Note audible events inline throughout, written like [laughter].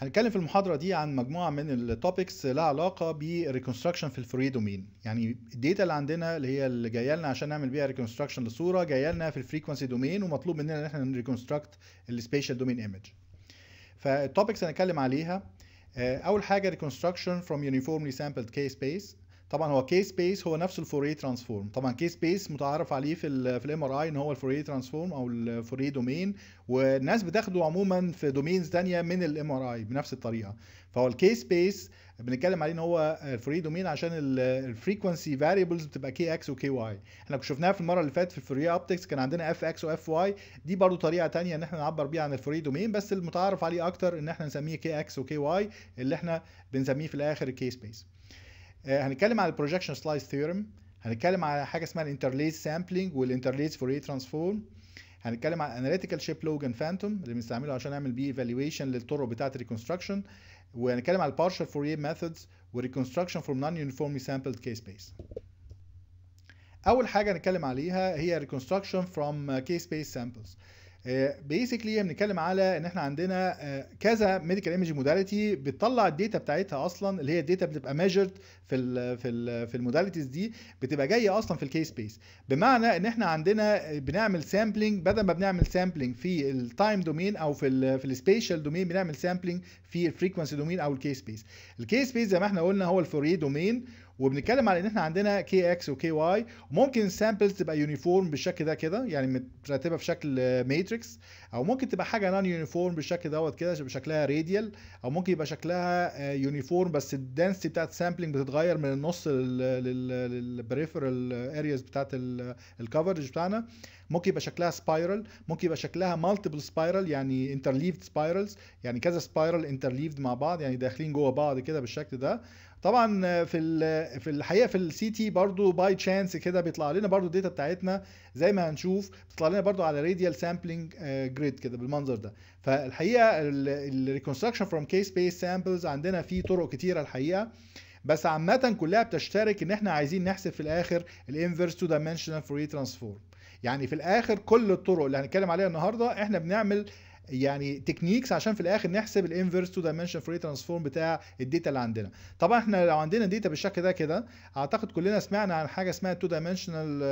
هنتكلم في المحاضرة دي عن مجموعة من التوبكس لها علاقة بريكونستراكشن في الفري دومين يعني الداتا اللي عندنا اللي هي اللي جاية لنا عشان نعمل بيها ريكونستراكشن لصورة جاية لنا في الفريكونسي دومين ومطلوب مننا ان احنا نريكونستراكت السبيشال دومين ايمج فالتوبكس هنتكلم عليها آه، اول حاجة ريكونستراكشن from uniformly sampled k space طبعا هو كي سبيس هو نفسه الفوريه ترانسفورم طبعا كي سبيس متعارف عليه في الـ في الام ار اي ان هو الفوريه ترانسفورم او الفوريه دومين والناس بتاخده عموما في دومينز ثانيه من الام ار اي بنفس الطريقه فهو الكي سبيس بنتكلم عليه ان هو الفوريه دومين عشان الفريكونسي فاريبلز بتبقى كي اكس وكي واي احنا شفناها في المره اللي فاتت في الفوريه اوبتكس كان عندنا اف اكس واف واي دي برضو طريقه ثانيه ان احنا نعبر بيها عن الفوريه دومين بس المتعارف عليه اكتر ان احنا نسميه كي اكس وكي واي اللي احنا بنسميه في الاخر كي سبيس آه، هنتكلم على البروجكشن سلايس ثيورم هنتكلم على حاجه اسمها الانترليز سامبلينج والانترليز فوريه ترانسفورم هنتكلم على اناليتيكال شيب لوجن فانتوم اللي بنستعمله عشان نعمل بيه ايفالويشن للطرق بتاعه الريكونستراكشن وهنتكلم على البارشال فوريه ميثودز وريكونستراكشن فروم نون يونيفورملي سامبلد كيس سبيس اول حاجه هنتكلم عليها هي ريكونستراكشن فروم كيس سبيس سامبلز بيسكلي آه، بنتكلم على ان احنا عندنا آه، كذا ميديكال ايمج موداليتي بتطلع الداتا بتاعتها اصلا اللي هي الداتا بتبقى ميجرد في الـ في الـ في الموداليتيز دي بتبقى جايه اصلا في الكيس سبيس بمعنى ان احنا عندنا بنعمل سامبلنج بدل ما بنعمل سامبلنج في التايم دومين او في الـ في السبيشال دومين بنعمل سامبلنج في الفريكونسي دومين او الكيس سبيس الكيس سبيس زي ما احنا قلنا هو الفوري دومين وبنتكلم على ان احنا عندنا كي اكس وكي واي ممكن السامبلز تبقى يونيفورم بالشكل ده كده يعني مترتبه في شكل ماتريكس او ممكن تبقى حاجه نون يونيفورم بالشكل دوت كده شكلها راديال او ممكن يبقى شكلها يونيفورم آه، بس الدنسيتي بتاعت السامبلنج بتتغير من النص للبريفرال ارياز بتاعت الكفرج بتاعنا ممكن يبقى شكلها سبايرال ممكن يبقى شكلها مالتيبل سبايرال يعني انترليفد سبايرالز يعني كذا سبايرال انترليفد مع بعض يعني داخلين جوه بعض كده بالشكل ده طبعا في في الحقيقه في السي تي برضو باي تشانس كده بيطلع لنا برضو الداتا بتاعتنا زي ما هنشوف بتطلع لنا برضو على راديال سامبلنج جريد كده بالمنظر ده فالحقيقه الريكونستراكشن فروم كيس بيس سامبلز عندنا في طرق كتيره الحقيقه بس عامه كلها بتشترك ان احنا عايزين نحسب في الاخر الانفرس تو دايمنشنال فوري ترانسفورم يعني في الاخر كل الطرق اللي هنتكلم عليها النهارده احنا بنعمل يعني تكنيكس عشان في الاخر نحسب الانفرس تو دايمنشن فوري ترانسفورم بتاع الداتا اللي عندنا طبعا احنا لو عندنا داتا بالشكل ده كده اعتقد كلنا سمعنا عن حاجه اسمها تو دايمنشنال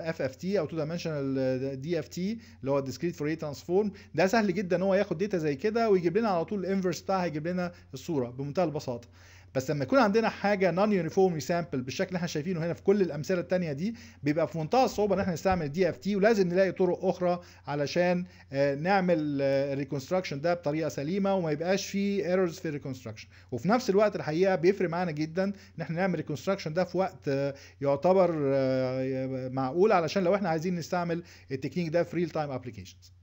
اف اف تي او تو دايمنشنال دي اف تي اللي هو الديسكريت فوري ترانسفورم ده سهل جدا ان هو ياخد داتا زي كده ويجيب لنا على طول الانفرس بتاعها يجيب لنا الصوره بمنتهى البساطه بس لما يكون عندنا حاجه نون يونيفورملي سامبل بالشكل اللي احنا شايفينه هنا في كل الامثله الثانيه دي بيبقى في منتهى الصعوبه ان احنا نستعمل دي اف تي ولازم نلاقي طرق اخرى علشان آه، نعمل الريكونستراكشن آه، ده بطريقه سليمه وما يبقاش فيه ايرورز في الريكونستراكشن وفي نفس الوقت الحقيقه بيفرق معانا جدا ان احنا نعمل الريكونستراكشن ده في وقت آه، يعتبر معقول علشان لو احنا عايزين نستعمل التكنيك ده في ريل تايم ابلكيشنز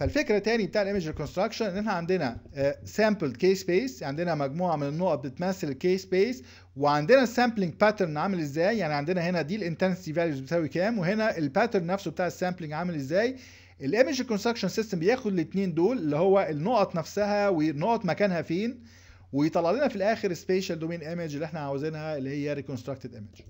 فالفكره تاني بتاع الايمج ريكونستراكشن ان احنا عندنا سامبل كي سبيس عندنا مجموعه من النقط بتمثل الكي سبيس وعندنا السامبلنج باترن عامل ازاي يعني عندنا هنا دي الانتنسيتي فاليوز بتساوي كام وهنا الباترن نفسه بتاع السامبلنج عامل ازاي الايمج ريكونستراكشن سيستم بياخد الاثنين دول اللي هو النقط نفسها والنقط مكانها فين ويطلع لنا في الاخر سبيشال دومين ايمج اللي احنا عاوزينها اللي هي ريكونستراكتد ايمج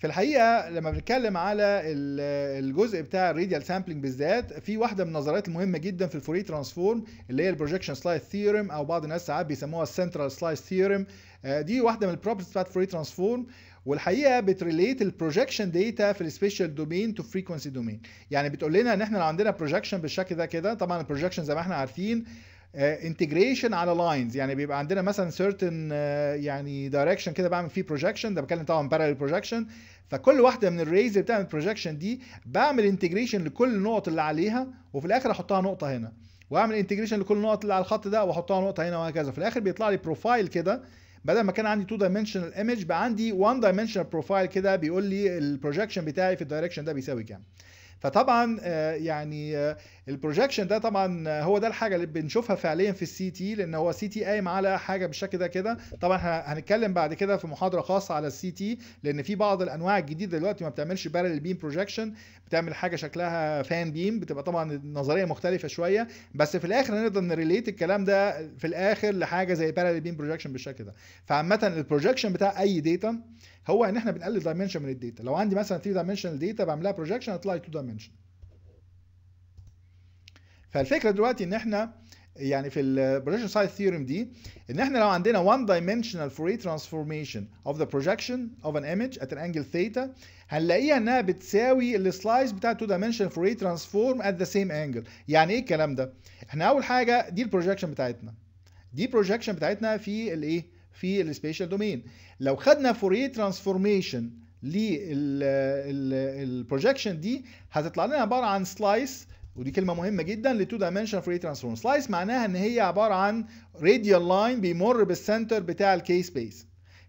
في الحقيقه لما بنتكلم على الجزء بتاع الريديال سامبلنج بالذات في واحده من النظريات المهمه جدا في الفوري ترانسفورم اللي هي البروجكشن سلايس ثيورم او بعض الناس ساعات بيسموها السنترال سلايس ثيورم دي واحده من البروبرتيز بتاعت الفوري ترانسفورم والحقيقه بتريليت البروجكشن داتا في السبيشال دومين تو فريكونسي دومين يعني بتقول لنا ان احنا لو عندنا بروجكشن بالشكل ده كده طبعا البروجكشن زي ما احنا عارفين انتجريشن آه، على لاينز يعني بيبقى عندنا مثلا سيرتن آه، يعني دايركشن كده بعمل فيه بروجكشن ده بتكلم طبعا بارallel بروجكشن فكل واحده من الريز اللي بتعمل بروجكشن دي بعمل انتجريشن لكل النقط اللي عليها وفي الاخر احطها نقطه هنا واعمل انتجريشن لكل النقط اللي على الخط ده واحطها نقطه هنا وهكذا في الاخر بيطلع لي بروفايل كده بدل ما كان عندي 2 دايمنشنال ايمج بقى عندي 1 دايمنشنال بروفايل كده بيقول لي البروجكشن بتاعي في الدايركشن ده بيساوي كام فطبعا آه، يعني آه، البروجكشن ده طبعا آه، هو ده الحاجه اللي بنشوفها فعليا في السي تي لان هو سي تي قايم على حاجه بالشكل ده كده طبعا هنتكلم بعد كده في محاضره خاصه على السي تي لان في بعض الانواع الجديده دلوقتي ما بتعملش بارل بيم بروجكشن بتعمل حاجه شكلها فان بيم بتبقى طبعا نظريه مختلفه شويه بس في الاخر هنقدر نريليت الكلام ده في الاخر لحاجه زي بارل بيم بروجكشن بالشكل ده فعامه البروجكشن بتاع اي داتا هو ان احنا بنقلل دايمنشن من الداتا لو عندي مثلا 3 دايمنشنال داتا بعملها بروجكشن هتطلع لي 2 دايمنشن فالفكره دلوقتي ان احنا يعني في البروجكشن سايز ثيوريم دي ان احنا لو عندنا 1 دايمنشنال فوري ترانسفورميشن اوف ذا بروجكشن اوف ان ايمج ات ان انجل ثيتا هنلاقيها انها بتساوي السلايس بتاع 2 دايمنشنال فوري ترانسفورم ات ذا سيم انجل يعني ايه الكلام ده احنا اول حاجه دي البروجكشن بتاعتنا دي بروجكشن بتاعتنا في الايه في السبيشال دومين لو خدنا فوريه ترانسفورميشن للبروجكشن دي هتطلع لنا عباره عن سلايس ودي كلمه مهمه جدا لتو دايمنشن فوري ترانسفورم سلايس معناها ان هي عباره عن راديال لاين بيمر بالسنتر بتاع الكي سبيس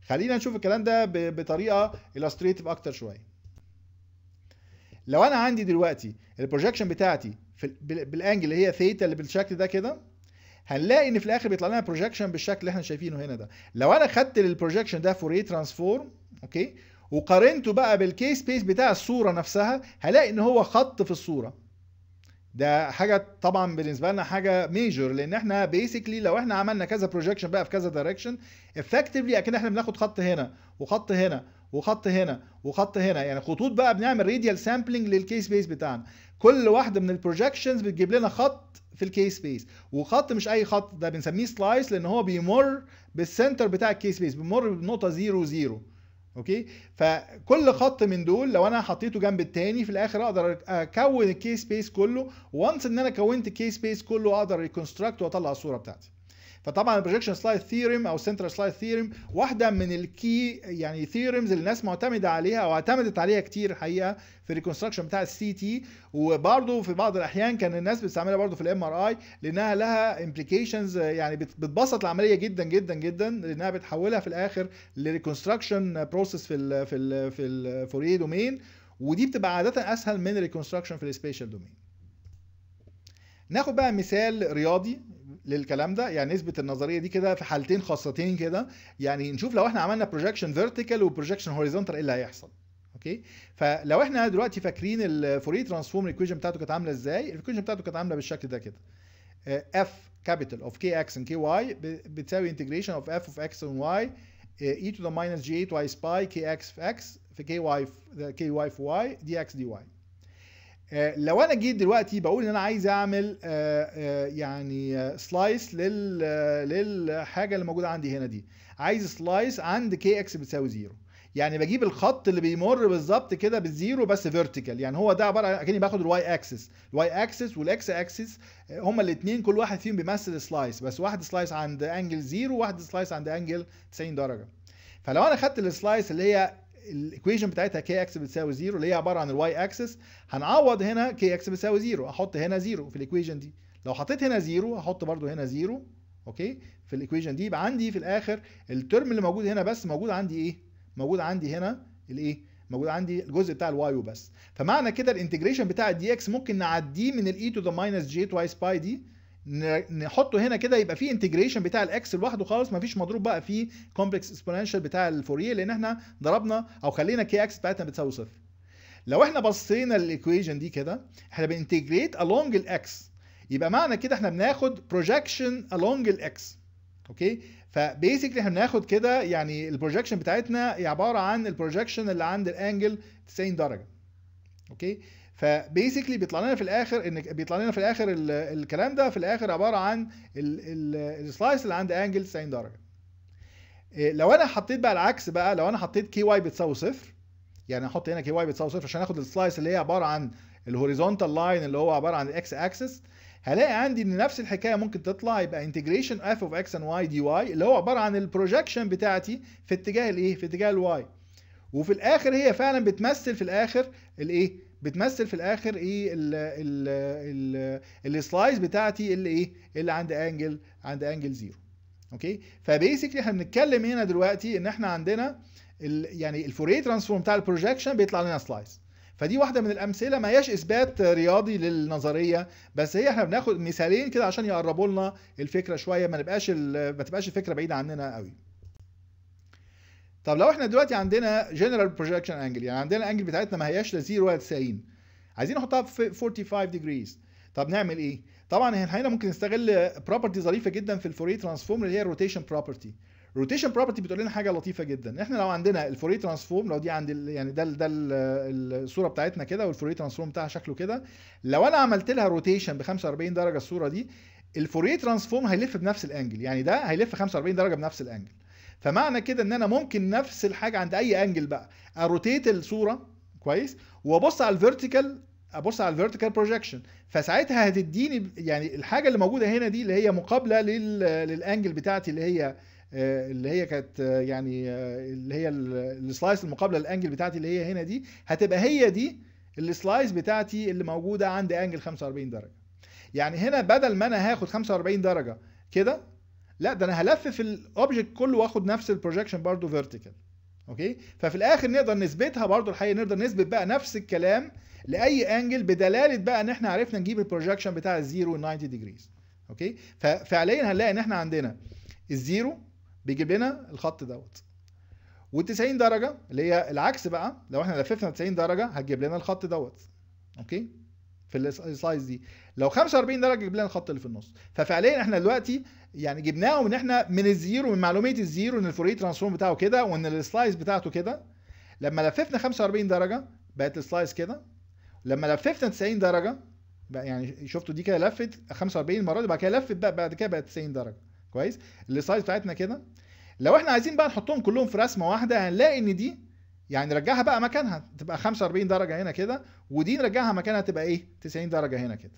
خلينا نشوف الكلام ده بطريقه الستريتيف اكتر شويه لو انا عندي دلوقتي البروجكشن بتاعتي بالانجل اللي هي ثيتا اللي بالشكل ده كده هنلاقي ان في الاخر بيطلع لنا بروجكشن بالشكل اللي احنا شايفينه هنا ده لو انا خدت البروجكشن ده فوريه ترانسفورم اوكي وقارنته بقى بالكي سبيس بتاع الصوره نفسها هلاقي ان هو خط في الصوره ده حاجه طبعا بالنسبه لنا حاجه ميجور لان احنا بيسكلي لو احنا عملنا كذا بروجكشن بقى في كذا دايركشن افكتفلي اكن احنا بناخد خط هنا وخط هنا وخط هنا وخط هنا يعني خطوط بقى بنعمل راديال سامبلنج للكيس بيس بتاعنا كل واحده من البروجكشنز بتجيب لنا خط في الكيس بيس وخط مش اي خط ده بنسميه سلايس لان هو بيمر بالسنتر بتاع الكيس بيس بيمر بنقطه 0 0 اوكي فكل خط من دول لو انا حطيته جنب التاني في الاخر اقدر اكون الكيس بيس كله وانس ان انا كونت الكيس بيس كله اقدر ريكونستراكت واطلع الصوره بتاعتي فطبعا البروجكشن سلايد ثيورم او سنترال سلايد ثيورم واحده من الكي يعني ثيورمز اللي الناس معتمده عليها او اعتمدت عليها كتير الحقيقه في الريكونستراكشن بتاع السي تي وبرده في بعض الاحيان كان الناس بتستعملها برده في الام ار اي لانها لها امبليكيشنز يعني بتبسط العمليه جدا جدا جدا لانها بتحولها في الاخر لريكونستراكشن بروسيس في الـ في الـ في الفوريه دومين ودي بتبقى عاده اسهل من الريكونستراكشن في السبيشال دومين ناخد بقى مثال رياضي للكلام ده يعني نثبت النظريه دي كده في حالتين خاصتين كده يعني نشوف لو احنا عملنا بروجكشن فيرتيكال وبروجكشن هوريزونتال ايه اللي هيحصل اوكي فلو احنا دلوقتي فاكرين الفوري ترانسفورم الايكويشن بتاعته كانت عامله ازاي الايكويشن بتاعته كانت عامله بالشكل ده كده اف كابيتال اوف كي اكس ان كي واي بتساوي انتجريشن اوف اف اوف اكس ان واي اي تو ذا ماينس جي 8 واي سباي كي اكس في اكس في كي واي كي واي في واي دي اكس دي واي آه، لو انا جيت دلوقتي بقول ان انا عايز اعمل آه، آه، يعني سلايس لل للحاجه اللي موجوده عندي هنا دي عايز سلايس عند كي اكس بتساوي زيرو يعني بجيب الخط اللي بيمر بالظبط كده بالزيرو بس فيرتيكال يعني هو ده عباره اكني باخد الواي اكسس الواي اكسس والاكس اكسس هما الاثنين كل واحد فيهم بيمثل سلايس بس واحد سلايس عند انجل زيرو وواحد سلايس عند انجل 90 درجه فلو انا خدت السلايس اللي هي الايكويشن بتاعتها كي اكس بتساوي زيرو اللي هي عباره عن الواي اكسس هنعوض هنا كي اكس بتساوي زيرو احط هنا زيرو في الايكويشن دي لو حطيت هنا زيرو هحط برده هنا زيرو اوكي في الايكويشن دي يبقى عندي في الاخر الترم اللي موجود هنا بس موجود عندي ايه موجود عندي هنا الايه موجود عندي الجزء بتاع الواي وبس فمعنى كده الانتجريشن بتاع الدي اكس ممكن نعديه من الاي تو ذا ماينس جي اي سباي دي نحطه هنا كده يبقى في انتجريشن بتاع الاكس لوحده خالص مفيش مضروب بقى في كومبلكس اكسبوننشال بتاع الفوريه e، لان احنا ضربنا او خلينا كي اكس بتاعتنا بتساوي صفر لو احنا بصينا للايكويشن دي كده احنا بنتجريت الونج الاكس يبقى معنى كده احنا بناخد بروجكشن الونج الاكس اوكي فبيسكلي احنا بناخد كده يعني البروجكشن بتاعتنا هي عباره عن البروجكشن اللي عند الانجل 90 درجه اوكي فبيسكلي بيطلع لنا في الاخر ان بيطلع لنا في الاخر الكلام ده في الاخر عباره عن السلايس اللي عند انجل 90 درجه آه، لو انا حطيت بقى العكس بقى لو انا حطيت كي واي بتساوي صفر يعني احط هنا كي واي بتساوي صفر عشان اخد السلايس اللي هي عباره عن الهوريزونتال لاين اللي هو عباره عن الاكس اكسس هلاقي عندي ان نفس الحكايه ممكن تطلع يبقى انتجريشن اف اوف اكس اند واي دي واي اللي هو عباره عن البروجكشن بتاعتي في اتجاه الايه في اتجاه الواي وفي الاخر هي فعلا بتمثل في الاخر الايه بتمثل في الاخر ايه السلايس بتاعتي اللي ايه اللي عند انجل عند انجل زيرو اوكي فبيسكلي احنا بنتكلم هنا دلوقتي ان احنا عندنا الـ يعني الفوري ترانسفورم بتاع البروجكشن بيطلع لنا سلايس فدي واحده من الامثله ما هياش اثبات رياضي للنظريه بس هي احنا بناخد مثالين كده عشان يقربوا لنا الفكره شويه ما نبقاش ما تبقاش الفكره بعيده عننا قوي طب لو احنا دلوقتي عندنا جنرال بروجكشن انجل يعني عندنا الانجل بتاعتنا ما هياش لا 0 ولا 90 عايزين نحطها في 45 ديجريز طب نعمل ايه؟ طبعا هنا ممكن نستغل بروبرتي ظريفه جدا في الفوري ترانسفورم اللي هي الروتيشن بروبرتي الروتيشن بروبرتي بتقول لنا حاجه لطيفه جدا احنا لو عندنا الفوري ترانسفورم لو دي عند يعني ده ده الصوره بتاعتنا كده والفوري ترانسفورم بتاعها شكله كده لو انا عملت لها روتيشن ب 45 درجه الصوره دي الفوري ترانسفورم هيلف بنفس الانجل يعني ده هيلف 45 درجه بنفس الانجل فمعنى كده ان انا ممكن نفس الحاجه عند اي انجل بقى اروتيت الصوره كويس وابص على الفيرتيكال ابص على الفيرتيكال بروجكشن فساعتها هتديني يعني الحاجه اللي موجوده هنا دي اللي هي مقابله للانجل بتاعتي اللي هي آه، اللي هي كانت آه، يعني آه، اللي هي السلايس المقابله للانجل بتاعتي اللي هي هنا دي هتبقى هي دي السلايس بتاعتي اللي موجوده عند انجل 45 درجه يعني هنا بدل ما انا هاخد 45 درجه كده لا ده انا هلفف الاوبجكت كله واخد نفس البروجكشن برضه فيرتيكال اوكي ففي الاخر نقدر نثبتها برضه الحقيقه نقدر نثبت بقى نفس الكلام لاي انجل بدلاله بقى ان احنا عرفنا نجيب البروجكشن بتاع الزيرو 90 ديجريز اوكي ففعليا هنلاقي ان احنا عندنا الزيرو بيجيب لنا الخط دوت وال90 درجه اللي هي العكس بقى لو احنا لففنا 90 درجه هتجيب لنا الخط دوت اوكي في السلايس دي لو 45 درجه جبنا الخط اللي في النص ففعليا احنا دلوقتي يعني جبناهم ان احنا من الزيرو من معلوميه الزيرو ان الفوريه ترانسفورم بتاعه كده وان السلايس بتاعته كده لما لففنا 45 درجه بقت السلايس كده لما لففنا 90 درجه بقى يعني شفتوا دي كده لفت 45 مره بعد كده لفت بقى بعد كده بقت 90 درجه كويس السلايس بتاعتنا كده لو احنا عايزين بقى نحطهم كلهم في رسمه واحده هنلاقي ان دي يعني رجعها بقى مكانها تبقى 45 درجه هنا كده ودي نرجعها مكانها تبقى ايه 90 درجه هنا كده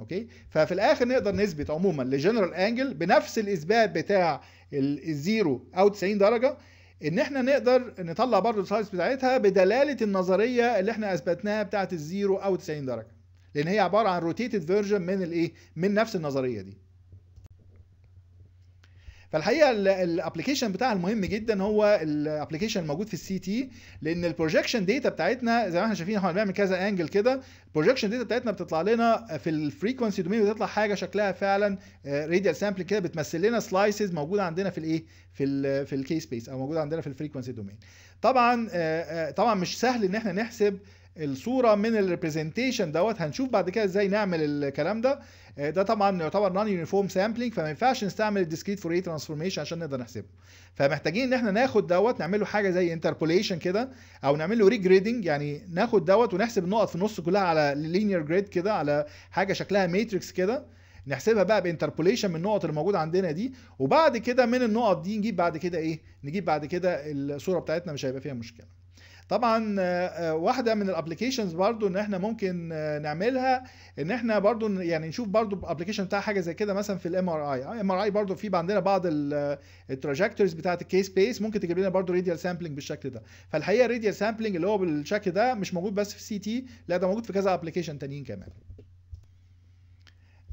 اوكي ففي الاخر نقدر نثبت عموما لجنرال انجل بنفس الاثبات بتاع الزيرو او 90 درجه ان احنا نقدر نطلع برضه السايز بتاعتها بدلاله النظريه اللي احنا اثبتناها بتاعه الزيرو او 90 درجه لان هي عباره عن روتيتد فيرجن من الايه من نفس النظريه دي فالحقيقه الابلكيشن بتاعها المهم جدا هو الابلكيشن الموجود في السي تي لان البروجكشن داتا بتاعتنا زي ما احنا شايفين احنا بنعمل كذا انجل كده البروجكشن داتا بتاعتنا بتطلع لنا في الفريكونسي دومين بتطلع حاجه شكلها فعلا راديال آه، سامبل كده بتمثل لنا سلايسز موجوده عندنا في الايه في الـ في الكي سبيس او موجوده عندنا في الفريكونسي دومين طبعا آه، آه، طبعا مش سهل ان احنا نحسب الصوره من الريبريزنتيشن دوت هنشوف بعد كده ازاي نعمل الكلام ده آه، ده طبعا يعتبر نون يونيفورم سامبلينج فما ينفعش نستعمل الديسكريت فوري ترانسفورميشن عشان نقدر نحسبه فمحتاجين ان احنا ناخد دوت نعمل له حاجه زي انتربوليشن كده او نعمل له ريجريدنج يعني ناخد دوت ونحسب النقط في النص كلها على لينير جريد كده على حاجه شكلها ماتريكس كده نحسبها بقى بانتربوليشن من النقط اللي موجوده عندنا دي وبعد كده من النقط دي نجيب بعد كده ايه نجيب بعد كده الصوره بتاعتنا مش هيبقى فيها مشكله طبعا آه، آه، واحده من الابلكيشنز برضو ان احنا ممكن آه، نعملها ان احنا برضو يعني نشوف برضو ابلكيشن بتاع حاجه زي كده مثلا في الام ار اي الام ار اي برضو في عندنا بعض التراجكتوريز بتاعه الكيس بيس ممكن تجيب لنا برضو راديال سامبلنج بالشكل ده فالحقيقه الراديال سامبلنج اللي هو بالشكل ده مش موجود بس في سي تي لا ده موجود في كذا ابلكيشن تانيين كمان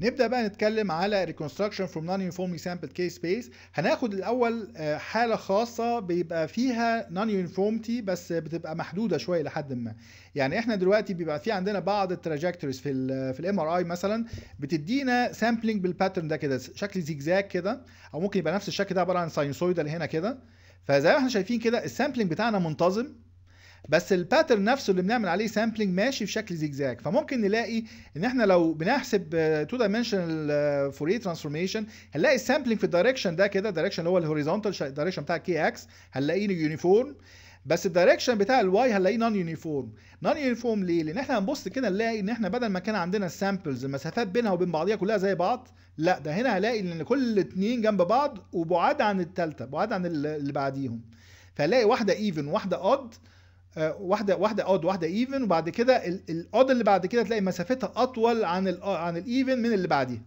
نبدا بقى نتكلم على reconstruction from non-uniformly sampled case space هناخد الاول آه، حاله خاصه بيبقى فيها non-uniformity بس بتبقى محدوده شويه لحد ما يعني احنا دلوقتي بيبقى في عندنا بعض التراجكتوريز في الـ في الام ار اي مثلا بتدينا سامبلنج بالباترن ده كده شكل زيجزاج كده او ممكن يبقى نفس الشكل ده عباره عن ساينسويدال هنا كده فزي ما احنا شايفين كده السامبلنج بتاعنا منتظم بس الباترن نفسه اللي بنعمل عليه سامبلنج ماشي في شكل زيجزاج فممكن نلاقي ان احنا لو بنحسب تو دايمنشنال فوري ترانسفورميشن هنلاقي السامبلنج في الدايركشن ده كده الدايركشن اللي هو الهوريزونتال الدايركشن بتاع كي اكس هنلاقيه يونيفورم بس الدايركشن بتاع الواي هنلاقيه نون يونيفورم نون يونيفورم ليه لان احنا هنبص كده نلاقي ان احنا بدل ما كان عندنا السامبلز المسافات بينها وبين بعضيها كلها زي بعض لا ده هنا هلاقي ان كل اتنين جنب بعض وبعاد عن التالتة بعاد عن اللي بعديهم فهلاقي واحده ايفن واحده اود آه، واحده واحده اود واحده ايفن وبعد كده الاود اللي بعد كده تلاقي مسافتها اطول عن ال آه، عن الايفن من اللي بعديها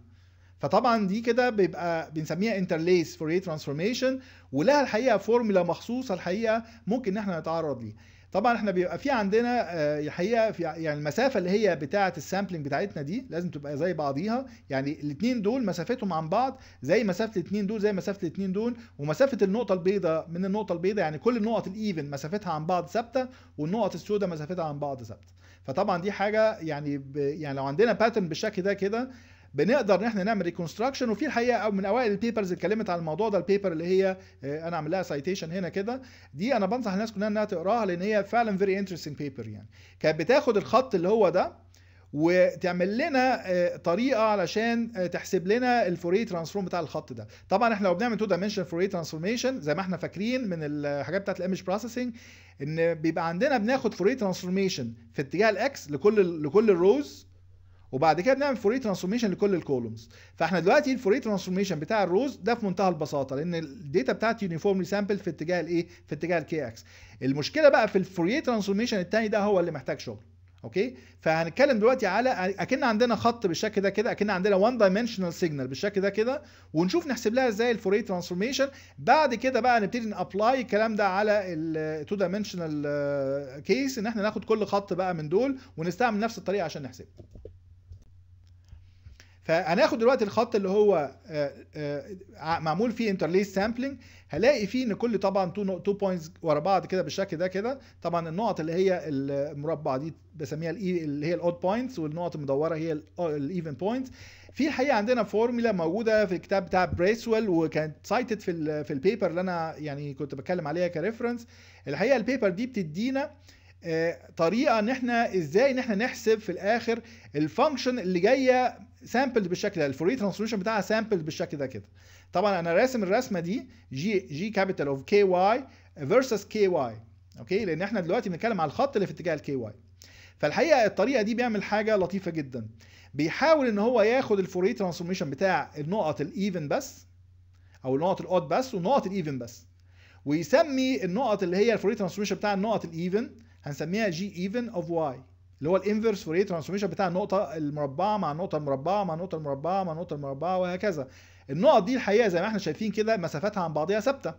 فطبعا دي كده بيبقى بنسميها انترليس فوريه ترانسفورميشن ولها الحقيقه فورمولا مخصوصه الحقيقه ممكن ان احنا نتعرض ليها طبعا احنا بيبقى في عندنا الحقيقه آه، في يعني المسافه اللي هي بتاعه السامبلنج بتاعتنا دي لازم تبقى زي بعضيها يعني الاثنين دول مسافتهم عن بعض زي مسافه الاثنين دول زي مسافه الاثنين دول ومسافه النقطه البيضاء من النقطه البيضاء يعني كل النقط الايفن مسافتها عن بعض ثابته والنقط السوداء مسافتها عن بعض ثابته فطبعا دي حاجه يعني يعني لو عندنا باترن بالشكل ده كده بنقدر ان احنا نعمل ريكونستراكشن وفي الحقيقه من اوائل البيبرز اتكلمت عن الموضوع ده البيبر اللي هي آه، انا عامل لها سايتيشن هنا كده دي انا بنصح الناس كلها انها تقراها لان هي فعلا فيري انترستنج بيبر يعني كانت بتاخد الخط اللي هو ده وتعمل لنا آه، طريقه علشان آه، تحسب لنا الفوري ترانسفورم بتاع الخط ده طبعا احنا لو بنعمل تو دايمنشن فوري ترانسفورميشن زي ما احنا فاكرين من الحاجات بتاعت الايمج بروسيسنج ان بيبقى عندنا بناخد فوري ترانسفورميشن في اتجاه الاكس لكل لكل الروز وبعد كده بنعمل فوري ترانسفورميشن لكل الكولومز فاحنا دلوقتي الفوري ترانسفورميشن بتاع الروز ده في منتهى البساطه لان الداتا بتاعتي يونيفورملي سامبل في اتجاه الايه في اتجاه الكي اكس المشكله بقى في الفوري ترانسفورميشن الثاني ده هو اللي محتاج شغل اوكي فهنتكلم دلوقتي على اكن عندنا خط بالشكل ده كده اكن عندنا وان دايمنشنال سيجنال بالشكل ده كده ونشوف نحسب لها ازاي الفوري ترانسفورميشن بعد كده بقى نبتدي نابلاي الكلام ده على التو دايمنشنال كيس ان احنا ناخد كل خط بقى من دول ونستعمل نفس الطريقه عشان نحسبه فهناخد دلوقتي الخط اللي هو آه، آه، معمول فيه انترليس سامبلنج هلاقي فيه ان كل طبعا تو بوينتس ورا بعض كده بالشكل ده كده طبعا النقط اللي هي المربع دي بسميها e-، اللي هي الاود بوينتس والنقط المدوره هي الايفن آه، بوينتس في الحقيقه عندنا فورمولا موجوده في الكتاب بتاع بريسويل وكانت سايتد في في البيبر اللي انا يعني كنت بتكلم عليها كريفرنس الحقيقه البيبر دي بتدينا طريقه ان احنا ازاي ان احنا نحسب في الاخر الفانكشن اللي جايه سامبلد بالشكل ده الفوري ترانسلوشن بتاعها سامبلد بالشكل ده كده طبعا انا راسم الرسمه دي جي جي كابيتال اوف كي واي فيرسس كي واي اوكي لان احنا دلوقتي بنتكلم على الخط اللي في اتجاه الكي واي فالحقيقه الطريقه دي بيعمل حاجه لطيفه جدا بيحاول ان هو ياخد الفوري ترانسفورميشن بتاع النقط الايفن بس او النقط الاود بس والنقط الايفن بس ويسمي النقط اللي هي الفوري ترانسفورميشن بتاع النقط الايفن هنسميها جي ايفن اوف واي اللي هو الانفرس فوريه ترانسفورميشن بتاع النقطه المربعه مع النقطه المربعه مع النقطه المربعه مع النقطه المربعه وهكذا النقط دي الحقيقه زي ما احنا شايفين كده مسافتها عن بعضها ثابته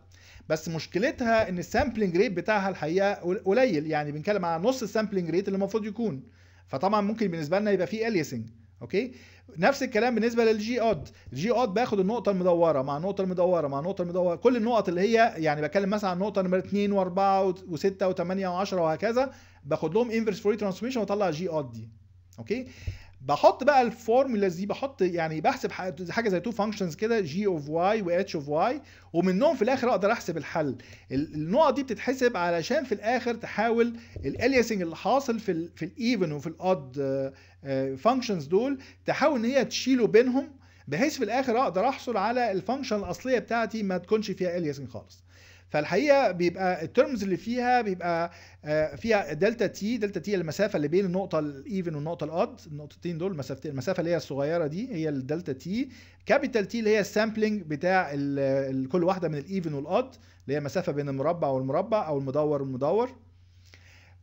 بس مشكلتها ان السامبلنج ريت بتاعها الحقيقه قليل يعني بنتكلم على نص السامبلنج ريت اللي المفروض يكون فطبعا ممكن بالنسبه لنا يبقى فيه اليسنج اوكي نفس الكلام بالنسبه للجي اود الجي اود باخد النقطه المدوره مع النقطه المدوره مع النقطه المدوره كل النقط اللي هي يعني بتكلم مثلا عن النقطه نمره 2 و4 و6 و8 و10 وهكذا باخد لهم انفرس فوري ترانسفورميشن واطلع جي اد دي اوكي بحط بقى الفورمولاز دي بحط يعني بحسب حاجه زي تو فانكشنز كده جي اوف واي واتش اوف واي ومنهم في الاخر اقدر احسب الحل النقط دي بتتحسب علشان في الاخر تحاول الاليسنج اللي حاصل في الـ في الايفن وفي الاود آه، فانكشنز آه، دول تحاول ان هي تشيله بينهم بحيث في الاخر اقدر احصل على الفانكشن الاصليه بتاعتي ما تكونش فيها اليسنج خالص فالحقيقه بيبقى الترمز اللي فيها بيبقى آه، فيها دلتا تي دلتا تي المسافه اللي بين النقطه الايفن والنقطه الاد النقطتين دول مسافتين المسافه اللي هي الصغيره دي هي الدلتا تي كابيتال تي اللي هي السامبلنج بتاع كل واحده من الايفن والاد اللي هي مسافه بين المربع والمربع او المدور والمدور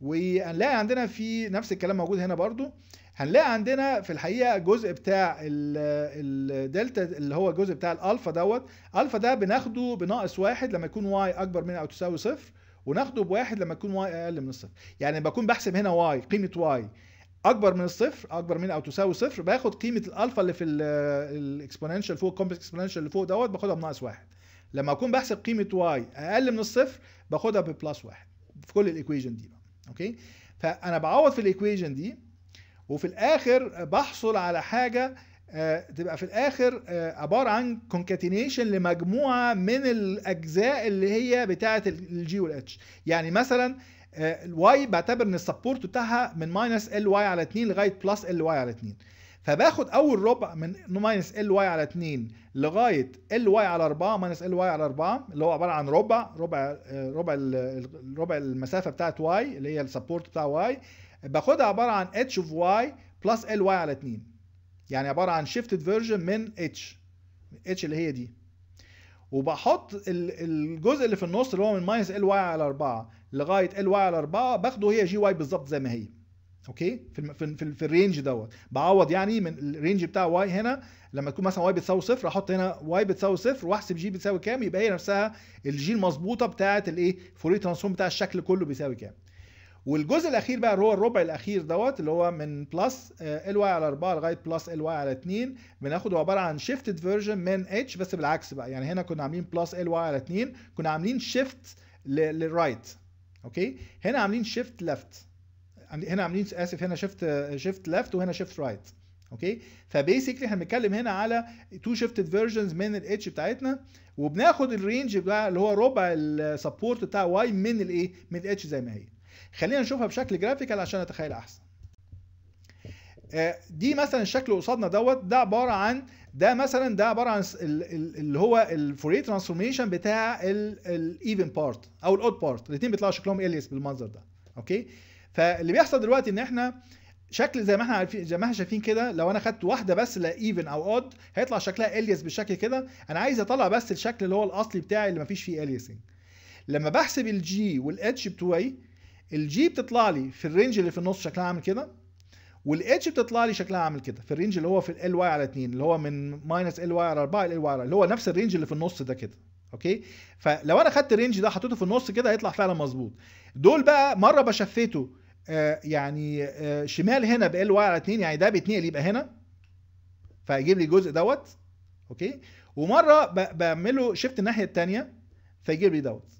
وهنلاقي عندنا في نفس الكلام موجود هنا برضو هنلاقي عندنا في الحقيقه الجزء بتاع الدلتا اللي هو الجزء بتاع الالفا دوت الفا ده بناخده بناقص واحد لما يكون واي اكبر من او تساوي صفر وناخده بواحد لما يكون واي اقل من الصفر يعني بكون بحسب هنا واي قيمه واي اكبر من الصفر اكبر من او تساوي صفر باخد قيمه الالفا اللي في الاكسبوننشال فوق الكومبلكس اكسبوننشال اللي فوق دوت باخدها بناقص واحد لما اكون بحسب قيمه واي اقل من الصفر باخدها ببلس واحد في كل الايكويجن دي بقى اوكي فانا بعوض في الايكويجن دي وفي الاخر بحصل على حاجه آه، تبقى في الاخر آه، عباره عن كونكاتينيشن لمجموعه من الاجزاء اللي هي بتاعه الجي والاتش يعني مثلا آه، الواي بعتبر ان السبورت بتاعها من ماينس ال واي على 2 لغايه بلس ال واي على 2 فباخد اول ربع من ماينس ال واي على 2 لغايه ال واي على 4 ماينس ال واي على 4 اللي هو عباره عن ربع ربع ربع ربع المسافه بتاعه واي اللي هي السبورت بتاع واي باخدها عباره عن اتش اوف واي بلس ال واي على 2 يعني عباره عن شيفتد فيرجن من اتش اتش اللي هي دي وبحط الجزء اللي في النص اللي هو من ماينس ال واي على 4 لغايه ال واي على 4 باخده هي جي واي بالظبط زي ما هي اوكي في في في, في الرينج دوت بعوض يعني من الرينج بتاع واي هنا لما تكون مثلا واي بتساوي صفر احط هنا واي بتساوي صفر واحسب جي بتساوي كام يبقى هي نفسها الجي المظبوطه بتاعه الايه فوري ترانسفورم بتاع الشكل كله بيساوي كام والجزء الاخير بقى اللي هو الربع الاخير دوت اللي هو من بلس ال واي على 4 لغايه بلس ال واي على 2 بناخده عباره عن شيفتد فيرجن من اتش بس بالعكس بقى يعني هنا كنا عاملين بلس ال واي على 2 كنا عاملين شيفت للرايت اوكي هنا عاملين شيفت ليفت هنا عاملين اسف هنا شيفت شيفت ليفت وهنا شيفت رايت اوكي فبيسكلي احنا بنتكلم هنا على تو شيفتد فيرجنز من الاتش بتاعتنا وبناخد الرينج بقى اللي هو ربع السبورت بتاع واي من الايه من الاتش زي ما هي خلينا نشوفها بشكل جرافيكال عشان اتخيل احسن آه، دي مثلا الشكل قصادنا دوت ده عباره عن ده مثلا ده عباره عن اللي هو الفوري ترانسفورميشن بتاع الايفن بارت او الاود بارت الاثنين بيطلعوا شكلهم اليس بالمنظر ده اوكي فاللي بيحصل دلوقتي ان احنا شكل زي ما احنا عارفين زي ما احنا شايفين كده لو انا خدت واحده بس لا ايفن او اود هيطلع شكلها اليس بالشكل كده انا عايز اطلع بس الشكل اللي هو الاصلي بتاعي اللي ما فيش فيه اليسنج لما بحسب الجي والاتش بتوعي الجي بتطلع لي في الرينج اللي في النص شكلها عامل كده والاتش بتطلع لي شكلها عامل كده في الرينج اللي هو في ال واي على 2 اللي هو من ماينس ال واي على 4 ال واي على اللي هو نفس الرينج اللي في النص ده كده اوكي فلو انا خدت الرينج ده حطيته في النص كده هيطلع فعلا مظبوط دول بقى مره بشفته آه يعني آه شمال هنا ب ال واي على 2 يعني ده بيتنقل يبقى هنا فيجيب لي الجزء دوت اوكي ومره بعمله شيفت الناحيه الثانيه فيجيب لي دوت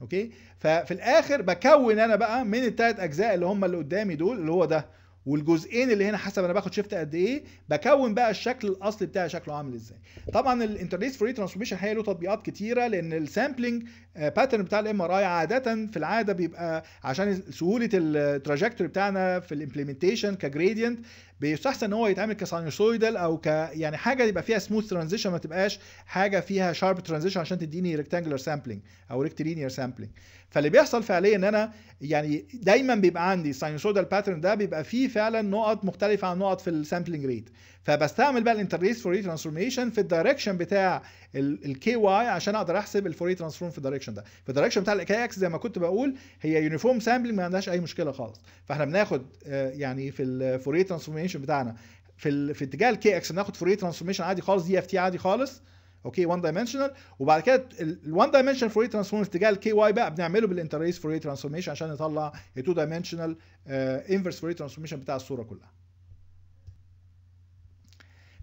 اوكي ففي الاخر بكون انا بقى من الثلاث اجزاء اللي هم اللي قدامي دول اللي هو ده والجزئين اللي هنا حسب انا باخد شيفت قد ايه بكون بقى الشكل الاصلي بتاعي شكله عامل ازاي طبعا الانترليس فري ترانسفورميشن هي له تطبيقات كتيره لان السامبلنج آه، باترن بتاع الام ار اي عاده في العاده بيبقى عشان سهوله التراجكتوري بتاعنا في الامبلمنتيشن كجريدينت بيستحسن ان هو يتعمل كساينوسويدال او ك يعني حاجه يبقى فيها سموث ترانزيشن ما تبقاش حاجه فيها شارب ترانزيشن عشان تديني ريكتانجلر سامبلنج او ريكتلينير سامبلنج فاللي بيحصل فعليا ان انا يعني دايما بيبقى عندي ساينسودال باترن ده بيبقى فيه فعلا نقط مختلفه عن نقط في السامبلنج ريت فبستعمل بقى الانترليس فوري ترانسفورميشن في الدايركشن بتاع الكي واي عشان اقدر احسب الفوري ترانسفورم في الدايركشن ده في الدايركشن بتاع الكي اكس زي ما كنت بقول هي يونيفورم سامبلنج ما عندهاش اي مشكله خالص فاحنا بناخد آه، يعني في الفوري ترانسفورميشن بتاعنا في في اتجاه الكي اكس بناخد فوري ترانسفورميشن عادي خالص دي اف تي عادي خالص اوكي 1 دايمنشنال وبعد كده ال1 دايمنشنال فوري ترانسفورم اتجاه الكي واي بقى بنعمله بالانترليس فوري ترانسفورميشن عشان نطلع ال2 دايمنشنال انفرس فوري ترانسفورميشن بتاع الصوره كلها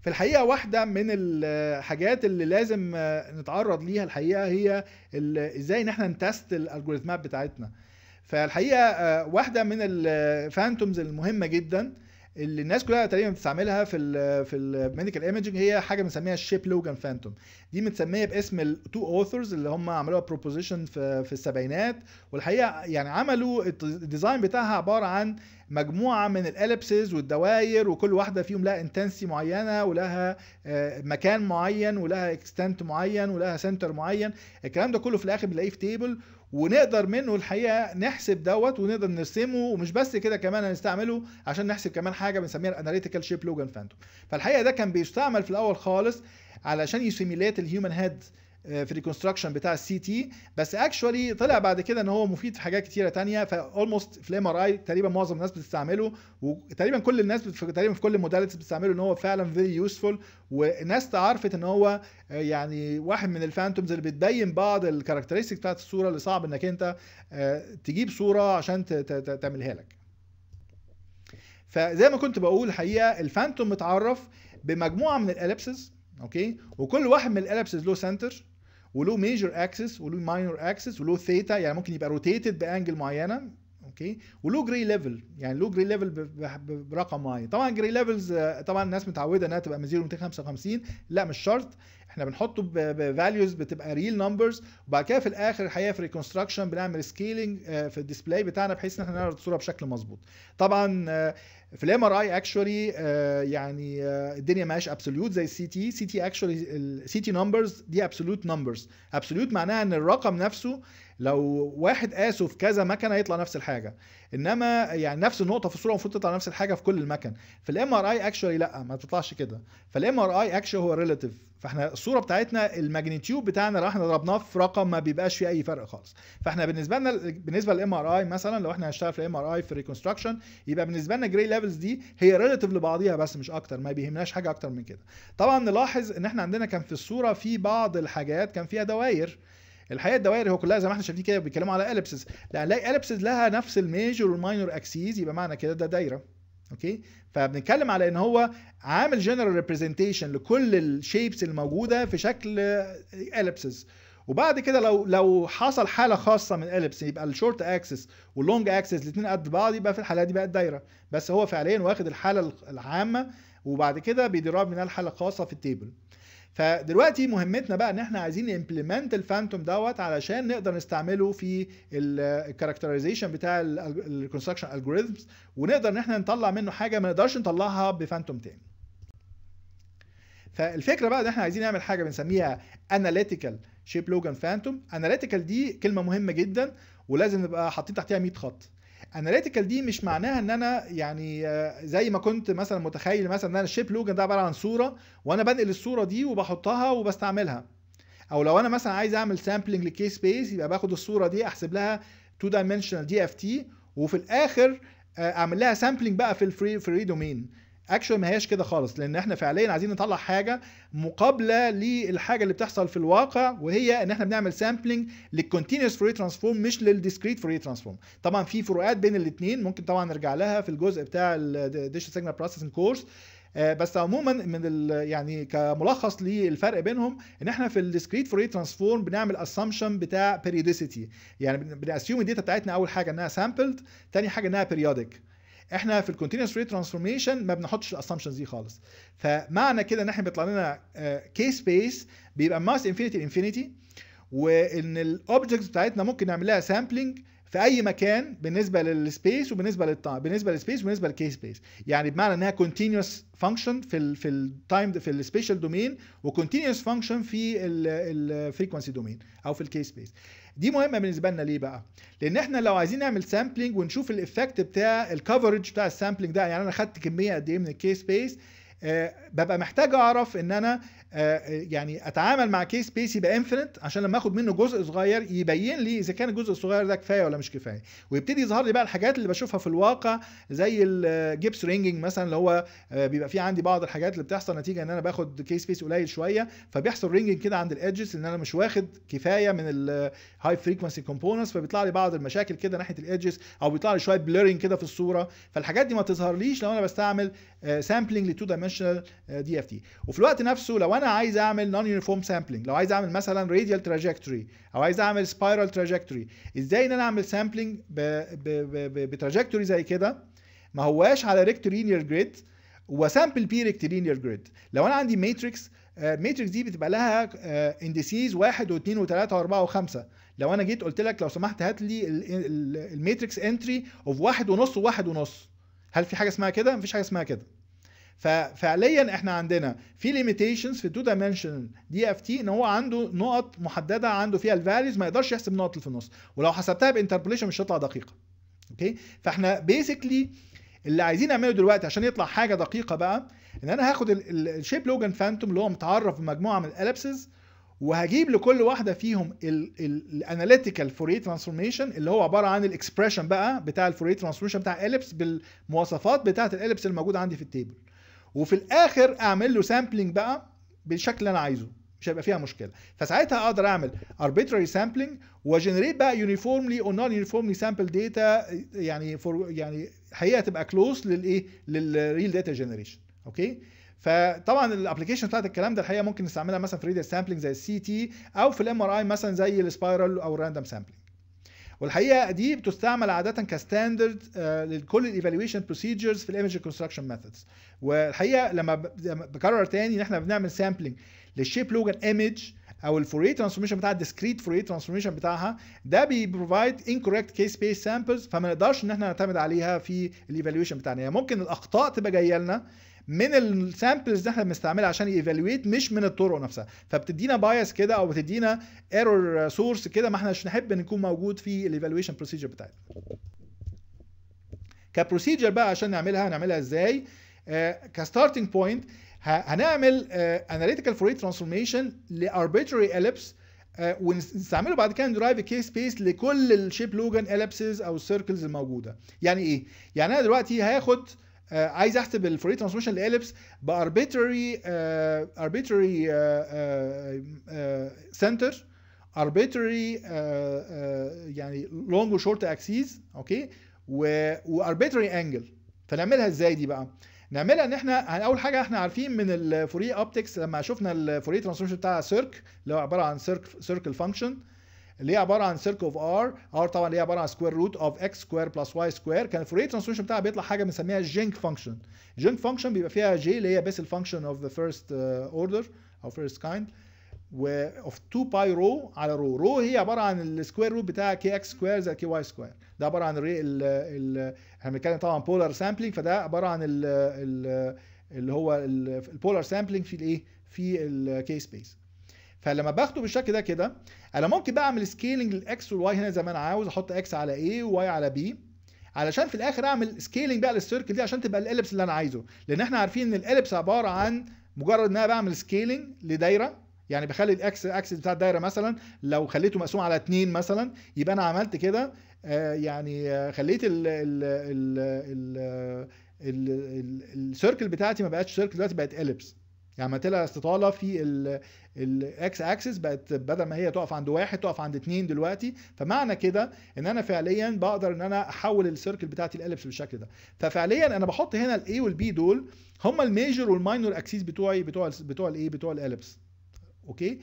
في الحقيقه واحده من الحاجات آه، اللي لازم آه، نتعرض ليها الحقيقه هي ازاي ان احنا نتست الالجوريثمات بتاعتنا فالحقيقه آه، واحده من الفانتومز المهمه جدا اللي الناس كلها تقريبا بتستعملها في الـ في الميديكال ايمجنج هي حاجه بنسميها الشيب لوجان فانتوم دي متسميه باسم التو اوثرز اللي هم عملوها بروبوزيشن في, في السبعينات والحقيقه يعني عملوا الديزاين بتاعها عباره عن مجموعه من الالبسز والدوائر وكل واحده فيهم لها انتنسي معينه ولها آه، مكان معين ولها اكستنت معين ولها سنتر معين الكلام ده كله في الاخر بنلاقيه في تيبل ونقدر منه الحقيقه نحسب دوت ونقدر نرسمه ومش بس كده كمان هنستعمله عشان نحسب كمان حاجه بنسميها الاناليتيكال شيب لوجان فانتوم فالحقيقه ده كان بيستعمل في الاول خالص علشان يسيميليت الهيومن هيد آه، في الريكونستراكشن بتاع السي تي بس اكشوالي طلع بعد كده ان هو مفيد في حاجات كتيره تانية فاولموست في الام ار اي تقريبا معظم الناس بتستعمله وتقريبا كل الناس تقريبا في كل الموداليتيز بتستعمله ان هو فعلا فيري يوسفول والناس عرفت ان هو آه، يعني واحد من الفانتومز اللي بتبين بعض الكاركترستيك بتاعت الصوره اللي صعب انك انت آه، تجيب صوره عشان تعملها لك فزي ما كنت بقول الحقيقه الفانتوم متعرف بمجموعه من الالبسز اوكي وكل واحد من الالبسز له سنتر وله ميجر اكسس وله ماينور اكسس وله ثيتا يعني ممكن يبقى روتيتد بانجل معينه اوكي ولو جري ليفل يعني لو جري ليفل برقم معين طبعا جري ليفلز آه، طبعا الناس متعوده انها تبقى من 0 ل 255 لا مش شرط احنا بنحطه بفاليوز بتبقى ريل نمبرز وبعد كده في الاخر الحقيقه في ريكونستراكشن بنعمل سكيلنج آه، في الديسبلاي بتاعنا بحيث ان احنا نعرض الصوره بشكل مظبوط طبعا آه، في الام ار اي اكشولي يعني الدنيا هياش ابسوليوت زي السي تي سي تي اكشولي السي تي نمبرز دي ابسوليوت نمبرز ابسوليوت معناها ان الرقم نفسه لو واحد قاسه في كذا مكنه هيطلع نفس الحاجه انما يعني نفس النقطه في الصوره المفروض تطلع نفس الحاجه في كل المكن في الام ار اي اكشوالي لا ما تطلعش كده فالام ار اي اكشوالي هو ريلاتيف فاحنا الصوره بتاعتنا الماجنتيود بتاعنا لو احنا ضربناه في رقم ما بيبقاش فيه اي فرق خالص فاحنا بالنسبه لنا بالنسبه للام ار اي مثلا لو احنا هنشتغل في الام ار اي في ريكونستراكشن يبقى بالنسبه لنا جري ليفلز دي هي ريلاتيف لبعضيها بس مش اكتر ما بيهمناش حاجه اكتر من كده طبعا نلاحظ ان احنا عندنا كان في الصوره في بعض الحاجات كان فيها دوائر الحقيقه الدوائر هو كلها زي ما احنا شايفين كده بيتكلموا على اليبسز لا هنلاقي اليبسز لها نفس الميجور والماينور اكسيز يبقى معنى كده ده دايره اوكي فبنتكلم على ان هو عامل جنرال ريبريزنتيشن لكل الشيبس الموجوده في شكل اليبسز وبعد كده لو لو حصل حاله خاصه من الاليبس يبقى الشورت اكسس واللونج اكسس الاثنين قد بعض يبقى في الحاله دي بقت دايره بس هو فعليا واخد الحاله العامه وبعد كده بيدرب منها الحاله الخاصه في التيبل فدلوقتي مهمتنا بقى ان احنا عايزين امبلمنت الفانتوم دوت علشان نقدر نستعمله في الكاركترايزيشن بتاع الكونستراكشن الجوريزمز ونقدر ان احنا نطلع منه حاجه ما نقدرش نطلعها بفانتوم تاني فالفكره بقى ان احنا عايزين نعمل حاجه بنسميها اناليتيكال شيب لوجان فانتوم اناليتيكال دي كلمه مهمه جدا ولازم نبقى حاطين تحتها 100 خط اناليتيكال دي مش معناها ان انا يعني آه، زي ما كنت مثلا متخيل مثلا ان انا الشيب لوجن ده عباره عن صوره وانا بنقل الصوره دي وبحطها وبستعملها او لو انا مثلا عايز اعمل سامبلنج لكي سبيس يبقى باخد الصوره دي احسب لها 2 دايمنشنال دي اف تي وفي الاخر آه، اعمل لها سامبلنج بقى في الفري فري دومين اكشوال ما هياش كده خالص لان احنا فعليا عايزين نطلع حاجه مقابله للحاجه اللي بتحصل في الواقع وهي ان احنا بنعمل سامبلنج للكونتينوس فوري ترانسفورم مش للديسكريت فوري ترانسفورم طبعا في فروقات بين الاثنين ممكن طبعا نرجع لها في الجزء بتاع الديش سيجنال بروسيسنج كورس بس عموما من يعني كملخص للفرق بينهم ان احنا في الديسكريت فوري ترانسفورم بنعمل اسامبشن بتاع بيريوديسيتي يعني بنأسيوم الداتا بتاعتنا اول حاجه انها سامبلد ثاني حاجه انها بيريودك احنا في الكونتينوس ريت ترانسفورميشن ما بنحطش الاسامبشنز دي خالص فمعنى كده ان احنا بيطلع لنا كي آه، سبيس بيبقى ماس انفينيتي لانفينيتي وان الاوبجكتس بتاعتنا ممكن نعمل لها سامبلنج في اي مكان بالنسبه للسبيس وبالنسبه للتايم بالنسبه للسبيس وبالنسبه للكي سبيس يعني بمعنى انها كونتينوس فانكشن في الـ في التايم في السبيشال دومين وكونتينوس فانكشن في الفريكونسي دومين او في الكي سبيس دي مهمه بالنسبه لنا ليه بقى لان احنا لو عايزين نعمل سامبلنج ونشوف الايفكت بتاع الكفرج بتاع السامبلنج ده يعني انا خدت كميه قد ايه من الكي سبيس آه، ببقى محتاج اعرف ان انا آه، يعني اتعامل مع كيس بيس يبقى انفينيت عشان لما اخد منه جزء صغير يبين لي اذا كان الجزء الصغير ده كفايه ولا مش كفايه ويبتدي يظهر لي بقى الحاجات اللي بشوفها في الواقع زي الجبس رينجنج آه، مثلا اللي هو بيبقى في عندي بعض الحاجات اللي بتحصل نتيجه ان انا باخد كيس بيس قليل شويه فبيحصل رينجنج كده عند الادجز ان انا مش واخد كفايه من الهاي فريكونسي كومبوننتس فبيطلع لي بعض المشاكل كده ناحيه الادجز او بيطلع لي شويه بليرنج كده في الصوره فالحاجات دي ما تظهرليش لو انا بستعمل سامبلنج لتو دايمنشن دايمنشنال دي اف تي وفي الوقت نفسه لو انا عايز اعمل نون يونيفورم سامبلنج لو عايز اعمل مثلا راديال تراجكتوري او عايز اعمل سبايرال تراجكتوري ازاي ان انا اعمل سامبلنج بتراجكتوري زي كده ما هواش على ريكتولينير جريد وسامبل بي ريكتولينير جريد لو انا عندي ماتريكس الماتريكس آه، دي بتبقى لها انديسيز 1 و2 و3 و4 و5 لو انا جيت قلت لك لو سمحت هات لي الماتريكس انتري اوف 1 ونص و1 ونص هل في حاجه اسمها كده مفيش حاجه اسمها كده ففعليا احنا عندنا في ليميتيشنز في تو دايمنشنال دي اف تي ان هو عنده نقط محدده عنده فيها الفاليوز ما يقدرش يحسب النقط اللي في النص ولو حسبتها بانتربوليشن مش هتطلع دقيقه اوكي فاحنا بيسكلي اللي عايزين نعمله دلوقتي عشان يطلع حاجه دقيقه بقى ان انا هاخد الشيب لوجن فانتوم اللي هو متعرف بمجموعه من الالبسز وهجيب لكل واحده فيهم الاناليتيكال فوريه ترانسفورميشن اللي هو عباره عن الاكسبريشن بقى بتاع الفوريه ترانسفورميشن بتاع الالبس بالمواصفات بتاعه الالبس الموجوده عندي في التيبل وفي الاخر اعمل له سامبلنج بقى بالشكل اللي انا عايزه مش هيبقى فيها مشكله فساعتها اقدر اعمل arbitrary sampling وجنريت بقى يونيفورملي او نون يونيفورملي سامبل داتا يعني فور يعني حقيقه تبقى كلوز للايه للريل داتا جنريشن اوكي فطبعا الابلكيشن بتاعت الكلام ده الحقيقه ممكن نستعملها مثلا في ريدر سامبلنج زي السي تي او في الام ار اي مثلا زي السبايرال او الراندم سامبلنج والحقيقه دي بتستعمل عاده كستاندرد آه، لكل الايفالويشن بروسيجرز في الايمج كونستراكشن ميثودز والحقيقه لما بكرر تاني ان احنا بنعمل سامبلنج للشيب لوجن ايمج او الفوريه ترانسفورميشن بتاع الديسكريت فوريه ترانسفورميشن بتاعها ده بيبروفايد انكوريكت كيس بيس سامبلز فما نقدرش ان احنا نعتمد عليها في الايفالويشن بتاعنا يعني ممكن الاخطاء تبقى جايه لنا من السامبلز اللي احنا بنستعملها عشان ايفالويت مش من الطرق نفسها فبتدينا بايس كده او بتدينا ايرور سورس كده ما احناش نحب نكون موجود في الايفالويشن بروسيجر بتاعتنا كبروسيجر بقى عشان نعملها هنعملها ازاي آه، كستارتنج بوينت هنعمل اناليتيكال فوري ترانسفورميشن لاربيتري اليبس ونستعمله بعد كده ندرايف كي سبيس لكل الشيب لوجن اليبسز او السيركلز الموجوده يعني ايه يعني انا دلوقتي هاخد آه، عايز احسب الفوري ترانسميشن لاليبس باربيتري اربيتري سنتر اربيتري يعني لونج وشورت اكسيز اوكي واربيتري انجل فنعملها ازاي دي بقى؟ نعملها ان احنا يعني اول حاجه احنا عارفين من الفوري اوبتكس لما شفنا الفوري ترانسميشن بتاع سيرك اللي هو عباره عن سيرك سيركل فانكشن آه اللي هي عباره عن سيرك اوف ار ار طبعا اللي هي عباره عن سكوير روت اوف اكس سكوير بلس واي سكوير كان الفوريه ترانسفورميشن بتاعها بيطلع حاجه بنسميها جينك فانكشن جينك فانكشن بيبقى فيها جي اللي هي بس فانكشن اوف ذا فيرست اوردر او فيرست كايند و اوف 2 باي رو على رو رو هي عباره عن السكوير روت بتاع كي اكس سكوير زائد كي واي سكوير ده عباره عن الري ال ال احنا بنتكلم طبعا بولار سامبلينج فده عباره عن ال ال اللي هو البولار سامبلينج في الايه في الكي سبيس فلما باخده بالشكل ده كده انا ممكن بقى اعمل سكيلنج للاكس والواي هنا زي ما انا عاوز احط اكس على ايه وواي على بي علشان في الاخر اعمل سكيلنج بقى للسيركل دي عشان تبقى الاليبس اللي انا عايزه لان احنا عارفين ان الاليبس عباره عن مجرد ان انا بعمل سكيلنج لدايره يعني بخلي الاكس اكس بتاع الدايره مثلا لو خليته مقسوم على 2 مثلا يبقى انا عملت كده آه، يعني آه، خليت ال ال ال السيركل بتاعتي ما بقتش سيركل دلوقتي بقت اليبس يعني ما طلع استطاله في الاكس اكسس بقت بدل ما هي تقف عند واحد تقف عند اتنين دلوقتي فمعنى كده ان انا فعليا بقدر ان انا احول السيركل بتاعتي الالبس بالشكل ده ففعليا انا بحط هنا الاي والبي دول هما الميجر والماينور اكسيس بتوعي بتوع بتوع الايه بتوع الالبس اوكي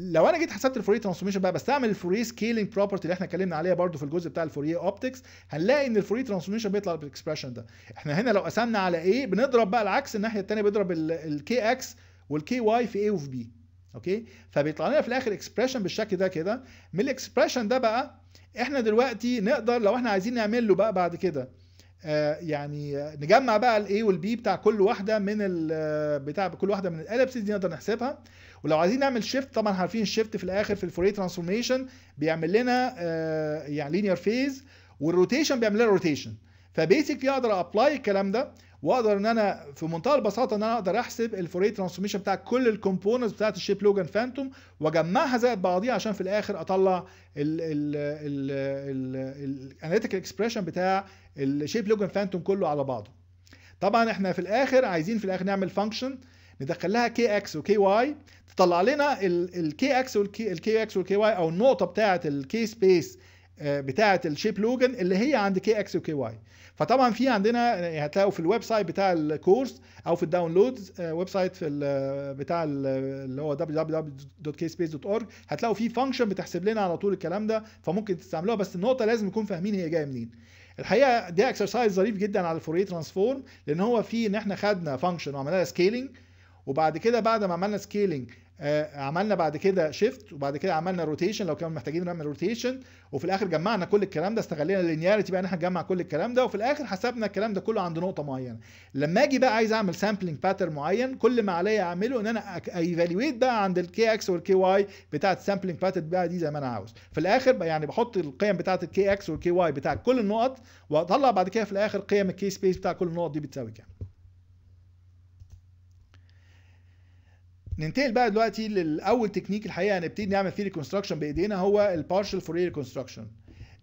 لو انا جيت حسبت الفوريه ترانسفورميشن بقى بستعمل الفوريه سكيلينج بروبرتي اللي احنا اتكلمنا عليها برده في الجزء بتاع الفوريه اوبتكس هنلاقي ان الفوريه ترانسفورميشن بيطلع بالاكسبريشن ده احنا هنا لو قسمنا على ايه بنضرب بقى العكس الناحيه الثانيه بيضرب الكي اكس والكي واي في ايه وفي بي اوكي فبيطلع لنا في الاخر اكسبريشن بالشكل ده كده من الاكسبريشن ده بقى احنا دلوقتي نقدر لو احنا عايزين نعمل له بقى بعد كده آه، يعني نجمع بقى الاي والبي بتاع كل واحده من آه، بتاع كل واحده من الالبسز دي نقدر نحسبها ولو عايزين نعمل شيفت طبعا عارفين الشيفت في الاخر في الفوري ترانسفورميشن بيعمل لنا آه يعني لينير فيز والروتيشن بيعمل لنا روتيشن فبيسكلي اقدر ابلاي الكلام ده واقدر ان انا في منتهى البساطه ان انا اقدر احسب الفوري ترانسفورميشن بتاع كل الكومبوننتس بتاعت الشيب لوجان فانتوم واجمعها زائد بعضيها عشان في الاخر اطلع الاناليتيكال اكسبريشن بتاع الشيب لوجان فانتوم كله على بعضه. طبعا احنا في الاخر عايزين في الاخر نعمل فانكشن ندخل لها كي اكس وكي واي تطلع لنا الكي اكس والكي اكس والكي واي او النقطه بتاعه الكي سبيس آه، بتاعه الشيب لوجن اللي هي عند كي اكس وكي واي فطبعا في عندنا يعني هتلاقوا في الويب سايت بتاع الكورس او في الداونلودز ويب سايت في آه، بتاع اللي هو www.kspace.org هتلاقوا في فانكشن بتحسب لنا على طول الكلام ده فممكن تستعملوها بس النقطه لازم نكون فاهمين هي جايه منين الحقيقه دي اكسرسايز ظريف جدا على الفوريه ترانسفورم لان هو فيه ان احنا خدنا فانكشن وعملنا لها سكيلينج وبعد كده بعد ما عملنا سكيلينج آه، عملنا بعد كده شيفت وبعد كده عملنا روتيشن لو كانوا محتاجين نعمل روتيشن وفي الاخر جمعنا كل الكلام ده استغلينا اللينياريتي بقى ان احنا نجمع كل الكلام ده وفي الاخر حسبنا الكلام ده كله عند نقطه معينه لما اجي بقى عايز اعمل سامبلنج باترن معين كل ما عليا اعمله ان انا ايفالويت بقى عند الكي اكس والكي واي بتاعه السامبلنج باترن بقى دي زي ما انا عاوز في الاخر بقى يعني بحط القيم بتاعه الكي اكس والكي واي بتاع كل النقط واطلع بعد كده في الاخر قيم الكي سبيس بتاع كل النقط دي بتساوي كام ننتقل بقى دلوقتي لاول تكنيك الحقيقه هنبتدي نعمل فيه ريكونستراكشن بايدينا هو البارشال فوريه ريكونستراكشن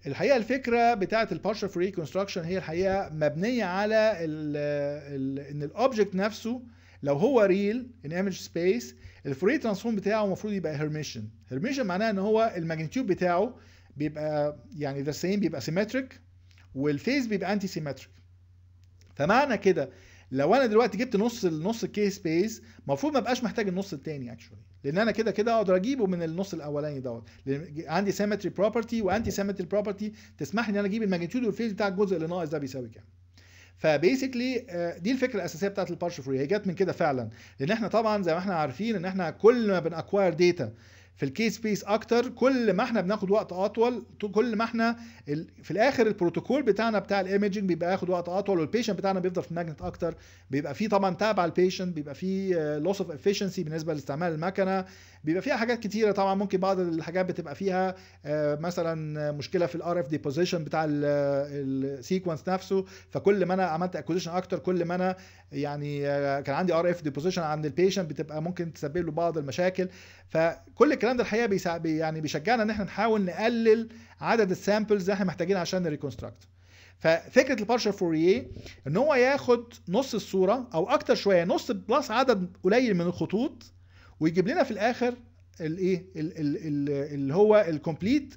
الحقيقه الفكره بتاعه البارشال فوريه ريكونستراكشن هي الحقيقه مبنيه على الـ الـ ان الاوبجكت نفسه لو هو ريل ان ايمج سبيس الفوري ترانسفورم بتاعه المفروض يبقى هيرميشن هيرميشن معناها ان هو الماجنتيود بتاعه بيبقى يعني ذا سيم بيبقى سيمتريك والفيز بيبقى انتي سيمتريك فمعنى كده لو انا دلوقتي جبت نص النص الكي سبيس المفروض ما بقاش محتاج النص الثاني اكشولي لان انا كده كده اقدر اجيبه من النص الاولاني دوت عندي سيمتري بروبرتي وانتي سيمتري بروبرتي تسمح لي ان انا اجيب الماجنتيود والفيز بتاع الجزء اللي ناقص ده بيساوي كام فبيسكلي آه، دي الفكره الاساسيه بتاعت البارش فري هي جت من كده فعلا لان احنا طبعا زي ما احنا عارفين ان احنا كل ما بنأكواير داتا في الكي سبيس اكتر كل ما احنا بناخد وقت اطول كل ما احنا في الاخر البروتوكول بتاعنا بتاع الايمجنج بيبقى ياخد وقت اطول والبيشنت بتاعنا بيفضل في الماجنت اكتر بيبقى فيه طبعا على البيشنت بيبقى فيه لوس اوف افشنسي بالنسبه لاستعمال المكنه بيبقى فيها حاجات كتيره طبعا ممكن بعض الحاجات بتبقى فيها آه، مثلا مشكله في الار اف ديبوزيشن بتاع السيكونس نفسه فكل ما انا عملت اكوزيشن اكتر كل ما انا يعني آه، كان عندي ار اف ديبوزيشن عند البيشنت بتبقى ممكن تسبب له بعض المشاكل فكل الكلام ده الحقيقه بيسع... بي يعني بيشجعنا ان احنا نحاول نقلل عدد السامبلز اللي احنا محتاجينها عشان نريكونستراكت ففكره البارشر فوريه ان هو ياخد نص الصوره او اكتر شويه نص بلس عدد قليل من الخطوط ويجيب لنا في الاخر الايه اللي هو الكومبليت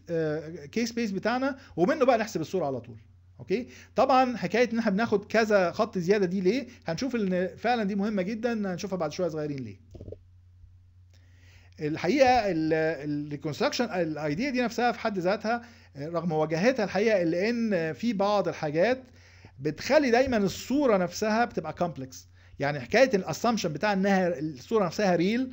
كيس بيس بتاعنا ومنه بقى نحسب الصوره على طول اوكي طبعا حكايه ان احنا بناخد كذا خط زياده دي ليه هنشوف ان فعلا دي مهمه جدا هنشوفها بعد شويه صغيرين ليه الحقيقه الريكونستراكشن الايديا دي نفسها في حد ذاتها رغم واجهتها الحقيقه الا ان في بعض الحاجات بتخلي دايما الصوره نفسها بتبقى كومبلكس يعني حكايه الاسامبشن بتاع انها الصوره نفسها ريل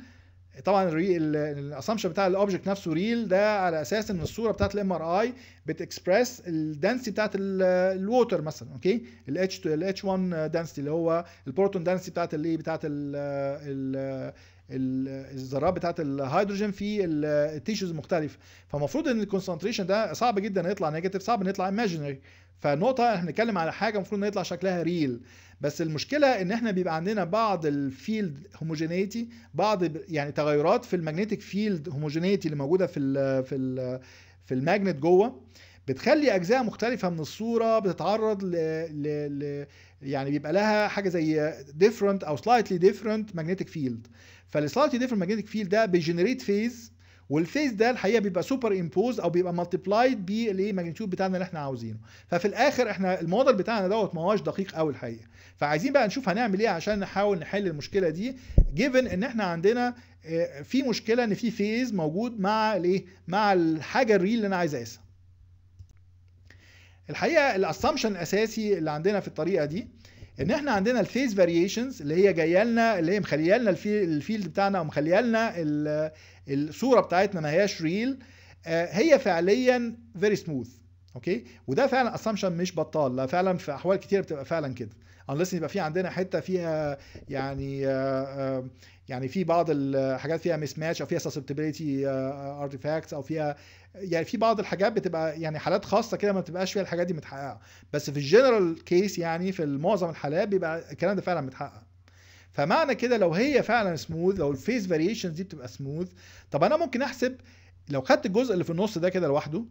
طبعا الاسامبشن بتاع الاوبجكت نفسه ريل ده على اساس ان الصوره بتاعت الام ار اي بتكسبرس الدنسي بتاعت الووتر مثلا اوكي الاتش الاتش 1 دنسي اللي هو البروتون دنسي بتاعت الايه بتاعت الذرات بتاعت الهيدروجين في التيشوز مختلفه فالمفروض ان الكونسنتريشن ده صعب جدا يطلع نيجاتيف صعب ان يطلع ايماجينري فالنقطه احنا بنتكلم على حاجه المفروض ان يطلع شكلها ريل بس المشكله ان احنا بيبقى عندنا بعض الفيلد هوموجينيتي بعض يعني تغيرات في المagnetic فيلد هوموجينيتي اللي موجوده في الـ في الـ في الماجنت جوه بتخلي اجزاء مختلفه من الصوره بتتعرض ل... ل... ل... يعني بيبقى لها حاجه زي ديفرنت او سلايتلي ديفرنت ماجنتيك فيلد فالسلايتلي ديفرنت ماجنتيك فيلد ده بيجنريت فيز والفيز ده الحقيقه بيبقى سوبر امبوز او بيبقى مالتيبلايد بالماجنتيود بتاعنا اللي احنا عاوزينه ففي الاخر احنا الموديل بتاعنا دوت ما هوش دقيق قوي الحقيقه فعايزين بقى نشوف هنعمل ايه عشان نحاول نحل المشكله دي جيفن ان احنا عندنا آه، في مشكله ان في فيز موجود مع الايه مع الحاجه الريل اللي انا عايز اقيسها الحقيقه الاسامبشن الاساسي اللي عندنا في الطريقه دي ان احنا عندنا الفيز فاريشنز اللي هي جايه لنا اللي هي مخليه لنا الفيلد بتاعنا ومخليه لنا الصوره بتاعتنا ما هياش ريل آه، هي فعليا فيري سموث اوكي وده فعلا اسامبشن مش بطال لا فعلا في احوال كتير بتبقى فعلا كده unless يبقى في عندنا حته فيها يعني آه، آه، يعني في بعض الحاجات فيها مس ماتش او فيها سسبتبيليتي ارتيفاكتس آه، آه، او فيها يعني في بعض الحاجات بتبقى يعني حالات خاصه كده ما بتبقاش فيها الحاجات دي متحققه بس في الجنرال كيس يعني في معظم الحالات بيبقى الكلام ده فعلا متحقق فمعنى كده لو هي فعلا سموث لو الفيس فاريشنز دي بتبقى سموث طب انا ممكن احسب لو خدت الجزء اللي في النص ده كده لوحده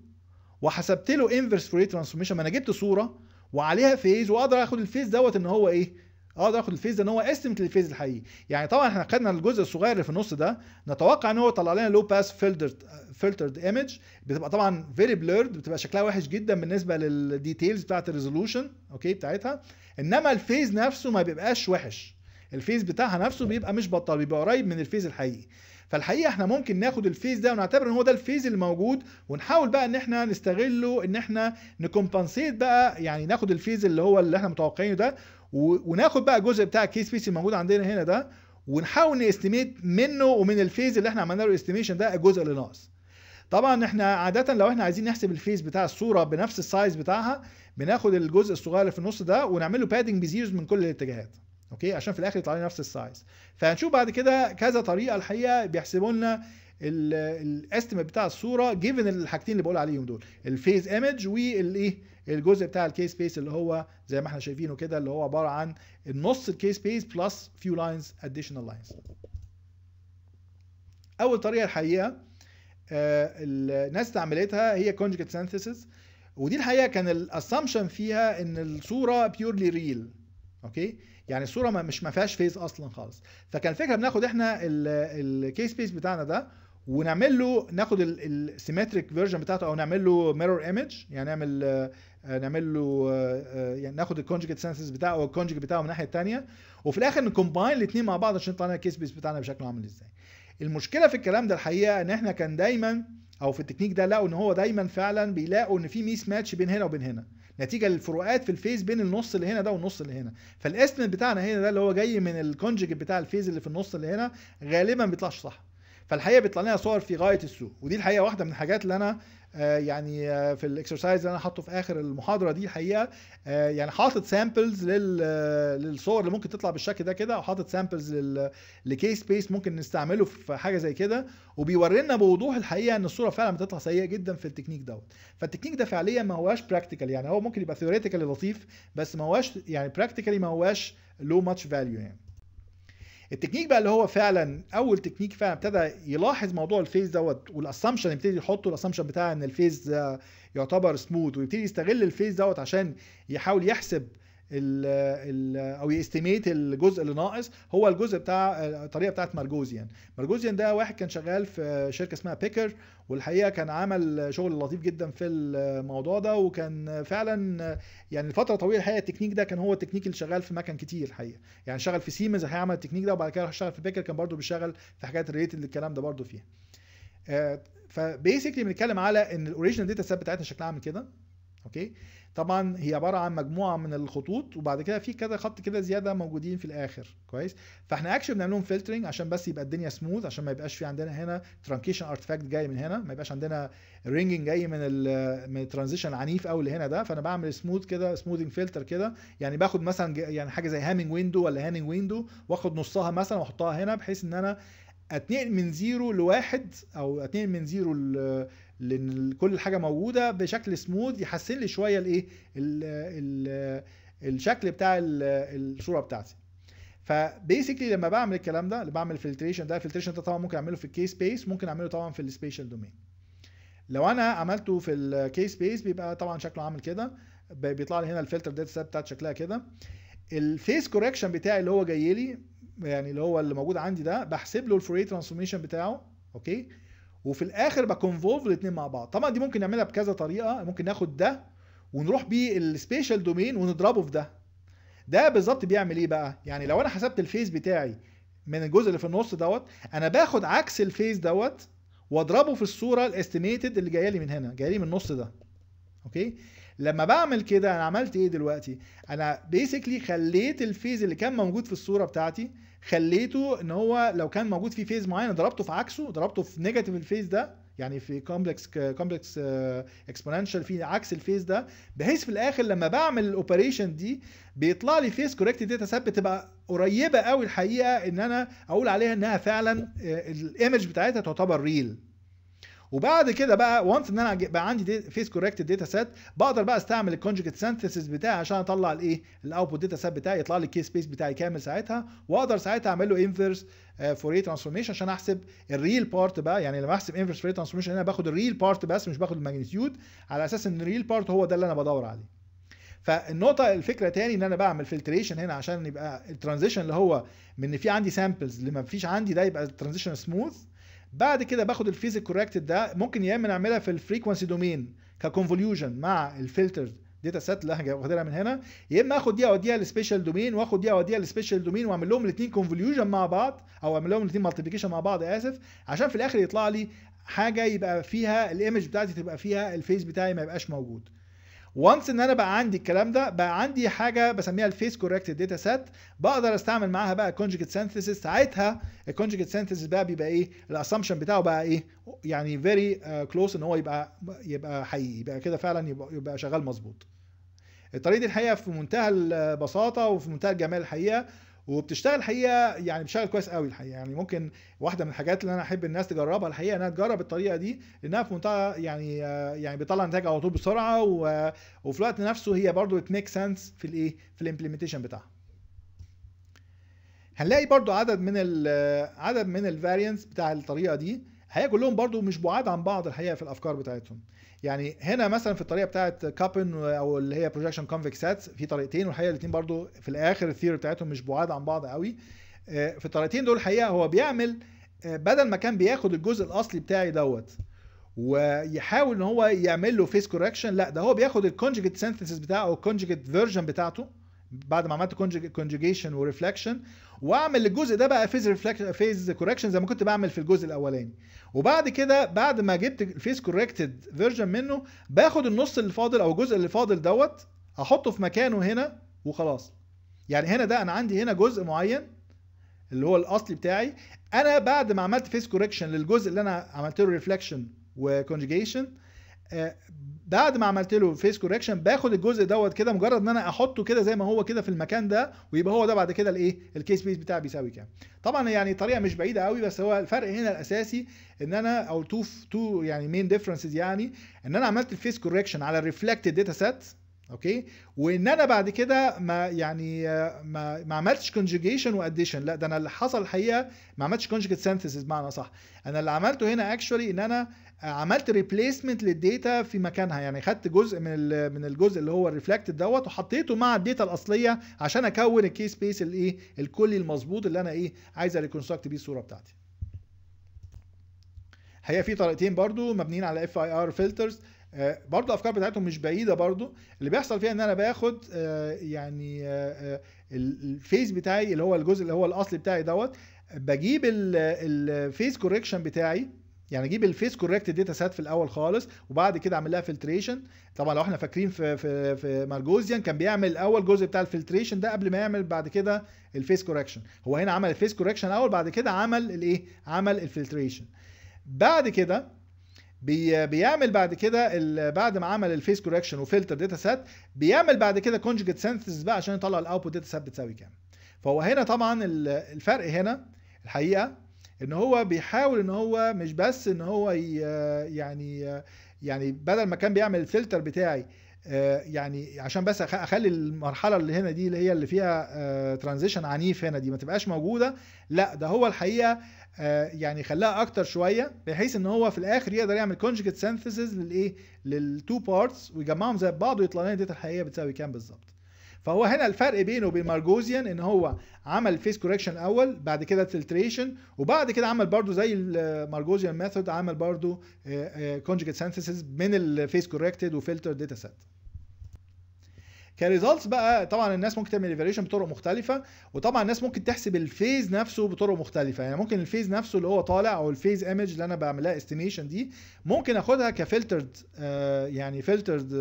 وحسبت له انفرس فوري ترانسفورميشن ما انا جبت صوره وعليها فيز واقدر اخد الفيز دوت ان هو ايه اقدر اه، اخد الفيز ده ان هو استيمت للفيز الحقيقي يعني طبعا احنا خدنا الجزء الصغير اللي في النص ده نتوقع ان هو طلع لنا لو باس فلترد فلترد ايمج بتبقى طبعا فيري بلورد بتبقى شكلها وحش جدا بالنسبه للديتيلز بتاعه الريزولوشن اوكي بتاعتها انما الفيز نفسه ما بيبقاش وحش الفيز بتاعها نفسه بيبقى مش بطال بيبقى قريب من الفيز الحقيقي فالحقيقه احنا ممكن ناخد الفيز ده ونعتبر ان هو ده الفيز اللي موجود ونحاول بقى ان احنا نستغله ان احنا نكمبنسيت بقى يعني ناخد الفيز اللي هو اللي احنا متوقعينه ده وناخد بقى الجزء بتاع الكيس سبيس الموجود عندنا هنا ده ونحاول نستيميت منه ومن الفيز اللي احنا عملنا له الاستيميشن ده الجزء اللي ناقص طبعا احنا عاده لو احنا عايزين نحسب الفيز بتاع الصوره بنفس السايز بتاعها بناخد الجزء الصغير اللي في النص ده ونعمل له بادنج بزيروز من كل الاتجاهات اوكي عشان في الاخر يطلع لنا نفس السايز فهنشوف بعد كده كذا طريقه الحقيقه بيحسبوا لنا الاستيميت بتاع الصوره جيفن الحاجتين اللي بقول عليهم دول الفيز ايمج والايه الجزء بتاع الكي سبيس اللي هو زي ما احنا شايفينه كده اللي هو عباره عن النص الكي سبيس بلس فيو لاينز اديشنال لاينز اول طريقه الحقيقه آه، الناس استعملتها هي كونجكت سينثيسيس ودي الحقيقه كان الاسامبشن فيها ان الصوره بيورلي ريل اوكي يعني الصوره مش ما فيهاش فيز اصلا خالص فكان الفكره بناخد احنا الكي سبيس بتاعنا ده ونعمل له ناخد السيمتريك فيرجن بتاعته او نعمل له ميرور ايمج يعني نعمل آه، نعمل له آه، آه، يعني ناخد الكونجكت سنسز بتاعه او الكونجكت بتاعه من الناحيه الثانيه وفي الاخر نكومباين الاثنين مع بعض عشان يطلع لنا الكيس بيس بتاعنا بشكله عامل ازاي المشكله في الكلام ده الحقيقه ان احنا كان دايما او في التكنيك ده لقوا ان هو دايما فعلا بيلاقوا ان في ميس ماتش بين هنا وبين هنا نتيجه للفروقات في الفيز بين النص اللي هنا ده والنص اللي هنا فالاستمنت بتاعنا هنا ده اللي هو جاي من الكونجكت بتاع الفيز اللي في النص اللي هنا غالبا بيطلعش صح فالحقيقه بيطلع لنا صور في غايه السوء ودي الحقيقه واحده من الحاجات اللي انا آه، يعني آه، في الاكسرسايز اللي انا حاطه في اخر المحاضره دي الحقيقه آه، يعني حاطط سامبلز للصور اللي ممكن تطلع بالشكل ده كده او حاطط سامبلز لكي سبيس ممكن نستعمله في حاجه زي كده وبيورينا بوضوح الحقيقه ان الصوره فعلا بتطلع سيئه جدا في التكنيك دوت فالتكنيك ده فعليا ما هواش براكتيكال يعني هو ممكن يبقى ثيوريتيكال لطيف بس ما هواش يعني براكتيكالي ما هواش لو ماتش فاليو يعني التكنيك بقى اللي هو فعلا اول تكنيك فعلا ابتدى يلاحظ موضوع الفيز دوت والاسامبشن يبتدي يحطه الاسامبشن بتاع ان الفيز يعتبر سموث ويبتدي يستغل الفيز دوت عشان يحاول يحسب ال ال او يستيميت الجزء اللي ناقص هو الجزء بتاع الطريقه بتاعت مارجوزيان مارجوزيان ده واحد كان شغال في شركه اسمها بيكر والحقيقه كان عمل شغل لطيف جدا في الموضوع ده وكان فعلا يعني لفتره طويله الحقيقه التكنيك ده كان هو التكنيك اللي شغال في مكان كتير الحقيقه يعني شغل في سيمز الحقيقه عمل التكنيك ده وبعد كده راح اشتغل في بيكر كان برده بيشتغل في حاجات ريليتد للكلام ده برده فيها آه، فبيسكلي بنتكلم على ان الاوريجنال داتا سيت بتاعتنا شكلها عامل كده اوكي طبعا هي عباره عن مجموعه من الخطوط وبعد كده في كذا خط كده زياده موجودين في الاخر كويس فاحنا اكشن بنعمل لهم فلترنج عشان بس يبقى الدنيا سموث عشان ما يبقاش في عندنا هنا ترانكيشن ارتفاكت جاي من هنا ما يبقاش عندنا رينجنج جاي من الـ من الترانزيشن العنيف قوي اللي هنا ده فانا بعمل سموث كده سموثنج فلتر كده يعني باخد مثلا يعني حاجه زي هامينج ويندو ولا هامينج ويندو واخد نصها مثلا واحطها هنا بحيث ان انا اتنقل من زيرو لواحد او اتنقل من زيرو لان كل حاجه موجوده بشكل سموث يحسن لي شويه الايه الشكل بتاع الصوره بتاعتي فبيسكلي لما بعمل الكلام ده اللي بعمل فلتريشن ده الفلتريشن ده طبعا ممكن اعمله في الكي سبيس ممكن اعمله طبعا في السبيشال دومين لو انا عملته في الكي سبيس بيبقى طبعا شكله عامل كده بيطلع لي هنا الفلتر داتا سيت بتاعت شكلها كده الفيس كوركشن بتاعي اللي هو جاي لي يعني اللي هو اللي موجود عندي ده بحسب له الفوري ترانسفورميشن بتاعه اوكي وفي الاخر بكونفولف الاثنين مع بعض طبعا دي ممكن نعملها بكذا طريقه ممكن ناخد ده ونروح بيه السبيشال دومين ونضربه في ده ده بالظبط بيعمل ايه بقى يعني لو انا حسبت الفيز بتاعي من الجزء اللي في النص دوت انا باخد عكس الفيز دوت واضربه في الصوره الاستيميتد اللي جايه لي من هنا جايه لي من النص ده اوكي لما بعمل كده انا عملت ايه دلوقتي انا بيسكلي خليت الفيز اللي كان موجود في الصوره بتاعتي خليته ان هو لو كان موجود في فيز معين ضربته في عكسه ضربته في نيجاتيف الفيز ده يعني في كومبلكس كومبلكس اكسبوننشال في عكس الفيز ده بحيث في الاخر لما بعمل الاوبريشن دي بيطلع لي فيس كوريكت داتا سيت بتبقى قريبه قوي الحقيقه ان انا اقول عليها انها فعلا آه، الايمج بتاعتها تعتبر ريل وبعد كده بقى وانس ان انا بقى عندي فيس كوريكت داتا سيت بقدر بقى استعمل الكونجكت سينثيسيس بتاعي عشان اطلع الايه الاوتبوت داتا سيت بتاعي يطلع لي الكي سبيس بتاعي كامل ساعتها واقدر ساعتها اعمل له انفرس فوريه ترانسفورميشن عشان احسب الريل بارت بقى يعني لما احسب انفرس فوريه ترانسفورميشن انا باخد الريل بارت بس مش باخد الماجنتيود على اساس ان الريل بارت هو ده اللي انا بدور عليه فالنقطه الفكره تاني ان انا بعمل فلتريشن هنا عشان يبقى الترانزيشن اللي هو من في عندي سامبلز اللي ما فيش عندي ده يبقى الترانزيشن سموث بعد كده باخد الفيز الكوركتد ده ممكن يا اما نعملها في الفريكونسي دومين ككونفوليوشن مع الفلتر داتا سيت اللي انا واخدها من هنا يا اما اخد دي اوديها للسبيشال دومين واخد دي اوديها للسبيشال دومين واعمل لهم الاثنين كونفوليوشن مع بعض او اعمل لهم الاثنين مالتيبيكيشن مع بعض اسف عشان في الاخر يطلع لي حاجه يبقى فيها الايمج بتاعتي تبقى فيها الفيس بتاعي ما يبقاش موجود وانس ان انا بقى عندي الكلام ده بقى عندي حاجه بسميها الفيس كوريكت داتا سيت بقدر استعمل معاها بقى كونجكت سينثيسيس ساعتها الكونجكت سينثيسيس بقى بيبقى ايه الاسامبشن بتاعه بقى ايه يعني فيري كلوز آه، ان هو يبقى يبقى حقيقي يبقى كده فعلا يبقى, يبقى شغال مظبوط الطريقه دي الحقيقه في منتهى البساطه وفي منتهى الجمال الحقيقه وبتشتغل حقيقه يعني بتشتغل كويس قوي الحقيقه يعني ممكن واحده من الحاجات اللي انا احب الناس تجربها الحقيقه انها تجرب الطريقه دي لانها في منتهى يعني يعني بيطلع نتائج على طول بسرعه وفي الوقت نفسه هي برضو بتميك سنس في الايه في الامبلمنتيشن بتاعها هنلاقي برضو عدد من ال عدد من الفاريانس بتاع الطريقه دي الحقيقه كلهم برضو مش بعاد عن بعض الحقيقه في الافكار بتاعتهم يعني هنا مثلا في الطريقه بتاعه كابن او اللي هي بروجكشن كونفكس سات في طريقتين والحقيقه الاثنين برضو في الاخر الثيري بتاعتهم مش بعاد عن بعض قوي آه، في الطريقتين دول الحقيقه هو بيعمل آه، بدل ما كان بياخد الجزء الاصلي بتاعي دوت ويحاول ان هو يعمل له فيس كوركشن لا ده هو بياخد الكونجكت سنتسز بتاعه او الكونجكت فيرجن بتاعته بعد ما عملت كونجيجيشن وريفلكشن واعمل الجزء ده بقى فيز ريفلكشن فيز كوركشن زي ما كنت بعمل في الجزء الاولاني وبعد كده بعد ما جبت الفيز كوركتد فيرجن منه باخد النص اللي فاضل او الجزء اللي فاضل دوت احطه في مكانه هنا وخلاص يعني هنا ده انا عندي هنا جزء معين اللي هو الاصلي بتاعي انا بعد ما عملت فيس كوركشن للجزء اللي انا عملت له ريفلكشن وكونجيجيشن بعد ما عملت له فيس كوركشن باخد الجزء دوت كده مجرد ان انا احطه كده زي ما هو كده في المكان ده ويبقى هو ده بعد كده الايه الكيس بيس بتاعي بيساوي كام طبعا يعني طريقه مش بعيده قوي بس هو الفرق هنا الاساسي ان انا او تو تو يعني مين ديفرنسز يعني ان انا عملت الفيس كوركشن على الريفلكتد داتا سيت اوكي وان انا بعد كده ما يعني ما ما عملتش كونجيجيشن واديشن لا ده انا اللي حصل الحقيقه ما عملتش كونجيجيت سينثيسيس بمعنى صح انا اللي عملته هنا اكشولي ان انا عملت ريبليسمنت للديتا في مكانها يعني خدت جزء من من الجزء اللي هو الريفلكتد دوت وحطيته مع الداتا الاصليه عشان اكون الكي سبيس الايه الكلي المظبوط اللي انا ايه عايز اريكونستراكت بيه الصوره بتاعتي هي في طريقتين برضو مبنيين على اف اي ار فلترز برضو الافكار بتاعتهم مش بعيده برضو اللي بيحصل فيها ان انا باخد آه، يعني آه، آه، الفيس بتاعي اللي هو الجزء اللي هو الاصلي بتاعي دوت بجيب الفيس كوريكشن بتاعي يعني اجيب الفيس كوريكت داتا سيت في الاول خالص وبعد كده اعمل لها فلتريشن طبعا لو احنا فاكرين في في في مارجوزيان كان بيعمل الاول جزء بتاع الفلتريشن ده قبل ما يعمل بعد كده الفيس كوريكشن هو هنا عمل الفيس كوريكشن الاول بعد كده عمل الايه عمل الفلتريشن بعد كده بي بيعمل بعد كده بعد ما عمل الفيس كوريكشن وفلتر داتا سيت بيعمل بعد كده كونجكت سينثيسيس بقى عشان يطلع الاوتبوت داتا سيت بتساوي كام فهو هنا طبعا الفرق هنا الحقيقه ان هو بيحاول ان هو مش بس ان هو يعني يعني بدل ما كان بيعمل الفلتر بتاعي آه، يعني عشان بس اخلي المرحله اللي هنا دي اللي هي اللي فيها ترانزيشن آه، عنيف هنا دي ما تبقاش موجوده لا ده هو الحقيقه آه، يعني خلاها اكتر شويه بحيث ان هو في الاخر يقدر يعمل كونجكت سينثيسز للايه للتو بارتس ويجمعهم زي بعض ويطلع لنا الداتا الحقيقيه بتساوي كام بالظبط فهو هنا الفرق بينه وبين مارجوزيان ان هو عمل فيس كوركشن الاول بعد كده فلتريشن وبعد كده عمل برضو زي المارجوزيان ميثود عمل برضو كونجكت سينثيسيس من الفيس كوركتد وفلتر داتا سيت كريزالتس بقى طبعا الناس ممكن تعمل ايفاليشن بطرق مختلفه وطبعا الناس ممكن تحسب الفيز نفسه بطرق مختلفه يعني ممكن الفيز نفسه اللي هو طالع او الفيز ايمج اللي انا بعملها استيميشن دي ممكن اخدها كفلترد آه يعني فلترد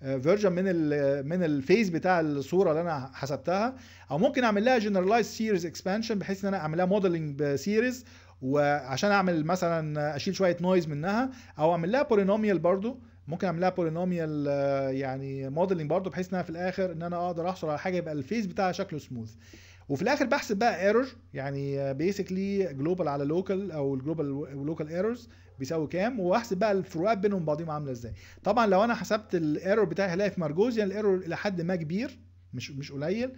فيرجن آه، من ال من الفيز بتاع الصوره اللي انا حسبتها او ممكن اعمل لها جنرالايز سيريز اكسبانشن بحيث ان انا اعملها موديلنج سيريز وعشان اعمل مثلا اشيل شويه نويز منها او اعمل لها بولينوميال برضو ممكن اعمل لها بولينوميال آه، يعني موديلنج برضو بحيث انها في الاخر ان انا اقدر احصل على حاجه يبقى الفيز بتاعها شكله سموث وفي الاخر بحسب بقى ايرور يعني بيسكلي جلوبال على لوكال او الجلوبال ولوكال ايرورز بيساوي كام واحسب بقى الفروقات بينهم بعضهم عامله ازاي طبعا لو انا حسبت الايرور بتاعي هلاقي في مارجوزيان يعني الايرور الى حد ما كبير مش مش قليل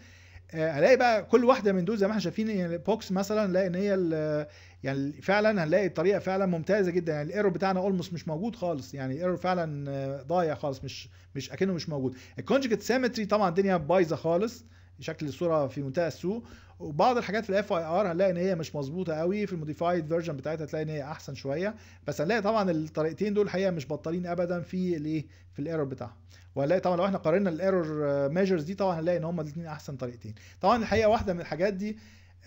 آه، هلاقي بقى كل واحده من دول زي ما احنا شايفين يعني بوكس مثلا هلاقي ان هي يعني فعلا هنلاقي الطريقه فعلا ممتازه جدا يعني الايرور بتاعنا اولموست مش موجود خالص يعني الايرور فعلا آه، ضايع خالص مش مش اكنه مش موجود الكونجكت سيمتري طبعا الدنيا بايظه خالص شكل الصوره في منتهى السوء وبعض الحاجات في الاف اي ار هنلاقي ان هي مش مظبوطه قوي في الموديفايد فيرجن بتاعتها هتلاقي ان هي احسن شويه بس هنلاقي طبعا الطريقتين دول الحقيقه مش بطالين ابدا في الايه في الايرور بتاعهم وهنلاقي طبعا لو احنا قارنا الايرور ميجرز دي طبعا هنلاقي ان هم الاثنين احسن طريقتين طبعا الحقيقه واحده من الحاجات دي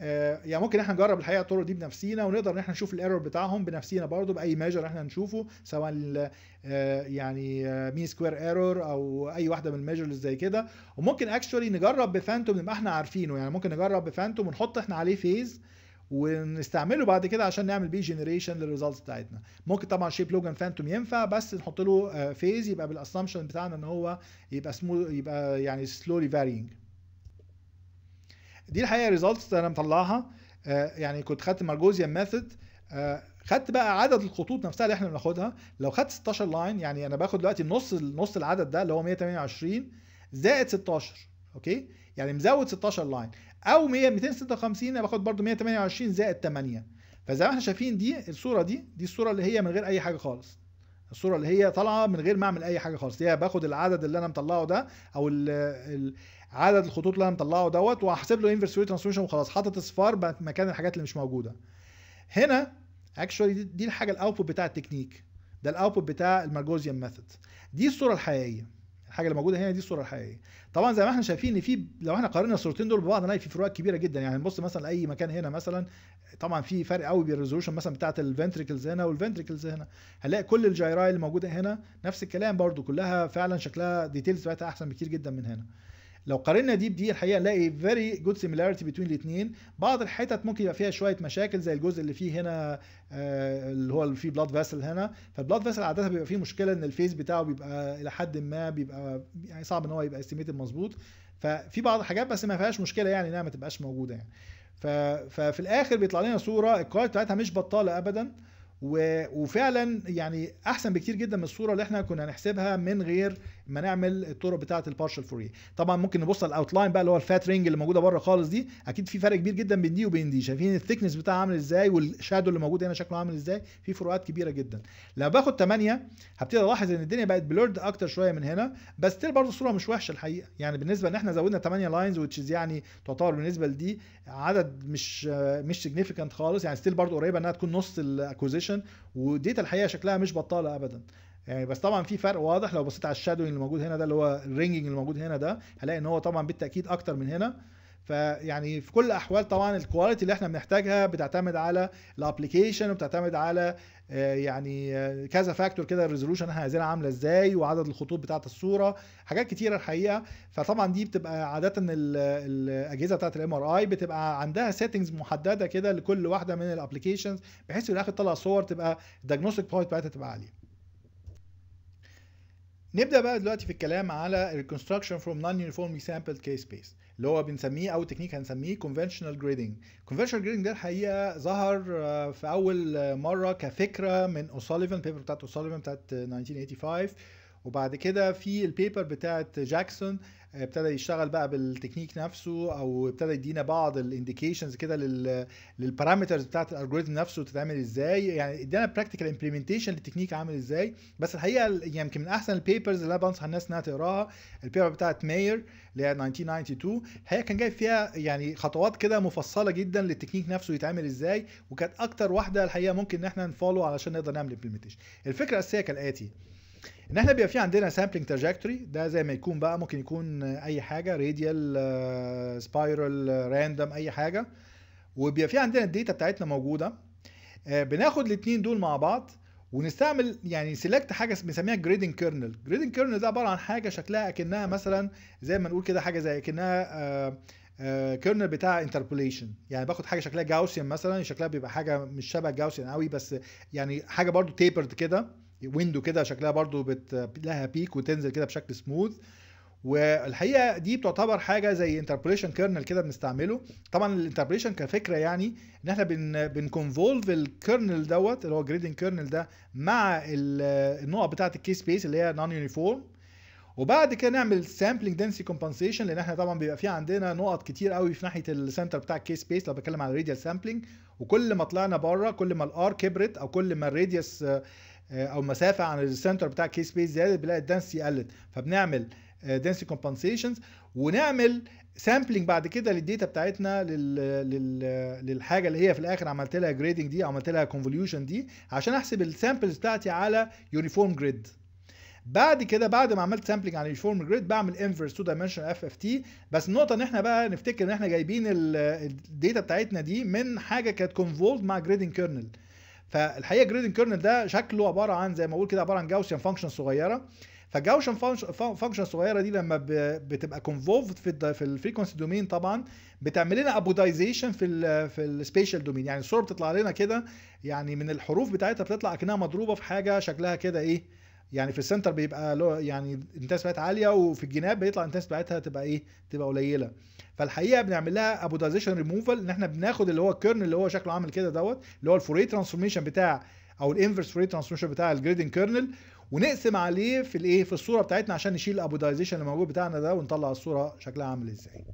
آه، يعني ممكن احنا نجرب الحقيقه الطرق دي بنفسينا ونقدر ان احنا نشوف الايرور بتاعهم بنفسينا برضو باي ميجر احنا نشوفه سواء آه، يعني مين سكوير ايرور او اي واحده من الميجرز زي كده وممكن اكشولي نجرب بفانتوم نبقى احنا عارفينه يعني ممكن نجرب بفانتوم ونحط احنا عليه فيز ونستعمله بعد كده عشان نعمل بيه جنريشن للريزلتس بتاعتنا ممكن طبعا شيب لوجن فانتوم ينفع بس نحط له فيز آه، يبقى بالاسامبشن بتاعنا ان هو يبقى سمو يبقى يعني سلولي فارينج دي الحقيقه ريزلتس انا مطلعها آه، يعني كنت خدت مارجوزيان ميثود آه، خدت بقى عدد الخطوط نفسها اللي احنا بناخدها لو خدت 16 لاين يعني انا باخد دلوقتي نص نص العدد ده اللي هو 128 زائد 16 اوكي يعني مزود 16 لاين او 100 256 انا باخد برده 128 زائد 8 فزي ما احنا شايفين دي الصوره دي دي الصوره اللي هي من غير اي حاجه خالص الصوره اللي هي طالعه من غير ما اعمل اي حاجه خالص هي باخد العدد اللي انا مطلعه ده او عدد الخطوط اللي انا مطلعه دوت وهحسب له انفرس وير ترانسفورميشن وخلاص حاطط اصفار مكان الحاجات اللي مش موجوده هنا اكشوالي دي, دي الحاجه الاوتبوت بتاع التكنيك ده الاوتبوت بتاع المرجوزيان ميثود دي الصوره الحقيقيه الحاجه اللي موجوده هنا دي الصوره الحقيقيه طبعا زي ما احنا شايفين ان في لو احنا قارنا الصورتين دول ببعض هنلاقي في فروقات كبيره جدا يعني نبص مثلا لاي مكان هنا مثلا طبعا في فرق قوي الريزولوشن مثلا بتاعه الفنتريكلز هنا والفنتريكلز هنا هنلاقي كل الجيراي اللي موجوده هنا نفس الكلام برده كلها فعلا شكلها ديتيلز بتاعتها احسن بكتير جدا من هنا لو قارنا دي بدي الحقيقه نلاقي فيري جود سيميلاريتي بين الاثنين بعض الحتت ممكن يبقى فيها شويه مشاكل زي الجزء اللي فيه هنا آه، اللي هو اللي فيه بلاد فاسل هنا فالبلاد فاسل عاده بيبقى فيه مشكله ان الفيس بتاعه بيبقى الى حد ما بيبقى يعني صعب ان هو يبقى استيميتد مظبوط ففي بعض الحاجات بس ما فيهاش مشكله يعني انها ما تبقاش موجوده يعني ففي الاخر بيطلع لنا صوره الكواليتي بتاعتها مش بطاله ابدا وفعلا يعني احسن بكتير جدا من الصوره اللي احنا كنا هنحسبها من غير ما نعمل الطرق بتاعه البارشال فوريه e. طبعا ممكن نبص على الاوتلاين بقى اللي هو الفات رينج اللي موجوده بره خالص دي اكيد في فرق كبير جدا بين دي وبين دي شايفين الثيكنس بتاعها عامل ازاي والشادو اللي موجود هنا شكله عامل ازاي في فروقات كبيره جدا لو باخد 8 هبتدي الاحظ ان الدنيا بقت بلورد اكتر شويه من هنا بس تل برضه الصوره مش وحشه الحقيقه يعني بالنسبه ان احنا زودنا 8 لاينز وتشيز يعني تعتبر بالنسبه لدي عدد مش مش سيجنيفيكانت خالص يعني ستيل برضه قريبه انها تكون نص الاكوزيشن وديتا الحقيقه شكلها مش بطاله ابدا يعني بس طبعا في فرق واضح لو بصيت على الشادوينج اللي موجود هنا ده اللي هو الرينجنج اللي موجود هنا ده هلاقي ان هو طبعا بالتاكيد اكتر من هنا فيعني في كل الاحوال طبعا الكواليتي اللي احنا بنحتاجها بتعتمد على الابلكيشن وبتعتمد على آه، يعني آه، كذا فاكتور كده الريزولوشن احنا عايزينها عامله ازاي وعدد الخطوط بتاعه الصوره حاجات كتيره الحقيقه فطبعا دي بتبقى عاده الاجهزه بتاعه الام ار اي بتبقى عندها سيتنجز محدده كده لكل واحده من الابلكيشنز بحيث في الاخر تطلع صور تبقى الدياجنوستيك بوينت بتاعتها تبقى عاليه نبدا بقى دلوقتي في الكلام على reconstruction from non-uniformly sampled case space اللي هو بنسميه او تكنيك هنسميه conventional grading conventional grading ده الحقيقه ظهر آه، في اول آه، مره كفكره من اوسوليفان بيبر بتاعت اوسوليفان بتاعت 1985 آه، وبعد كده في البيبر بتاعت جاكسون آه، ابتدى يشتغل بقى بالتكنيك نفسه او ابتدى يدينا بعض الانديكيشنز كده للبارامترز بتاعت الالجوريزم نفسه تتعمل ازاي يعني ادانا براكتيكال امبلمنتيشن للتكنيك عامل ازاي بس الحقيقه يعني يمكن من احسن البيبرز اللي انا بنصح الناس انها تقراها البيبر بتاعت ماير اللي هي 1992 هي كان جايب فيها يعني خطوات كده مفصله جدا للتكنيك نفسه يتعمل ازاي وكانت اكتر واحده الحقيقه ممكن ان احنا نفولو علشان نقدر نعمل امبلمنتيشن الفكره الاساسيه كالاتي ان احنا بيبقى في عندنا سامبلنج تراجكتوري ده زي ما يكون بقى ممكن يكون اي حاجه راديال سبايرال راندوم اي حاجه وبيبقى في عندنا الداتا بتاعتنا موجوده آه، بناخد الاثنين دول مع بعض ونستعمل يعني سيلكت حاجه بنسميها جريدنج كيرنل جريدنج كيرنل ده عباره عن حاجه شكلها اكنها مثلا زي ما نقول كده حاجه زي اكنها كيرنل آه، آه، بتاع انتربوليشن يعني باخد حاجه شكلها جاوسيان مثلا شكلها بيبقى حاجه مش شبه جاوسيان قوي بس يعني حاجه برضو تيبرد كده ويندو كده شكلها برضو بت... لها بيك وتنزل كده بشكل سموث والحقيقه دي بتعتبر حاجه زي انتربريشن كيرنل كده بنستعمله طبعا الانتربريشن كفكره يعني ان احنا بن بنكونفولف الكيرنل دوت اللي هو جريدنج كيرنل ده مع النقط بتاعه الكي سبيس اللي هي نون يونيفورم وبعد كده نعمل سامبلنج دنسي كومبنسيشن لان احنا طبعا بيبقى في عندنا نقط كتير قوي في ناحيه السنتر بتاع الكي سبيس لو بتكلم على الراديال سامبلنج وكل ما طلعنا بره كل ما الار كبرت او كل ما الراديوس آه، او مسافه عن السنتر بتاع الكي سبيس زادت بنلاقي الدنسي قلت فبنعمل دنسي آه، كومبنسيشنز ونعمل سامبلنج بعد كده للديتا بتاعتنا لل... لل... للحاجه اللي هي في الاخر عملت لها جريدنج دي عملت لها كونفوليوشن دي عشان احسب السامبلز بتاعتي على يونيفورم جريد بعد كده بعد ما عملت سامبلنج على يونيفورم جريد بعمل انفرس تو دايمنشن اف اف تي بس النقطه ان احنا بقى نفتكر ان احنا جايبين الديتا بتاعتنا دي من حاجه كانت كونفولد مع جريدنج كيرنل فالحقيقه جريدن كيرنل ده شكله عباره عن زي ما اقول كده عباره عن جاوسيان فانكشن صغيره فالجاوشن فانكشن صغيره دي لما بتبقى كونفولفد في في الفريكونسي دومين طبعا بتعمل لنا ابودايزيشن في الـ في السبيشال دومين يعني الصوره بتطلع لنا كده يعني من الحروف بتاعتها بتطلع كانها مضروبه في حاجه شكلها كده ايه يعني في السنتر بيبقى له يعني الانتنس بتاعتها عاليه وفي الجناب بيطلع الانتنس بتاعتها تبقى ايه تبقى قليله فالحقيقه بنعمل لها ابوتازيشن ريموفال ان احنا بناخد اللي هو الكيرن اللي هو شكله عامل كده دوت اللي هو الفوري ترانسفورميشن بتاع او الانفرس فوري ترانسفورميشن بتاع الجريدنج كيرنل ونقسم عليه في الايه في الصوره بتاعتنا عشان نشيل الابوتازيشن اللي موجود بتاعنا ده ونطلع الصوره شكلها عامل ازاي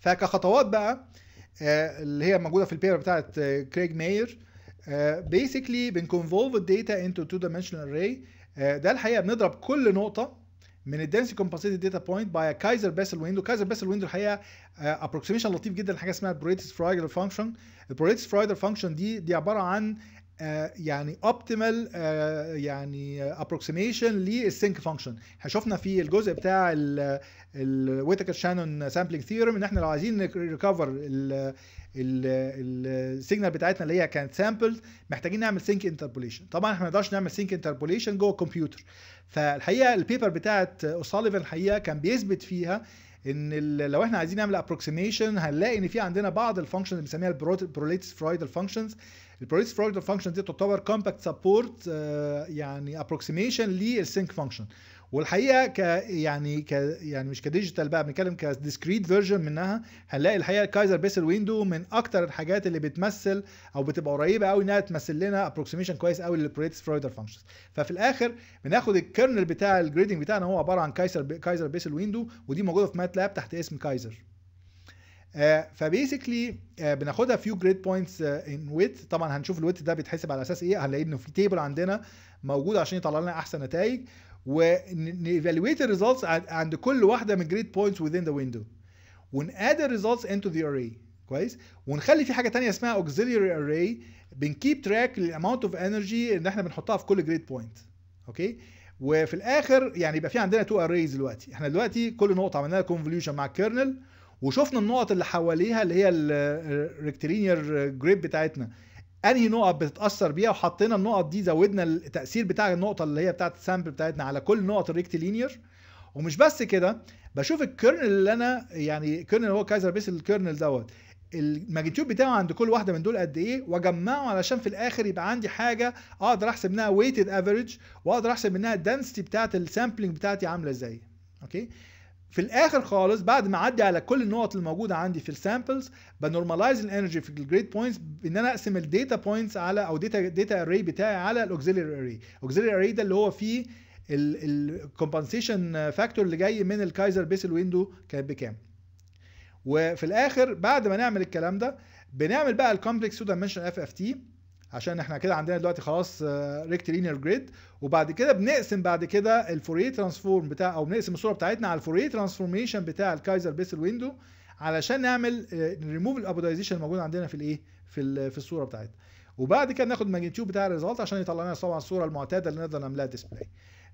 فكخطوات بقى آه، اللي هي موجوده في البيبر بتاعت كريج آه، ماير Uh, basically بنكونفولف الداتا انتو تو dimensional array آه، ده الحقيقه بنضرب كل نقطه من الدنسي كومبنسيتد داتا بوينت باي كايزر باسل ويندو كايزر باسل ويندو الحقيقه ابروكسيميشن آه، uh, لطيف جدا حاجه اسمها بريتس فرايدر فانكشن البريتس فرايدر فانكشن دي دي عباره عن Uh, يعني اوبتيمال uh, يعني ابروكسيميشن للسينك فانكشن احنا شفنا في الجزء بتاع الويتكر شانون سامبلينج ثيورم ان احنا لو عايزين ريكفر السيجنال بتاعتنا اللي هي كانت سامبلز محتاجين نعمل سينك انتربوليشن طبعا احنا ما نقدرش نعمل سينك انتربوليشن جوه الكمبيوتر فالحقيقه البيبر بتاعت اوساليفن الحقيقه كان بيثبت فيها ان لو احنا عايزين نعمل ابروكسيميشن هنلاقي ان في عندنا بعض الفانكشنز اللي بنسميها البروليتس فرويدل فانكشنز البروليتس فرويدل فانكشنز دي تعتبر كومباكت آه، سبورت يعني ابروكسيميشن للسينك فانكشن والحقيقه ك يعني ك يعني مش كديجيتال بقى بنتكلم كديسكريت فيرجن منها هنلاقي الحقيقه كايزر بيسل ويندو من اكتر الحاجات اللي بتمثل او بتبقى قريبه قوي انها تمثل لنا ابروكسيميشن كويس قوي للبريتس فرويدر فانكشنز ففي الاخر بناخد الكيرنل بتاع الجريدنج بتاعنا هو عباره عن كايزر كايزر بيسل ويندو ودي موجوده في ماتلاب تحت اسم كايزر آه، فبيسكلي آه، بناخدها فيو جريد بوينتس ان ويت طبعا هنشوف الويت ده بيتحسب على اساس ايه هنلاقي انه في تيبل عندنا موجود عشان يطلع لنا احسن نتائج ونيفالويت الريزلتس عند كل واحده من جريد بوينتس within the window وناد الريزلتس into the array كويس ونخلي في حاجه ثانيه اسمها auxiliary array بنكيب تراك للاماونت اوف انرجي اللي احنا بنحطها في كل جريد بوينت اوكي وفي الاخر يعني يبقى في عندنا تو اريز دلوقتي احنا دلوقتي كل نقطه عملنا لها كونفوليوشن مع الكيرنل وشفنا النقط اللي حواليها اللي هي الريكتيلينير جريب بتاعتنا انهي نقط بتتاثر بيها وحطينا النقط دي زودنا التاثير بتاع النقطه اللي هي بتاعه السامبل بتاعتنا على كل نقط الريكتيلينير ومش بس كده بشوف الكيرنل اللي انا يعني الكيرنل هو كايزر بيس الكيرنل دوت الماجنتيود بتاعه عند كل واحده من دول قد ايه واجمعه علشان في الاخر يبقى عندي حاجه اقدر احسب منها ويتد افريج واقدر احسب منها الدنسيتي بتاعت السامبلنج بتاعتي عامله ازاي اوكي في الاخر خالص بعد ما اعدي على كل النقط الموجوده عندي في السامبلز بنورماليز الانرجي في الجريد بوينتس بان انا اقسم الداتا بوينتس على او داتا داتا اري بتاعي على الاوكسيلري اري الاوكسيلري اري ده اللي هو فيه الكومبنسيشن فاكتور اللي جاي من الكايزر بيسل ويندو كانت بكام وفي الاخر بعد ما نعمل الكلام ده بنعمل بقى الكومبلكس تو دايمنشن اف اف تي عشان احنا كده عندنا دلوقتي خلاص آه، ريكت لينير جريد وبعد كده بنقسم بعد كده الفوريه ترانسفورم بتاع او بنقسم الصوره بتاعتنا على الفوريه ترانسفورميشن بتاع الكايزر بيسل ويندو علشان نعمل ريموف آه، الابودايزيشن الموجود عندنا في الايه في في الصوره بتاعتنا وبعد كده ناخد ماجنتيود بتاع الريزلت عشان يطلع لنا طبعا الصوره المعتاده اللي نقدر نعملها ديسبلاي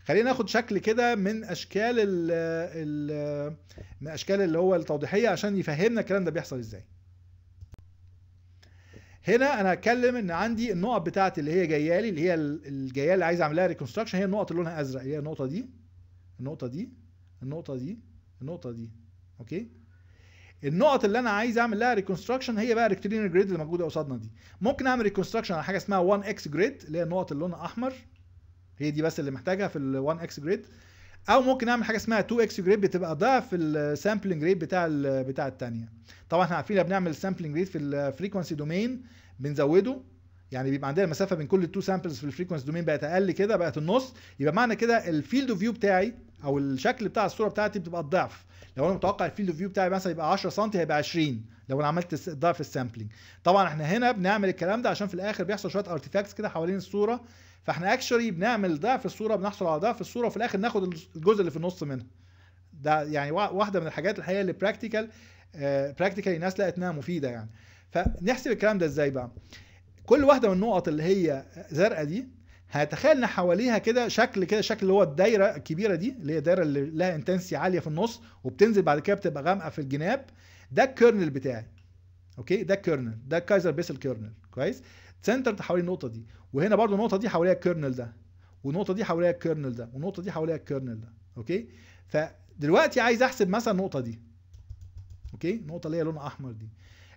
خلينا ناخد شكل كده من اشكال ال من اشكال اللي هو التوضيحيه عشان يفهمنا الكلام ده بيحصل ازاي هنا انا هتكلم ان عندي النقط بتاعتي اللي هي جايه لي اللي هي الجايه اللي عايز اعملها ريكونستراكشن هي النقط اللي لونها ازرق اللي هي النقطه دي النقطه دي النقطه دي النقطه دي اوكي النقط اللي انا عايز اعمل لها ريكونستراكشن هي بقى ريكتيلينير جريد اللي موجوده قصادنا دي ممكن اعمل ريكونستراكشن على حاجه اسمها 1 اكس جريد اللي هي النقط اللي لونها احمر هي دي بس اللي محتاجها في ال 1 اكس جريد او ممكن اعمل حاجه اسمها 2 اكس جريد بتبقى ضعف السامبلنج ريت بتاع بتاع الثانيه طبعا احنا عارفين بنعمل سامبلنج ريت في الفريكونسي دومين بنزوده يعني بيبقى عندنا المسافه بين كل التو سامبلز في الفريكونسي دومين بقت اقل كده بقت النص يبقى معنى كده الفيلد اوف فيو بتاعي او الشكل بتاع الصوره بتاعتي بتبقى الضعف لو انا متوقع الفيلد اوف فيو بتاعي مثلا يبقى 10 سم هيبقى 20 لو انا عملت ضعف السامبلنج طبعا احنا هنا بنعمل الكلام ده عشان في الاخر بيحصل شويه ارتيفاكتس كده حوالين الصوره فاحنا اكشولي بنعمل ضعف الصوره بنحصل على ضعف الصوره وفي الاخر ناخد الجزء اللي في النص منها ده يعني واحده من الحاجات الحقيقه اللي براكتيكال آه، براكتيكال الناس لقت انها مفيده يعني فنحسب الكلام ده ازاي بقى كل واحده من النقط اللي هي زرقاء دي ان حواليها كده شكل كده شكل اللي هو الدايره الكبيره دي اللي هي الدايره اللي لها انتنسي عاليه في النص وبتنزل بعد كده بتبقى غامقه في الجناب ده الكيرنل بتاعي اوكي ده الكيرنل ده كايزر بيسل كيرنل كويس سنترد حوالين النقطه دي وهنا برضو النقطه دي حواليها الكيرنل ده والنقطه دي حواليها الكيرنل ده والنقطه دي حواليها الكيرنل ده اوكي فدلوقتي عايز احسب مثلا النقطه دي اوكي النقطه اللي هي لونها احمر دي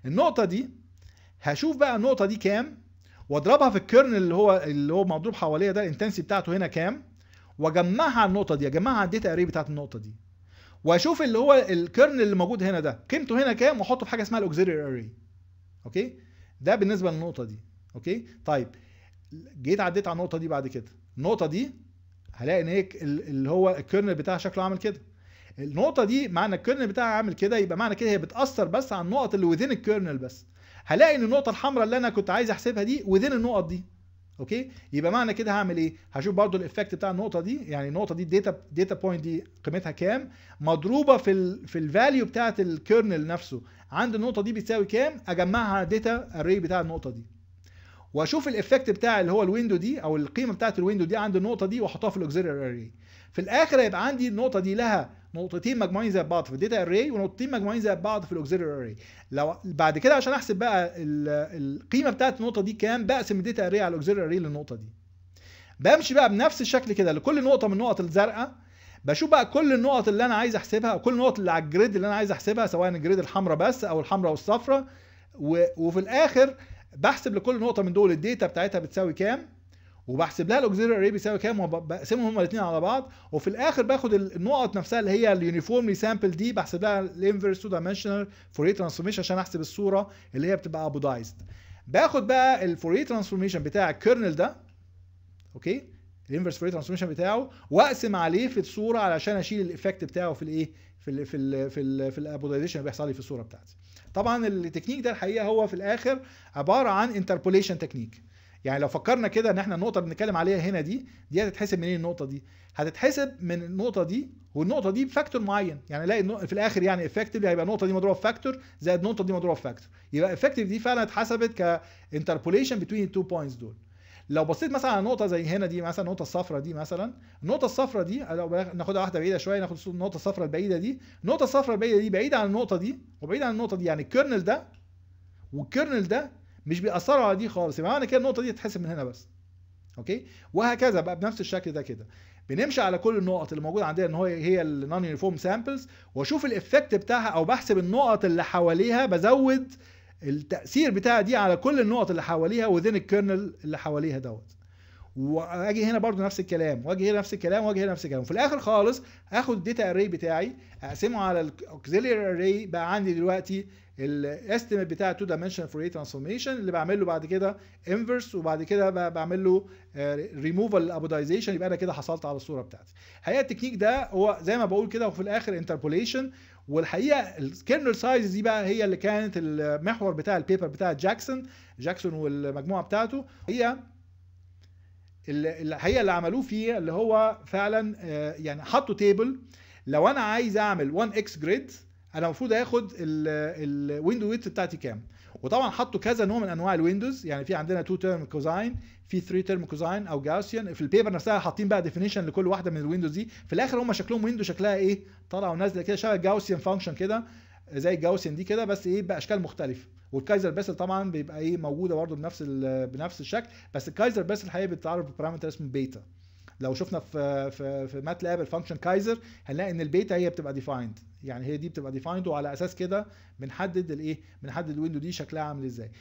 النقطه دي هشوف بقى النقطه دي كام واضربها في الكيرنل اللي هو اللي هو مضروب حواليها ده الانتنسي بتاعته هنا كام واجمعها على النقطه دي اجمعها على الداتا اري بتاعت النقطه دي واشوف اللي هو الكيرنل اللي موجود هنا ده قيمته هنا كام واحطه في حاجه اسمها الاوكسيلري اري اوكي ده بالنسبه للنقطه دي اوكي طيب جيت عديت على النقطه دي بعد كده النقطه دي هلاقي ان هيك اللي هو الكيرنل بتاعها شكله عامل كده النقطه دي معنى الكيرنل بتاعها عامل كده يبقى معنى كده هي بتاثر بس على النقط اللي وذين الكيرنل بس هلاقي ان النقطه الحمراء اللي انا كنت عايز احسبها دي وذين النقط دي اوكي يبقى معنى كده هعمل ايه هشوف برضو الايفكت بتاع النقطه دي يعني النقطه دي الداتا داتا بوينت دي قيمتها كام مضروبه في الـ في الفاليو بتاعه الكيرنل نفسه عند النقطه دي بتساوي كام اجمعها على الداتا اري بتاع النقطه دي واشوف الايفكت بتاع اللي هو الويندو دي او القيمه بتاعت الويندو دي عند النقطه دي واحطها في الاوكسيلري اري في الاخر هيبقى عندي النقطه دي لها نقطتين مجموعين زي بعض في الداتا اري ونقطتين مجموعين زي بعض في الاوكسيلري اري لو بعد كده عشان احسب بقى القيمه بتاعت النقطه دي كام بقسم الداتا اري على الاوكسيلري اري للنقطه دي بمشي بقى بنفس الشكل كده لكل نقطه من النقط الزرقاء بشوف بقى كل النقط اللي انا عايز احسبها او كل النقط اللي على الجريد اللي انا عايز احسبها سواء الجريد الحمراء بس او الحمراء والصفراء وفي الاخر بحسب لكل نقطه من دول الداتا بتاعتها بتساوي كام وبحسب لها الاوكسيلري اري بيساوي كام وبقسمهم هما الاثنين على بعض وفي الاخر باخد النقط نفسها اللي هي اليونيفورملي سامبل دي بحسب لها الانفرس تو دايمنشنال فوريه ترانسفورميشن عشان احسب الصوره اللي هي بتبقى ابودايزد باخد بقى الفوري إيه ترانسفورميشن بتاع الكيرنل ده اوكي الانفرس فوريه ترانسفورميشن بتاعه واقسم عليه في الصوره علشان اشيل الايفكت بتاعه في الايه في الـ في الـ في الـ في الابودايزيشن اللي بيحصل لي في الصوره بتاعتي طبعا التكنيك ده الحقيقه هو في الاخر عباره عن انتربوليشن تكنيك يعني لو فكرنا كده ان احنا النقطه اللي بنتكلم عليها هنا دي دي هتتحسب منين النقطه دي هتتحسب من النقطه دي والنقطه دي بفاكتور معين يعني الاقي في الاخر يعني افكتيفلي هيبقى النقطه دي مضروبه بفاكتور زائد النقطه دي مضروبه بفاكتور يبقى افكتيف دي فعلا اتحسبت كانتربوليشن بتوين التو بوينتس دول لو بصيت مثلا على نقطه زي هنا دي مثلا النقطه الصفراء دي مثلا النقطه الصفراء دي لو ناخدها واحده بعيده شويه ناخد النقطه الصفراء البعيده دي النقطه الصفراء البعيده دي بعيده عن النقطه دي وبعيده عن النقطه دي يعني الكيرنل ده والكيرنل ده مش بيأثروا على دي خالص يبقى معنى كده النقطه دي تتحسب من هنا بس اوكي وهكذا بقى بنفس الشكل ده كده بنمشي على كل النقط اللي موجوده عندنا ان هو هي النون يونيفورم سامبلز واشوف الايفكت بتاعها او بحسب النقط اللي حواليها بزود التاثير بتاعها دي على كل النقط اللي حواليها وذين الكيرنل اللي حواليها دوت واجي هنا برضو نفس الكلام واجي هنا نفس الكلام واجي هنا نفس الكلام وفي الاخر خالص اخد الداتا اري بتاعي اقسمه على الاوكسيلري اري بقى عندي دلوقتي الاستيميت بتاع تو دايمنشن فوري ترانسفورميشن اللي بعمل له بعد كده انفرس وبعد كده بعمل له ريموفال آه، ابودايزيشن يبقى انا كده حصلت على الصوره بتاعتي الحقيقه التكنيك ده هو زي ما بقول كده وفي الاخر انتربوليشن والحقيقه الكيرنل سايز دي بقى هي اللي كانت المحور بتاع البيبر بتاع جاكسون جاكسون والمجموعه بتاعته هي الحقيقه اللي عملوه فيه اللي هو فعلا آه، يعني حطوا تيبل لو انا عايز اعمل 1 اكس جريد انا المفروض اخد الويندو ويت بتاعتي كام وطبعا حطوا كذا نوع من انواع الويندوز يعني في عندنا تو تيرم كوزاين في 3 تيرم كوزاين او جاوسيان في البيبر نفسها حاطين بقى ديفينيشن لكل واحده من الويندوز دي في الاخر هم شكلهم ويندو شكلها ايه طالعه ونازله كده شبه جاوسيان فانكشن كده زي الجاوسيان دي كده بس ايه باشكال مختلفه والكايزر باسل طبعا بيبقى ايه موجوده برده بنفس بنفس الشكل بس الكايزر باسل الحقيقه بتتعرف ببارامتر اسمه بيتا لو شفنا في في في ماتلاب الفانكشن كايزر هنلاقي ان البيتا هي بتبقى ديفايند يعني هي دي بتبقى ديفايند وعلى اساس كده بنحدد الايه بنحدد الويندو دي شكلها عامل ازاي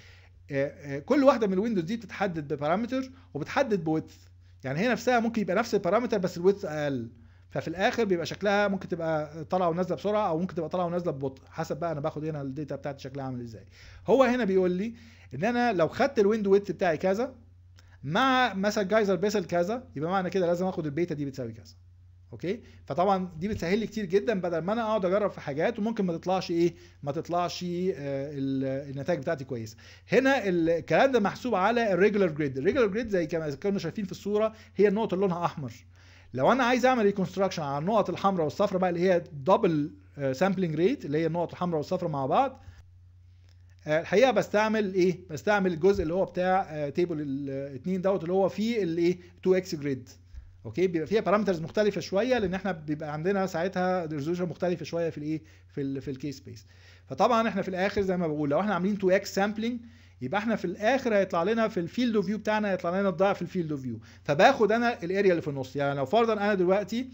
آه، آه، كل واحده من الويندوز دي بتتحدد ببارامتر وبتحدد بوث يعني هي نفسها ممكن يبقى نفس البارامتر بس الويدث اقل ففي الاخر بيبقى شكلها ممكن تبقى طالعه ونازله بسرعه او ممكن تبقى طالعه ونازله ببطء حسب بقى انا باخد هنا الداتا بتاعتي شكلها عامل ازاي هو هنا بيقول لي ان انا لو خدت الويندو ويدث بتاعي كذا مع مثلا جايزر بيسل كذا يبقى معنى كده لازم اخد البيتا دي بتساوي كذا اوكي فطبعا دي بتسهل لي كتير جدا بدل ما انا اقعد اجرب في حاجات وممكن ما تطلعش ايه ما تطلعش آه النتائج بتاعتي كويسه هنا الكلام ده محسوب على الريجولار جريد الريجولار جريد زي كما كنا شايفين في الصوره هي النقط اللي لونها احمر لو انا عايز اعمل ريكونستراكشن على النقط الحمراء والصفراء بقى اللي هي دبل سامبلنج ريت اللي هي النقط الحمراء والصفراء مع بعض آه، الحقيقه بستعمل ايه بستعمل الجزء اللي هو بتاع تيبل آه، الاثنين دوت اللي هو فيه الايه 2 اكس جريد اوكي بيبقى فيها بارامترز مختلفه شويه لان احنا بيبقى عندنا ساعتها ريزولوشن مختلفه شويه في الايه في الـ في الكيس سبيس فطبعا احنا في الاخر زي ما بقول لو احنا عاملين 2 اكس سامبلنج يبقى احنا في الاخر هيطلع لنا في الفيلد اوف فيو بتاعنا هيطلع لنا الضعف الفيلد اوف فيو فباخد انا الاريا اللي في النص يعني لو فرضا انا دلوقتي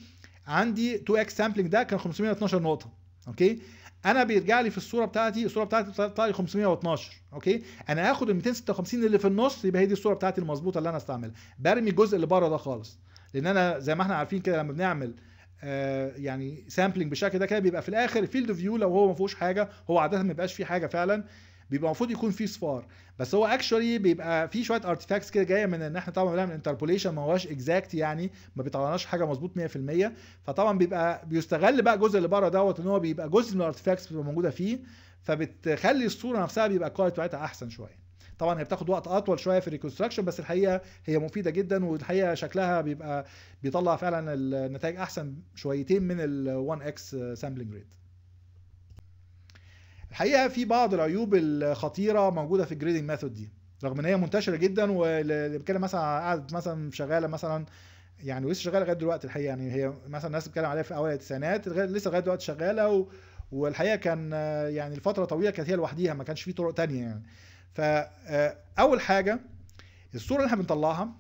عندي 2 اكس سامبلنج ده كان 512 نقطه اوكي انا بيرجع لي في الصوره بتاعتي الصوره بتاعتي بتطلع لي 512 اوكي انا هاخد ال 256 اللي في النص يبقى هي دي الصوره بتاعتي المظبوطه اللي انا استعملها برمي الجزء اللي بره ده خالص لان انا زي ما احنا عارفين كده لما بنعمل آه، يعني سامبلنج بالشكل ده كده بيبقى في الاخر الفيلد فيو لو هو ما فيهوش حاجه هو عاده ما بيبقاش فيه حاجه فعلا بيبقى المفروض يكون فيه صفار بس هو اكشولي بيبقى فيه شويه ارتيفاكتس كده جايه من ان احنا طبعا بنعمل انتربوليشن ما هواش اكزاكت يعني ما بيطلعناش حاجه مظبوط 100% فطبعا بيبقى بيستغل بقى الجزء اللي بره دوت ان هو بيبقى جزء من الارتيفاكتس بتبقى موجوده فيه فبتخلي الصوره نفسها بيبقى الكواليتي بتاعتها احسن شويه طبعا هي بتاخد وقت اطول شويه في الريكونستراكشن بس الحقيقه هي مفيده جدا والحقيقه شكلها بيبقى بيطلع فعلا النتائج احسن شويتين من ال 1 اكس سامبلنج ريت الحقيقه في بعض العيوب الخطيره موجوده في الجريدنج ميثود دي رغم ان هي منتشره جدا واللي بيتكلم مثلا قعدت مثلا شغاله مثلا يعني ولسه شغاله لغايه دلوقتي الحقيقه يعني هي مثلا الناس بتتكلم عليها في اوائل التسعينات لسه لغايه دلوقتي شغاله و... والحقيقه كان يعني لفتره طويله كانت هي لوحديها ما كانش في طرق تانية يعني فاول آه، حاجه الصوره اللي احنا بنطلعها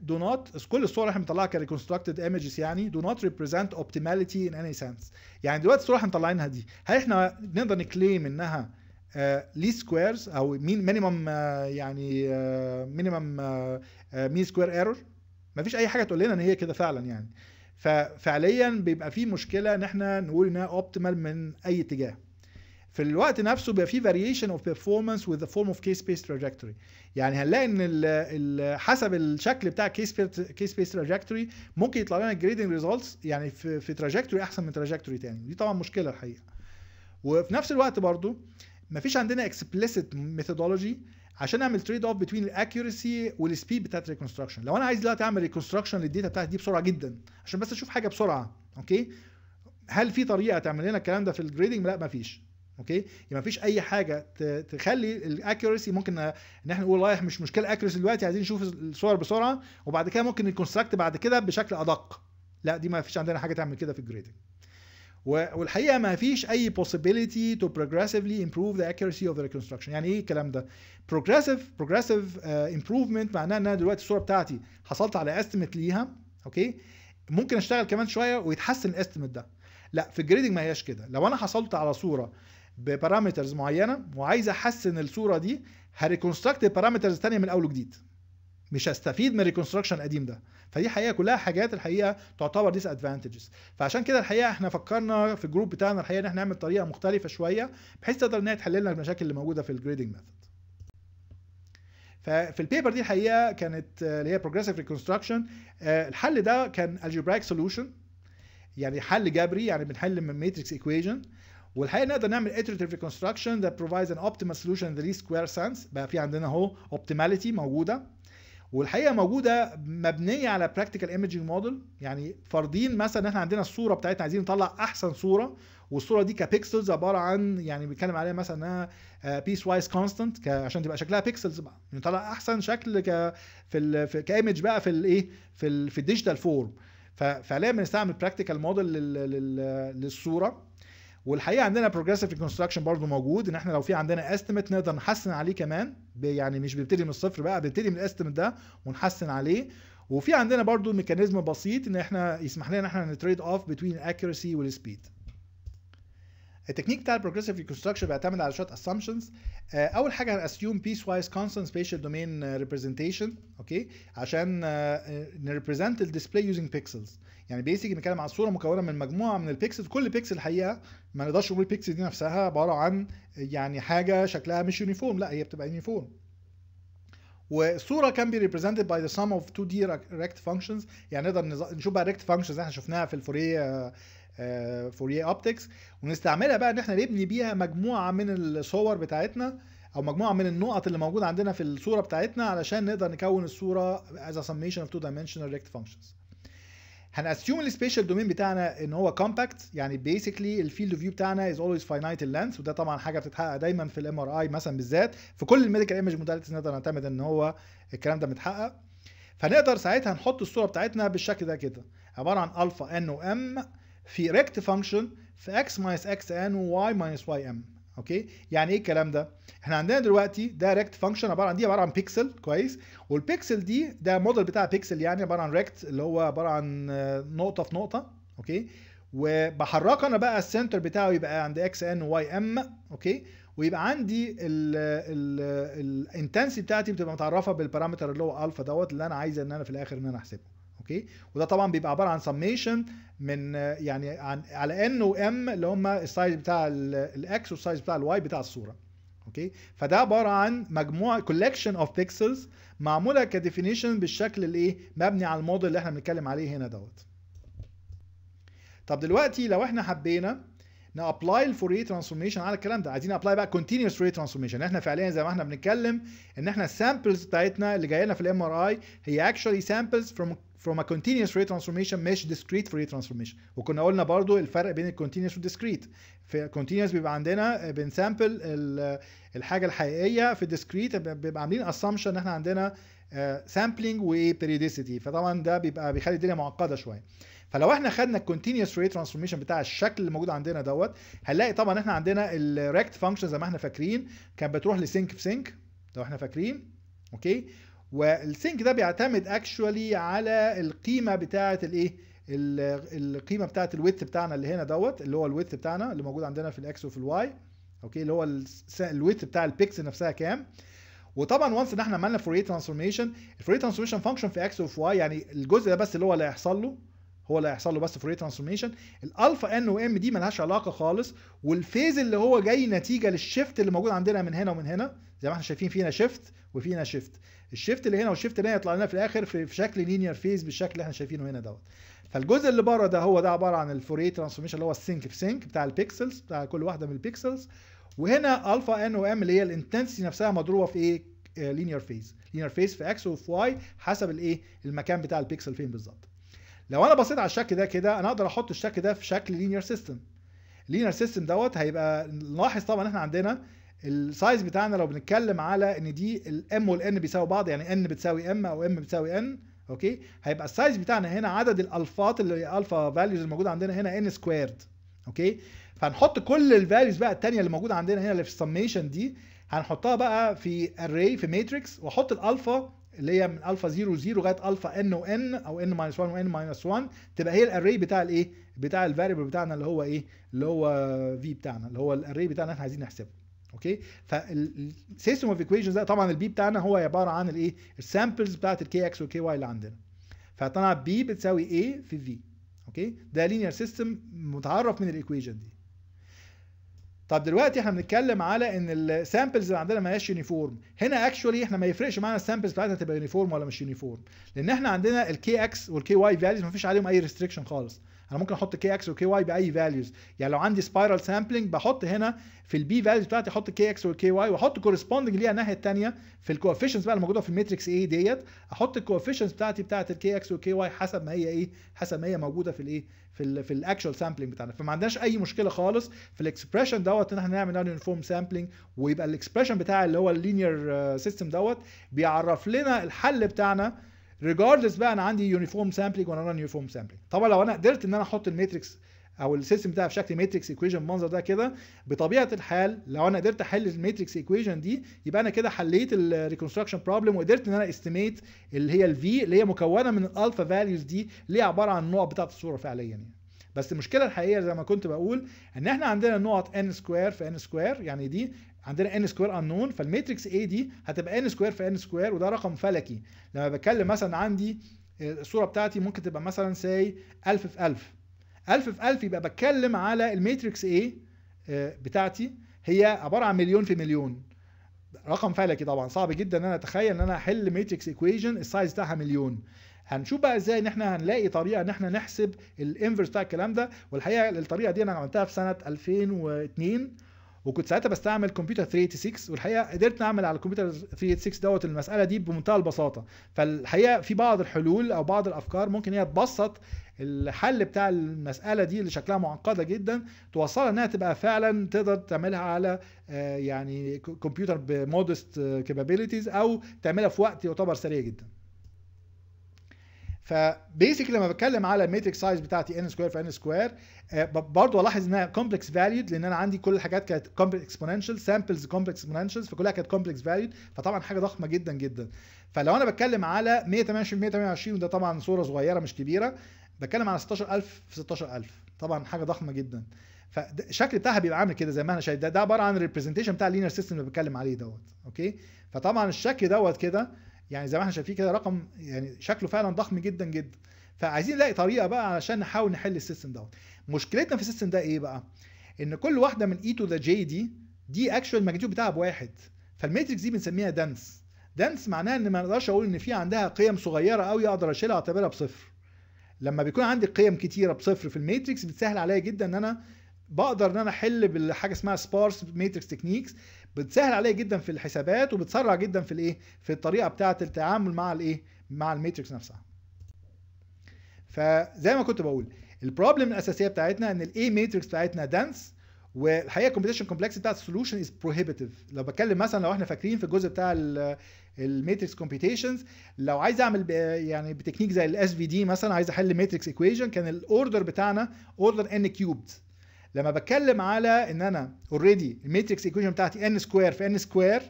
دو آه، نوت كل الصور اللي احنا بنطلعها كريكونستراكتد ايمجز يعني دو نوت ريبريزنت اوبتيماليتي ان اني سنس يعني دلوقتي الصوره اللي احنا مطلعينها دي هل احنا نقدر نكليم انها لي آه، سكويرز او مين مينيمم يعني مينيمم مين سكوير ايرور مفيش اي حاجه تقول لنا ان هي كده فعلا يعني ففعليا بيبقى في مشكله ان احنا نقول انها اوبتيمال من اي اتجاه في الوقت نفسه بيبقى فيه فاريشن اوف بيرفورمانس وذ فورم اوف كيس بيس تراجكتوري يعني هنلاقي ان حسب الشكل بتاع كيس كيس بيس تراجكتوري ممكن يطلع لنا الجريدنج ريزلتس يعني في في تراجكتوري احسن من تراجكتوري تاني دي طبعا مشكله الحقيقه وفي نفس الوقت برضو مفيش عندنا اكسبلسيت ميثودولوجي عشان اعمل تريد اوف بين الاكيورسي والسبيد بتاعت الريكونستراكشن لو انا عايز دلوقتي اعمل ريكونستراكشن للديتا بتاعتي دي بسرعه جدا عشان بس اشوف حاجه بسرعه اوكي هل في طريقه تعمل لنا الكلام ده في الجريدنج لا مفيش اوكي يبقى مفيش اي حاجه تخلي الاكيورسي ممكن ان احنا نقول رايح مش مشكله اكيورسي دلوقتي عايزين نشوف الصور بسرعه وبعد كده ممكن نكونستراكت بعد كده بشكل ادق لا دي ما فيش عندنا حاجه تعمل كده في الجريدنج والحقيقه ما فيش اي possibility to progressively improve the accuracy of the reconstruction يعني ايه الكلام ده progressive progressive uh, improvement معناها ان انا دلوقتي الصوره بتاعتي حصلت على estimate ليها اوكي ممكن اشتغل كمان شويه ويتحسن الاستيميت ده لا في الجريدنج ما هياش كده لو انا حصلت على صوره ببارامترز معينه وعايز احسن الصوره دي هريكونستراكت البارامترز الثانيه من اول وجديد مش هستفيد من ريكونستراكشن القديم ده فدي حقيقه كلها حاجات الحقيقه تعتبر ديس ادفانتجز فعشان كده الحقيقه احنا فكرنا في الجروب بتاعنا الحقيقه ان احنا نعمل طريقه مختلفه شويه بحيث تقدر انها تحل لنا المشاكل اللي موجوده في الجريدنج ميثود ففي البيبر دي الحقيقه كانت آه، اللي هي بروجريسيف ريكونستراكشن آه، الحل ده كان الجبرايك سوليوشن يعني حل جبري يعني بنحل من ماتريكس ايكويجن والحقيقه نقدر نعمل iterative reconstruction that provides an optimal solution in the least square sense بقى في عندنا اهو optimality موجوده والحقيقه موجوده مبنيه على practical imaging model يعني فارضين مثلا ان احنا عندنا الصوره بتاعتنا عايزين نطلع احسن صوره والصوره دي كبيكسلز عباره عن يعني بنتكلم عليها مثلا انها بيس وايز كونستنت عشان تبقى شكلها بيكسلز بقى نطلع يعني احسن شكل ك في ال في كايمج بقى في الايه في في الديجيتال فورم فعليا بنستعمل براكتيكال موديل للصوره والحقيقه عندنا بروجريسيف ريكونستراكشن برضو موجود ان احنا لو في عندنا استيميت نقدر نحسن عليه كمان يعني مش بيبتدي من الصفر بقى بيبتدي من الاستيميت ده ونحسن عليه وفي عندنا برضو ميكانيزم بسيط ان احنا يسمح لنا ان احنا نتريد اوف بتوين الاكيرسي والسبيد التكنيك بتاع البروجريسيف ريكونستراكشن بيعتمد على شويه اسامبشنز آه، اول حاجه هنأسيوم بيس وايز كونستنت سبيشال دومين ريبريزنتيشن اوكي عشان نريبريزنت الديسبلاي يوزنج بيكسلز يعني بيسيك بنتكلم عن صوره مكونه من مجموعه من البيكسل كل بيكسل الحقيقه ما نقدرش نقول البيكسل دي نفسها عباره عن يعني حاجه شكلها مش يونيفورم لا هي بتبقى يونيفورم والصوره كان بي ريبريزنتد باي ذا سم اوف 2 دي ريكت فانكشنز يعني نقدر نشوف بقى ريكت فانكشنز احنا شفناها في الفوريه فوريه اوبتكس ونستعملها بقى ان احنا نبني بيها مجموعه من الصور بتاعتنا او مجموعه من النقط اللي موجوده عندنا في الصوره بتاعتنا علشان نقدر نكون الصوره as a summation of two dimensional rect functions هنأسيوم السبيشال دومين بتاعنا ان هو كومباكت يعني بيسكلي الفيلد اوف فيو بتاعنا از اولويز فاينايت اللانس وده طبعا حاجه بتتحقق دايما في الام ار اي مثلا بالذات في كل الميديكال ايمج موداليتيز نقدر نعتمد ان هو الكلام ده متحقق فنقدر ساعتها نحط الصوره بتاعتنا بالشكل ده كده عباره عن الفا ان وام في ريكت فانكشن في اكس ماينس اكس ان وواي ماينس واي ام اوكي يعني ايه الكلام ده احنا عندنا دلوقتي دايركت فانكشن عباره عن دي عباره عن بيكسل كويس والبيكسل دي ده موديل بتاع بيكسل يعني عباره عن ريكت اللي هو عباره عن آه، نقطه في نقطه اوكي وبحرك انا بقى السنتر بتاعه يبقى عند اكس ان واي ام اوكي ويبقى عندي الانتنسي بتاعتي بتبقى متعرفه بالبارامتر اللي هو الفا دوت اللي انا عايز ان انا في الاخر ان انا احسبه اوكي وده طبعا بيبقى عباره عن سميشن من يعني عن على ان وام اللي هم السايز بتاع الاكس والسايز بتاع الواي بتاع الصوره اوكي فده عباره عن مجموعه كولكشن اوف بيكسلز معموله كديفينيشن بالشكل الايه مبني على الموديل اللي احنا بنتكلم عليه هنا دوت طب دلوقتي لو احنا حبينا نابلاي الفوريه ترانسفورميشن على الكلام ده عايزين ابلاي بقى كونتينوس فوريه ترانسفورميشن احنا فعليا زي ما احنا بنتكلم ان احنا السامبلز بتاعتنا اللي جايه لنا في الام ار اي هي اكشولي سامبلز فروم from a continuous Fourier transformation مش discrete Fourier transformation وكنا قلنا برضو الفرق بين الكونتينوس والديسكريت في continuous بيبقى عندنا آه، بنسامبل آه، الحاجه الحقيقيه في discrete بيبقى عاملين assumption ان احنا عندنا آه، و periodicity فطبعا ده بيبقى بيخلي الدنيا معقده شويه فلو احنا خدنا continuous rate transformation بتاع الشكل اللي موجود عندنا دوت هنلاقي طبعا احنا عندنا الريكت فانكشن زي ما احنا فاكرين كانت بتروح لسينك في سينك لو احنا فاكرين اوكي والسينك ده بيعتمد اكشوالي على القيمه بتاعه الايه القيمه بتاعه الويت بتاعنا اللي هنا دوت اللي هو الويت بتاعنا اللي موجود عندنا في الاكس وفي الواي اوكي اللي هو الويت بتاع البيكسل نفسها كام وطبعا وانس ان احنا عملنا فوريه ترانسفورميشن الفوريه ترانسفورميشن فانكشن في اكس وفي واي يعني الجزء ده بس اللي هو اللي هيحصل له هو اللي هيحصل له بس فوريه ترانسفورميشن الالفا ان وام دي ملهاش علاقه خالص والفيز اللي هو جاي نتيجه للشيفت اللي موجود عندنا من هنا ومن هنا زي ما احنا شايفين فينا شيفت وفينا شيفت الشيفت اللي هنا والشيفت اللي هنا يطلع لنا في الاخر في, في شكل لينير فيز بالشكل اللي احنا شايفينه هنا دوت فالجزء اللي بره ده هو ده عباره عن الفوريه ترانسفورميشن اللي هو السينك في سينك بتاع البيكسلز بتاع كل واحده من البيكسلز وهنا الفا ان وام اللي هي الانتنسيتي نفسها مضروبه في ايه لينير فيز لينير فيز في اكس وفي واي حسب الايه المكان بتاع البيكسل فين بالظبط لو انا بصيت على الشكل ده كده انا اقدر احط الشكل ده في شكل لينير سيستم لينير سيستم دوت هيبقى نلاحظ طبعا احنا عندنا السايز بتاعنا لو بنتكلم على ان دي الام والان بيساوي بعض يعني ان بتساوي ام او ام بتساوي ان اوكي هيبقى السايز بتاعنا هنا عدد الالفات اللي الفا فاليوز الموجوده عندنا هنا ان سكويرد اوكي فهنحط كل الفاليوز بقى الثانيه اللي موجوده عندنا هنا اللي في السميشن دي هنحطها بقى في اري في ماتريكس واحط الالفا اللي هي من الفا 0 0 لغايه الفا ان و او ان ماينس 1 وان ماينس 1 تبقى هي الاري بتاع الايه بتاع الفاريبل بتاعنا اللي هو ايه اللي هو في بتاعنا اللي هو الاري بتاعنا احنا عايزين نحسبه اوكي فالسيستم اوف ايكويشنز ده طبعا البي بتاعنا هو عباره عن الايه السامبلز بتاعت الكي اكس والكي واي اللي عندنا فطلع بي بتساوي ايه في في اوكي ده لينير سيستم متعرف من الايكويشن دي طب دلوقتي احنا بنتكلم على ان السامبلز اللي عندنا ما هياش يونيفورم هنا اكشولي احنا ما يفرقش معانا السامبلز بتاعتنا تبقى يونيفورم ولا مش يونيفورم لان احنا عندنا الكي اكس والكي واي فاليوز ما فيش عليهم اي ريستريكشن خالص انا ممكن احط كي اكس وكي واي باي فاليوز يعني لو عندي سبايرال سامبلنج بحط هنا في البي فاليوز بتاعتي احط كي اكس وكي واي واحط كورسبوندنج ليها الناحيه الثانيه في الكوفيشنز بقى الموجوده في الماتريكس ايه ديت احط الكوفيشنز بتاعتي بتاعت الكي اكس والكي واي حسب ما هي ايه حسب ما هي موجوده في الايه في الـ في الاكشوال سامبلنج بتاعنا فما عندناش اي مشكله خالص في الاكسبريشن دوت ان احنا نعمل نون يونيفورم سامبلنج ويبقى الاكسبريشن بتاع اللي هو اللينير آه، سيستم دوت بيعرف لنا الحل بتاعنا ريجاردلس بقى انا عندي يونيفورم سامبلنج ولا نون يونيفورم سامبلنج طبعا لو انا قدرت ان انا احط الماتريكس او السيستم بتاعي في شكل ماتريكس ايكويشن بالمنظر ده كده بطبيعه الحال لو انا قدرت احل الماتريكس ايكويشن دي يبقى انا كده حليت الريكونستراكشن بروبلم وقدرت ان انا استيميت اللي هي الفي اللي هي مكونه من الالفا فاليوز دي اللي هي عباره عن النقط بتاعه الصوره فعليا يعني بس المشكله الحقيقيه زي ما كنت بقول ان احنا عندنا نقط ان سكوير في ان سكوير يعني دي عندنا ان سكوير انون فالماتريكس اي دي هتبقى ان سكوير في ان سكوير وده رقم فلكي لما بتكلم مثلا عندي آه، الصوره بتاعتي ممكن تبقى مثلا ساي 1000 في 1000 1000 في 1000 يبقى بتكلم على الماتريكس اي آه، بتاعتي هي عباره عن مليون في مليون رقم فلكي طبعا صعب جدا ان انا اتخيل ان انا احل ماتريكس ايكويجن السايز بتاعها مليون هنشوف بقى ازاي ان احنا هنلاقي طريقه ان احنا نحسب الانفرس بتاع الكلام ده والحقيقه الطريقه دي انا عملتها في سنه 2002 وكنت ساعتها بستعمل كمبيوتر 386 والحقيقه قدرت اعمل على الكمبيوتر 386 دوت المساله دي بمنتهى البساطه فالحقيقه في بعض الحلول او بعض الافكار ممكن هي تبسط الحل بتاع المساله دي اللي شكلها معقده جدا توصلها انها تبقى فعلا تقدر تعملها على آه، يعني كمبيوتر بمودست كابابيلتيز آه، او تعملها في وقت يعتبر سريع جدا فبيسكلي لما بتكلم على الماتريكس سايز بتاعتي ان سكوير في ان سكوير برضه الاحظ انها كومبلكس فاليود لان انا عندي كل الحاجات كانت كومبلكس اكسبوننشال سامبلز كومبلكس اكسبوننشالز فكلها كانت كومبلكس فاليود فطبعا حاجه ضخمه جدا جدا فلو انا بتكلم على 128 128 وده طبعا صوره صغيره مش كبيره بتكلم على 16000 في 16000 طبعا حاجه ضخمه جدا فالشكل بتاعها بيبقى عامل كده زي ما انا شايف ده ده عباره عن الريبرزنتيشن بتاع اللينير سيستم اللي بتكلم عليه دوت اوكي فطبعا الشكل دوت كده يعني زي ما احنا شايفين كده رقم يعني شكله فعلا ضخم جدا جدا فعايزين نلاقي طريقه بقى علشان نحاول نحل السيستم دوت مشكلتنا في السيستم ده ايه بقى ان كل واحده من اي تو ذا جي دي دي اكشوال ماجنتيود بتاعها بواحد فالماتريكس دي بنسميها دنس دنس معناها ان ما اقدرش اقول ان في عندها قيم صغيره قوي اقدر اشيلها اعتبرها بصفر لما بيكون عندي قيم كتيره بصفر في الماتريكس بتسهل عليا جدا ان انا بقدر ان انا احل بالحاجه اسمها سبارس ماتريكس تكنيكس بتسهل عليا جدا في الحسابات وبتسرع جدا في الايه في الطريقه بتاعه التعامل مع الايه مع الماتريكس نفسها فزي ما كنت بقول البروبلم الاساسيه بتاعتنا ان الاي ماتريكس بتاعتنا دنس والحقيقه الكومبيتيشن كومبلكس بتاع السولوشن از بروهيبيتيف لو بتكلم مثلا لو احنا فاكرين في الجزء بتاع الماتريكس كومبيتيشنز لو عايز اعمل يعني بتكنيك زي الاس في دي مثلا عايز احل ماتريكس ايكويشن كان الاوردر بتاعنا اوردر ان كيوبد لما بتكلم على ان انا اوريدي الماتريكس ايكويشن بتاعتي ان سكوير في ان سكوير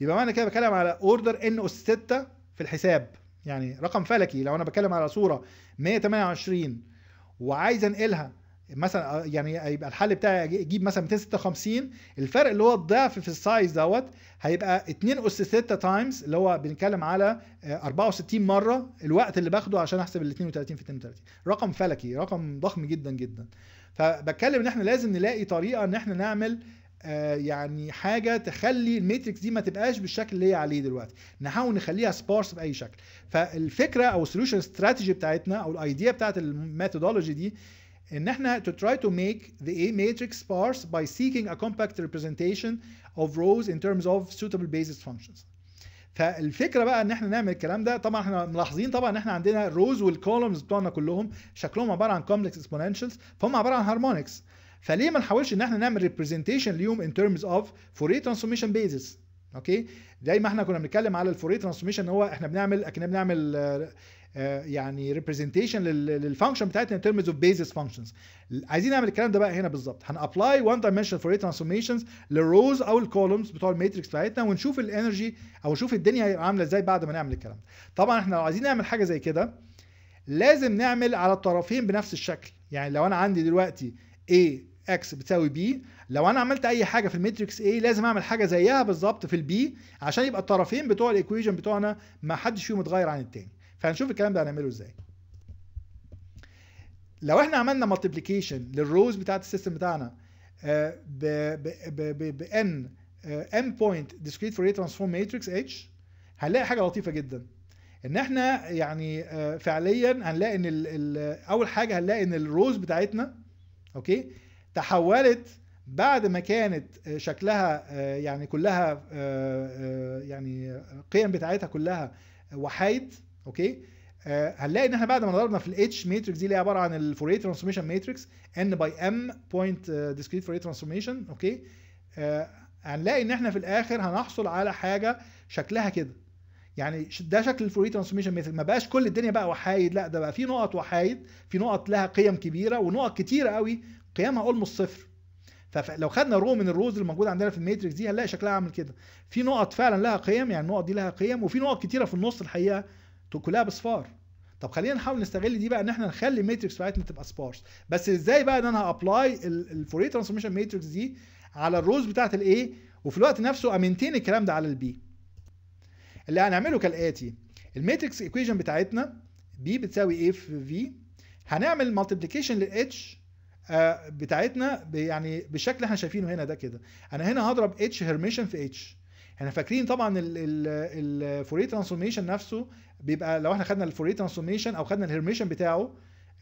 يبقى معنى كده بتكلم على اوردر ان اس 6 في الحساب يعني رقم فلكي لو انا بتكلم على صوره 128 وعايز انقلها مثلا يعني يبقى الحل بتاعي اجيب مثلا 256 الفرق اللي هو الضعف في السايز دوت هيبقى 2 اس 6 تايمز اللي هو بنتكلم على 64 آه، مره الوقت اللي باخده عشان احسب ال 32 في 32 رقم فلكي رقم ضخم جدا جدا فبتكلم ان احنا لازم نلاقي طريقه ان احنا نعمل آه، يعني حاجه تخلي الماتريكس دي ما تبقاش بالشكل اللي هي عليه دلوقتي نحاول نخليها سبارس باي شكل فالفكره او السوليوشن استراتيجي بتاعتنا او الايديا بتاعت الميثودولوجي دي ان احنا to try to make the A matrix sparse by seeking a compact representation of rows in terms of suitable basis functions فالفكره بقى ان احنا نعمل الكلام ده طبعا احنا ملاحظين طبعا ان احنا عندنا الروز والكولومز بتوعنا كلهم شكلهم عباره عن كومبلكس اكسبوننشالز فهم عباره عن هارمونكس فليه ما نحاولش ان احنا نعمل ريبريزنتيشن ليهم ان تيرمز اوف فوري ترانسفورميشن بيزس اوكي زي ما احنا كنا بنتكلم على الفوري ترانسفورميشن هو احنا بنعمل اكن بنعمل آه، يعني ريبريزنتيشن للفانكشن بتاعتنا ان ترمز اوف بيزس فانكشنز عايزين نعمل الكلام ده بقى هنا بالظبط هنابلاي وان دايمنشن فور ترانسفورميشنز للروز او الكولومز بتوع الماتريكس بتاعتنا ونشوف الانرجي او نشوف الدنيا هيبقى عامله ازاي بعد ما نعمل الكلام ده طبعا احنا لو عايزين نعمل حاجه زي كده لازم نعمل على الطرفين بنفس الشكل يعني لو انا عندي دلوقتي A X بتساوي B لو انا عملت اي حاجه في الماتريكس A لازم اعمل حاجه زيها بالظبط في البي عشان يبقى الطرفين بتوع الايكويجن بتوعنا ما حدش فيهم متغير عن التاني فهنشوف الكلام ده هنعمله ازاي لو احنا عملنا مالتيبليكيشن للروز بتاعت السيستم بتاعنا آه، ب ان ام بوينت ديسكريت فوريه ترانسفورم ماتريكس اتش هنلاقي حاجه لطيفه جدا ان احنا يعني آه، فعليا هنلاقي ان ال ال اول حاجه هنلاقي ان الروز بتاعتنا اوكي تحولت بعد ما كانت آه، شكلها يعني كلها يعني القيم بتاعتها كلها وحيد اوكي آه هنلاقي ان احنا بعد ما ضربنا في الاتش ماتريكس دي اللي هي عباره عن الفوري ترانسفورميشن ماتريكس ان باي ام بوينت ديسكريت فوري ترانسفورميشن اوكي آه هنلاقي ان احنا في الاخر هنحصل على حاجه شكلها كده يعني ده شكل الفوري ترانسفورميشن ماتريكس ما بقاش كل الدنيا بقى وحايد لا ده بقى في نقط وحايد في نقط لها قيم كبيره ونقط كتيره قوي قيمها اولموست صفر فلو خدنا رو من الروز اللي موجوده عندنا في الماتريكس دي هنلاقي شكلها عامل كده في نقط فعلا لها قيم يعني النقط دي لها قيم وفي نقط كتيره في النص الحقيقه كلها بصفار طب خلينا نحاول نستغل دي بقى ان احنا نخلي الماتريكس بتاعتنا تبقى سبارس بس ازاي بقى ان انا ابلاي الفوري ترانسفورميشن ماتريكس دي على الروز بتاعت الاي وفي الوقت نفسه امنتين الكلام ده على البي اللي هنعمله كالاتي الماتريكس ايكويشن بتاعتنا بي بتساوي اف في هنعمل مالتيبليكيشن للاتش آه، بتاعتنا يعني بالشكل اللي احنا شايفينه هنا ده كده انا هنا هضرب اتش هرميشن في اتش احنا فاكرين طبعا الفوري ترانسفورميشن نفسه بيبقى لو احنا خدنا الفوريه ترانسفورميشن او خدنا الهرميشن بتاعه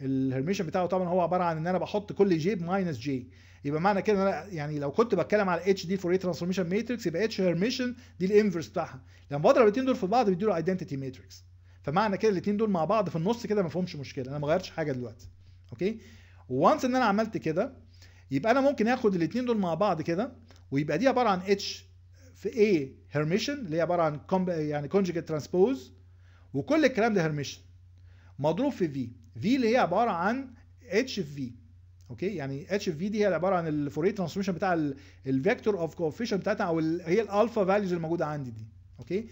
الهرميشن بتاعه طبعا هو عباره عن ان انا بحط كل جي بماينس جي يبقى معنى كده ان انا يعني لو كنت بتكلم على اتش دي فوري ترانسفورميشن ماتريكس يبقى اتش هرميشن دي الانفرس بتاعها لما بضرب الاثنين دول في بعض بيديله ايدنتيتي ماتريكس فمعنى كده الاثنين دول مع بعض في النص كده ما فيهمش مشكله انا ما غيرتش حاجه دلوقتي اوكي وانس ان انا عملت كده يبقى انا ممكن اخد الاثنين دول مع بعض كده ويبقى دي عباره عن اتش في A هرميشن اللي هي عباره عن يعني كونجيجيت ترانسبوز وكل الكلام ده هرميشن مضروب في في في اللي هي عباره عن اتش في في اوكي يعني اتش في دي هي عباره عن الفوريه ترانسفورميشن بتاع الفيكتور اوف كوفيشن بتاعتها او هي الالفا فاليوز الموجوده عندي دي اوكي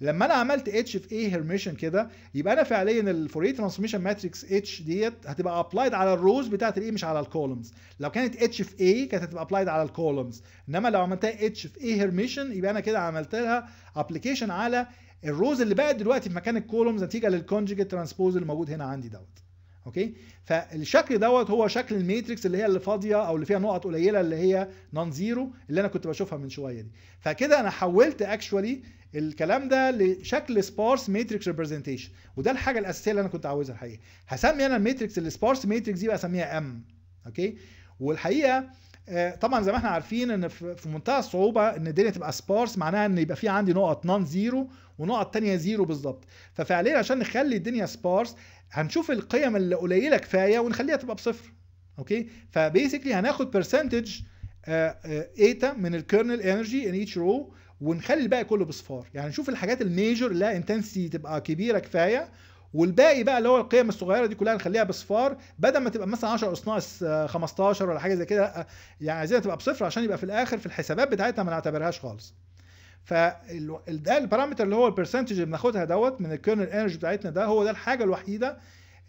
لما انا عملت اتش في اي هرميشن كده يبقى انا فعليا الفوريه ترانسفورميشن ماتريكس اتش ديت هتبقى ابلايد على الروز بتاعت الايه مش على الكولومز لو كانت اتش في اي كانت هتبقى ابلايد على الكولومز انما لو عملتها اتش في اي هرميشن يبقى انا كده عملت لها ابلكيشن على الروز اللي بقت دلوقتي في مكان الكولومز نتيجه للكونجيجيت ترانسبوز اللي موجود هنا عندي دوت اوكي فالشكل دوت هو شكل الميتريكس اللي هي اللي فاضيه او اللي فيها نقط قليله اللي هي نون زيرو اللي انا كنت بشوفها من شويه دي فكده انا حولت اكشوالي الكلام ده لشكل سبارس ماتريكس ريبرزنتيشن وده الحاجه الاساسيه اللي انا كنت عاوزها الحقيقه هسمي انا الماتريكس السبارس ماتريكس دي بسميها ام اوكي والحقيقه آه، طبعا زي ما احنا عارفين ان في منتهى الصعوبه ان الدنيا تبقى سبارس معناها ان يبقى في عندي نقط نون زيرو ونقط تانية زيرو بالظبط ففعليا عشان نخلي الدنيا سبارس هنشوف القيم اللي قليله كفايه ونخليها تبقى بصفر اوكي فبيسكلي هناخد برسنتج ايتا آه، آه، من الكيرنل انرجي ان ايتش رو ونخلي الباقي كله بصفار يعني نشوف الحاجات الميجر اللي انتنسيتي تبقى كبيره كفايه والباقي بقى اللي هو القيم الصغيره دي كلها نخليها بصفار بدل ما تبقى مثلا 10 اس 15 ولا حاجه زي كده لا آه، يعني عايزينها تبقى بصفر عشان يبقى في الاخر في الحسابات بتاعتها ما نعتبرهاش خالص فده البارامتر اللي هو البرسنتج اللي بناخدها دوت من الكيرنل انرجي بتاعتنا ده هو ده الحاجه الوحيده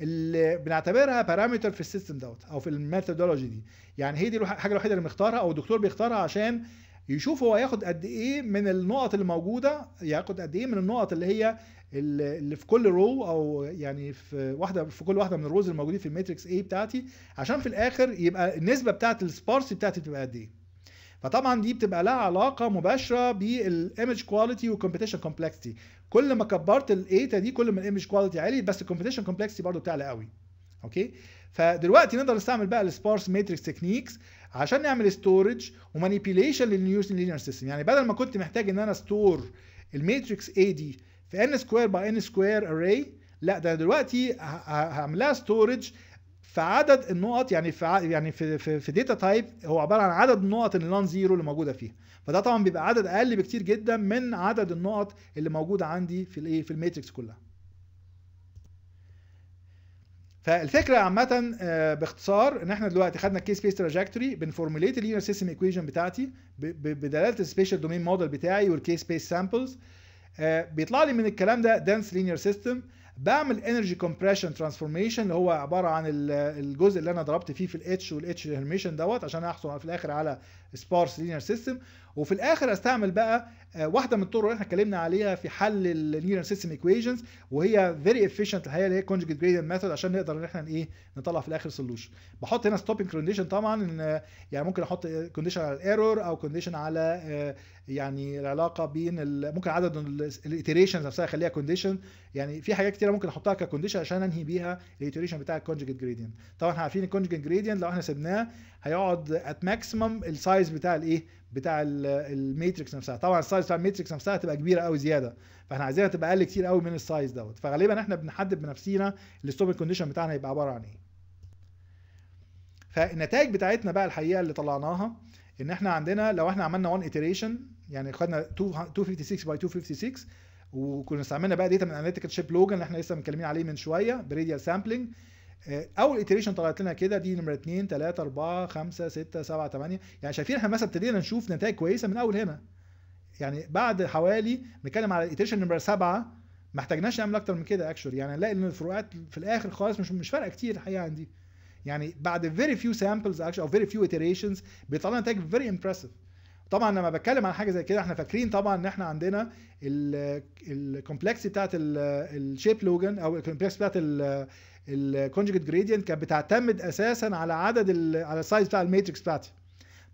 اللي بنعتبرها بارامتر في السيستم دوت او في الميثودولوجي دي يعني هي دي الحاجه الوحيده اللي بنختارها او الدكتور بيختارها عشان يشوف هو هياخد قد ايه من النقط اللي موجوده ياخد قد ايه من النقط اللي هي اللي في كل رو او يعني في واحده في كل واحده من الروز الموجودين في الماتريكس اي بتاعتي عشان في الاخر يبقى النسبه بتاعت السبارس بتاعتي بتبقى قد ايه فطبعا دي بتبقى لها علاقه مباشره بالايمج كواليتي والكومبيتيشن كومبلكسيتي كل ما كبرت الايتا دي كل ما الايمج كواليتي عالي بس الكومبيتيشن كومبلكسيتي برده بتعلى قوي اوكي فدلوقتي نقدر نستعمل بقى السبارس ماتريكس تكنيكس عشان نعمل ستورج ومانيبيليشن للنيوز لينير سيستم يعني بدل ما كنت محتاج ان انا استور الماتريكس اي دي في ان سكوير باي ان سكوير اري لا ده دلوقتي هعملها ستورج في عدد النقط يعني في يعني في في, في داتا تايب هو عباره عن عدد النقط النون زيرو اللي موجوده فيها فده طبعا بيبقى عدد اقل بكتير جدا من عدد النقط اللي موجوده عندي في الايه في الماتريكس كلها فالفكره عامه آه، باختصار ان احنا دلوقتي خدنا الكي سبيس تراجكتوري بنفورمulate اللينير سيستم ايكويشن بتاعتي بدلاله السبيشال دومين موديل بتاعي والكي سبيس سامبلز بيطلع لي من الكلام ده دنس لينير سيستم بعمل انرجي كومبريشن ترانسفورميشن اللي هو عباره عن الجزء اللي انا ضربت فيه في الاتش والاتش هيرميشن دوت عشان احصل في الاخر على سبارس لينير سيستم وفي الاخر استعمل بقى آه، واحده من الطرق اللي احنا اتكلمنا عليها في حل النيورال سيستم ايكويشنز وهي فيري افيشنت الحقيقه اللي هي كونجكت جريدنت ميثود عشان نقدر ان احنا ايه نطلع في الاخر سولوشن بحط هنا ستوبنج كونديشن طبعا ان يعني ممكن احط كونديشن على الايرور او كونديشن على آه، يعني العلاقه بين ممكن عدد الايتريشنز نفسها اخليها كونديشن يعني في حاجات كتيره ممكن احطها ككونديشن عشان انهي بيها الايتريشن بتاع الكونجكت جريدنت طبعا احنا عارفين الكونجكت جريدنت لو احنا سبناه هيقعد ات ماكسيمم السايز السايز بتاع الايه بتاع الماتريكس نفسها طبعا السايز بتاع الماتريكس نفسها تبقى كبيره قوي زياده فاحنا عايزينها تبقى اقل كتير قوي من السايز دوت فغالبا احنا بنحدد بنفسينا الستوب كونديشن بتاعنا هيبقى عباره عن ايه فالنتائج بتاعتنا بقى الحقيقه اللي طلعناها ان احنا عندنا لو احنا عملنا 1 iteration يعني خدنا 256 باي 256 وكنا استعملنا بقى داتا من اناليتيكال شيب لوجن اللي احنا لسه متكلمين عليه من شويه بريديال سامبلنج آه، اول اتريشن طلعت لنا كده دي نمره 2 3 4 5 6 7 8 يعني شايفين احنا مثلا ابتدينا نشوف نتائج كويسه من اول هنا يعني بعد حوالي بنتكلم على الاتريشن نمره 7 ما احتاجناش نعمل اكتر من كده اكشولي يعني هنلاقي ان الفروقات في الاخر خالص مش مش فارقه كتير الحقيقه عندي يعني بعد فيري فيو سامبلز اكشولي او فيري فيو اتريشنز بيطلع لنا نتائج فيري امبرسيف طبعا لما بتكلم عن حاجه زي كده احنا فاكرين طبعا ان احنا عندنا الكومبلكس بتاعت الشيب لوجن او الكومبلكس بتاعت الكونجكت جريدينت كانت بتعتمد اساسا على عدد على السايز بتاع الماتريكس بتاعتي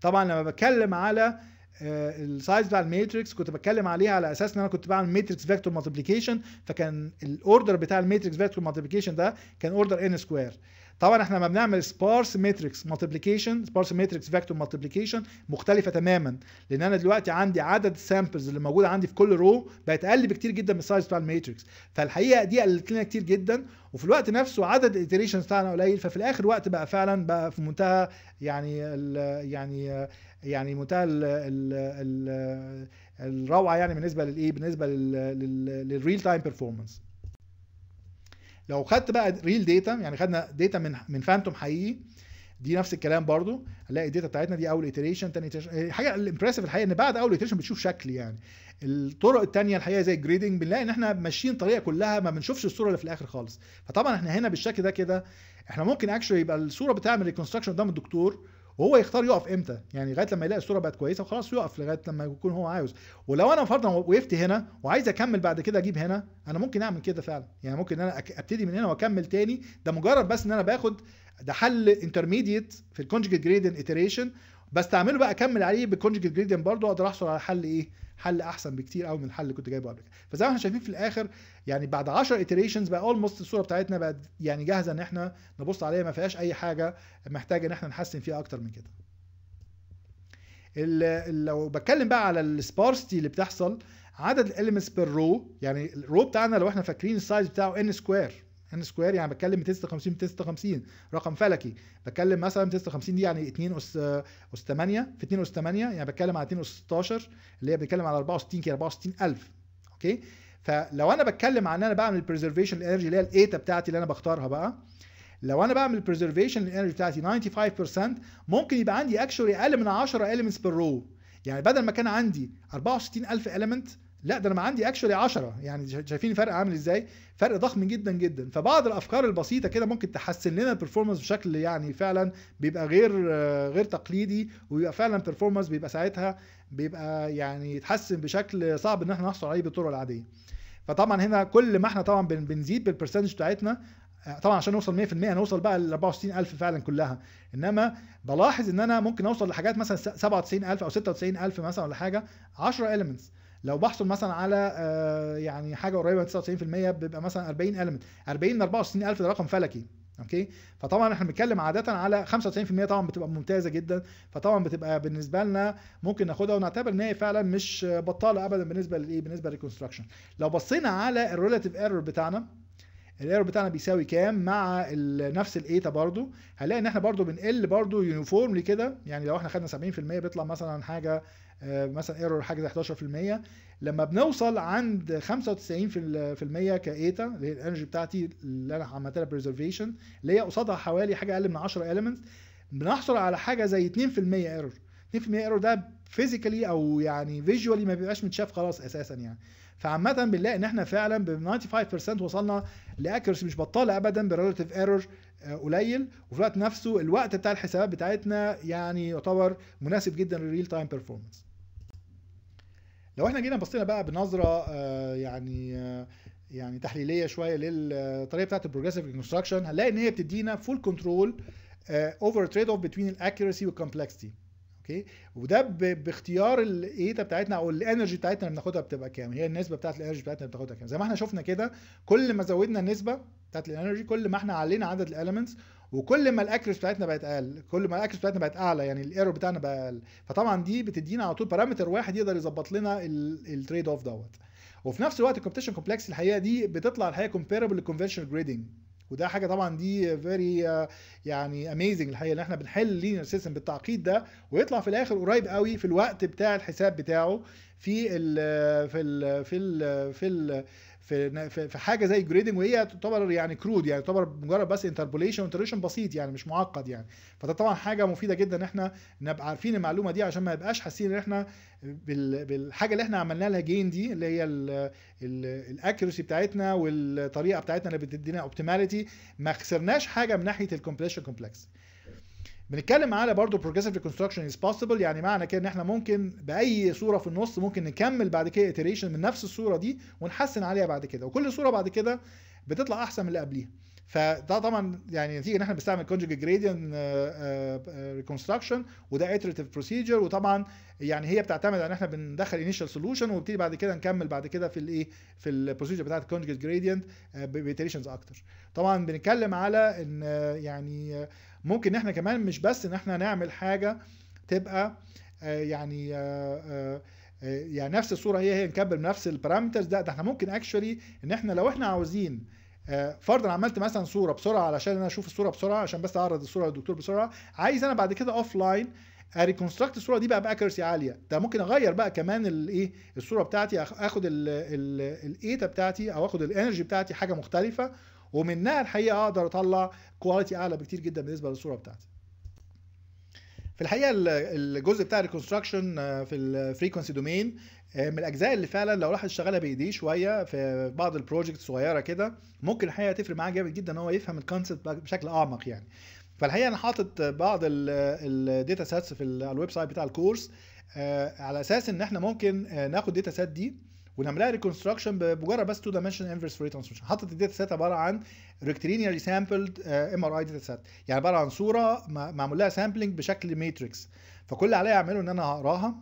طبعا لما بتكلم على آه، السايز بتاع الماتريكس كنت بتكلم عليها على اساس ان انا كنت بعمل ماتريكس فيكتور مالتيبيكيشن فكان الاوردر بتاع الماتريكس فيكتور مالتيبيكيشن ده كان اوردر ان سكوير طبعا احنا لما بنعمل سبارس ماتريكس مالتيبيكيشن سبارس ماتريكس فيكتور مالتيبيكيشن مختلفه تماما لان انا دلوقتي عندي عدد السامبلز اللي موجوده عندي في كل رو بقت اقل بكتير جدا من السايز بتاع الماتريكس فالحقيقه دي قلت لنا كتير جدا وفي الوقت نفسه عدد الايتريشنز بتاعنا قليل ففي الاخر وقت بقى فعلا بقى في منتهى يعني الـ يعني يعني منتهى ال الروعه يعني بالنسبه للايه بالنسبه للريل تايم بيرفورمانس لو خدت بقى ريل داتا يعني خدنا داتا من من فانتوم حقيقي دي نفس الكلام برضو هنلاقي الداتا بتاعتنا دي اول ايتريشن تاني اتريشن حاجه الامبرسيف الحقيقه ان بعد اول ايتريشن بتشوف شكل يعني الطرق التانية الحقيقه زي الجريدنج بنلاقي ان احنا ماشيين طريقه كلها ما بنشوفش الصوره اللي في الاخر خالص فطبعا احنا هنا بالشكل ده كده احنا ممكن اكشلي يبقى الصوره بتعمل ريكونستراكشن قدام الدكتور وهو يختار يقف امتى يعني لغايه لما يلاقي الصوره بقت كويسه وخلاص يقف لغايه لما يكون هو عاوز ولو انا فرضا وقفت هنا وعايز اكمل بعد كده اجيب هنا انا ممكن اعمل كده فعلا يعني ممكن انا ابتدي من هنا واكمل تاني ده مجرد بس ان انا باخد ده حل انترميديت في الكونجكت جريدن iteration بستعمله بقى اكمل عليه بالكونجكت جريدن برضه اقدر احصل على حل ايه حل احسن بكتير قوي من الحل اللي كنت جايبه قبل كده فزي ما احنا شايفين في الاخر يعني بعد 10 اتريشنز بقى اولموست الصوره بتاعتنا بقت يعني جاهزه ان احنا نبص عليها ما فيهاش اي حاجه محتاجه ان احنا نحسن فيها اكتر من كده لو بتكلم بقى على السبارستي اللي بتحصل عدد الاليمنتس بير رو يعني الرو بتاعنا لو احنا فاكرين السايز بتاعه ان سكوير ان سكوير يعني بتكلم 256 256 رقم فلكي بتكلم مثلا 256 دي يعني 2 اس اس 8 في 2 اس 8 يعني بتكلم على 2 اس 16 اللي هي بتتكلم على 64 كده 64000 اوكي فلو انا بتكلم عن ان انا بعمل بريزرفيشن انرجي اللي هي الايتا بتاعتي اللي انا بختارها بقى لو انا بعمل بريزرفيشن انرجي بتاعتي 95% ممكن يبقى عندي اكشولي اقل من 10 اليمنتس بالرو رو يعني بدل ما كان عندي 64000 اليمنت لا ده انا ما عندي اكشولي 10 يعني شايفين الفرق عامل ازاي فرق ضخم جدا جدا فبعض الافكار البسيطه كده ممكن تحسن لنا البرفورمانس بشكل يعني فعلا بيبقى غير غير تقليدي وبيبقى فعلا بيرفورمانس بيبقى ساعتها بيبقى يعني يتحسن بشكل صعب ان احنا نحصل عليه بالطرق العاديه فطبعا هنا كل ما احنا طبعا بنزيد بالبرسنتج بتاعتنا آه، طبعا عشان نوصل 100% نوصل بقى ل 64000 فعلا كلها انما بلاحظ ان انا ممكن اوصل لحاجات مثلا 97000 او 96000 مثلا ولا حاجه 10 elements لو بحصل مثلا على آه، يعني حاجه قريبه من 99% بيبقى مثلا 40 المنت 40 ل 64000 ده رقم فلكي اوكي فطبعا احنا بنتكلم عاده على 95% طبعا بتبقى ممتازه جدا فطبعا بتبقى بالنسبه لنا ممكن ناخدها ونعتبر ان هي فعلا مش بطاله ابدا بالنسبه للايه بالنسبه للريكونستراكشن لو بصينا على الريلاتيف ايرور بتاعنا الايرور بتاعنا بيساوي كام مع نفس الايتا برضو هنلاقي ان احنا برضو بنقل برضو يونيفورملي كده يعني لو احنا خدنا 70% بيطلع مثلا حاجه آه، مثلا ايرور حاجه زي 11% لما بنوصل عند 95% كايتا اللي هي الانرجي بتاعتي اللي انا عملت لها بريزرفيشن اللي هي قصادها حوالي حاجه اقل من 10 elements بنحصل على حاجه زي 2% ايرور 2% ايرور ده فيزيكالي او يعني فيجوالي ما بيبقاش متشاف خلاص اساسا يعني فعامه بنلاقي ان احنا فعلا ب 95% وصلنا لاكيرسي مش بطاله ابدا بريلاتيف ايرور آه، قليل وفي الوقت نفسه الوقت بتاع الحسابات بتاعتنا يعني يعتبر مناسب جدا للريل تايم بيرفورمانس لو احنا جينا بصينا بقى بنظره آه، يعني آه، يعني تحليليه شويه للطريقه بتاعت البروجريسيف كونستراكشن هنلاقي ان هي بتدينا فول كنترول اوفر تريد اوف بتوين الاكيرسي والكومبلكستي. اوكي وده باختيار الايتا بتاعتنا او الانرجي بتاعتنا اللي بناخدها بتبقى كام هي النسبه بتاعت الانرجي بتاعتنا اللي بتاخدها كام زي ما احنا شفنا كده كل ما زودنا النسبه بتاعت الانرجي كل ما احنا علينا عدد الاليمنتس وكل ما الاكريس بتاعتنا بقت اقل كل ما الاكريس بتاعتنا بقت اعلى يعني الايرور بتاعنا بقى اقل فطبعا دي بتدينا على طول بارامتر واحد يقدر يظبط لنا التريد اوف دوت وفي نفس الوقت الكومبيتيشن كومبلكس الحقيقه دي بتطلع الحقيقه كومبيرابل للكونفشنال جريدنج وده حاجه طبعا دي فيري آه، يعني اميزنج الحقيقه ان احنا بنحل لينير سيستم بالتعقيد ده ويطلع في الاخر قريب قوي في الوقت بتاع الحساب بتاعه في الـ آه، في الـ آه، في الـ في الـ في في حاجه زي الجريدنج وهي تعتبر يعني كرود يعني تعتبر مجرد بس انتربوليشن انتربوليشن بسيط يعني مش معقد يعني فده طبعا حاجه مفيده جدا ان احنا نبقى عارفين المعلومه دي عشان ما نبقاش حاسين ان احنا بالحاجه اللي احنا عملنا لها جين دي اللي هي الاكيرسي بتاعتنا والطريقه بتاعتنا اللي بتدينا اوبتيماليتي ما خسرناش حاجه من ناحيه الكومبليشن كومبلكس بنتكلم على برضه progressive reconstruction is possible يعني معنى كده ان احنا ممكن باي صوره في النص ممكن نكمل بعد كده iteration من نفس الصوره دي ونحسن عليها بعد كده وكل صوره بعد كده بتطلع احسن من اللي قبليها فده طبعا يعني نتيجه ان احنا بنستعمل conjugate gradient ريكونستراكشن آه، آه، آه، وده iterative بروسيجر وطبعا يعني هي بتعتمد ان احنا بندخل initial solution ونبتدي بعد كده نكمل بعد كده في الايه في البروسيجر بتاعت conjugate gradient بايتريشنز اكتر طبعا بنتكلم على ان يعني ممكن احنا كمان مش بس ان احنا نعمل حاجه تبقى آه، يعني آه، آه، يعني نفس الصوره هي هي نكبر بنفس البارامترز ده ده احنا ممكن اكشولي ان احنا لو احنا عاوزين فرضا عملت مثلا صوره بسرعه علشان انا اشوف الصوره بسرعه عشان بس اعرض الصوره للدكتور بسرعه عايز انا بعد كده اوف لاين اريكونستراكت الصوره دي بقى باكيرسي عاليه ده ممكن اغير بقى كمان الايه الصوره بتاعتي اخد الايتا بتاعتي او اخد الانرجي بتاعتي حاجه مختلفه ومنها الحقيقه اقدر اطلع كواليتي اعلى بكتير جدا بالنسبه للصوره بتاعتي في الحقيقه الجزء بتاع الريكونستراكشن آه، في الفريكونسي دومين آه، من الاجزاء اللي فعلا لو الواحد اشتغلها بايديه شويه في بعض البروجكت صغيره كده ممكن الحقيقه تفرق معاه جامد جدا ان هو يفهم الكونسبت بشكل اعمق يعني فالحقيقه انا حاطط بعض الداتا سيتس في الويب سايت بتاع الكورس آه، على اساس ان احنا ممكن ناخد داتا سيت دي وهنلاقي ريكونستراكشن بمجرد بس تو دايمنشن انفرس فري ترانسميشن حطت الداتا سيت عباره عن ريكتيلينيالي سامبلد ام ار اي داتا سيت يعني عباره عن صوره معمول لها سامبلنج بشكل ماتريكس فكل اللي عليا اعمله ان انا هقراها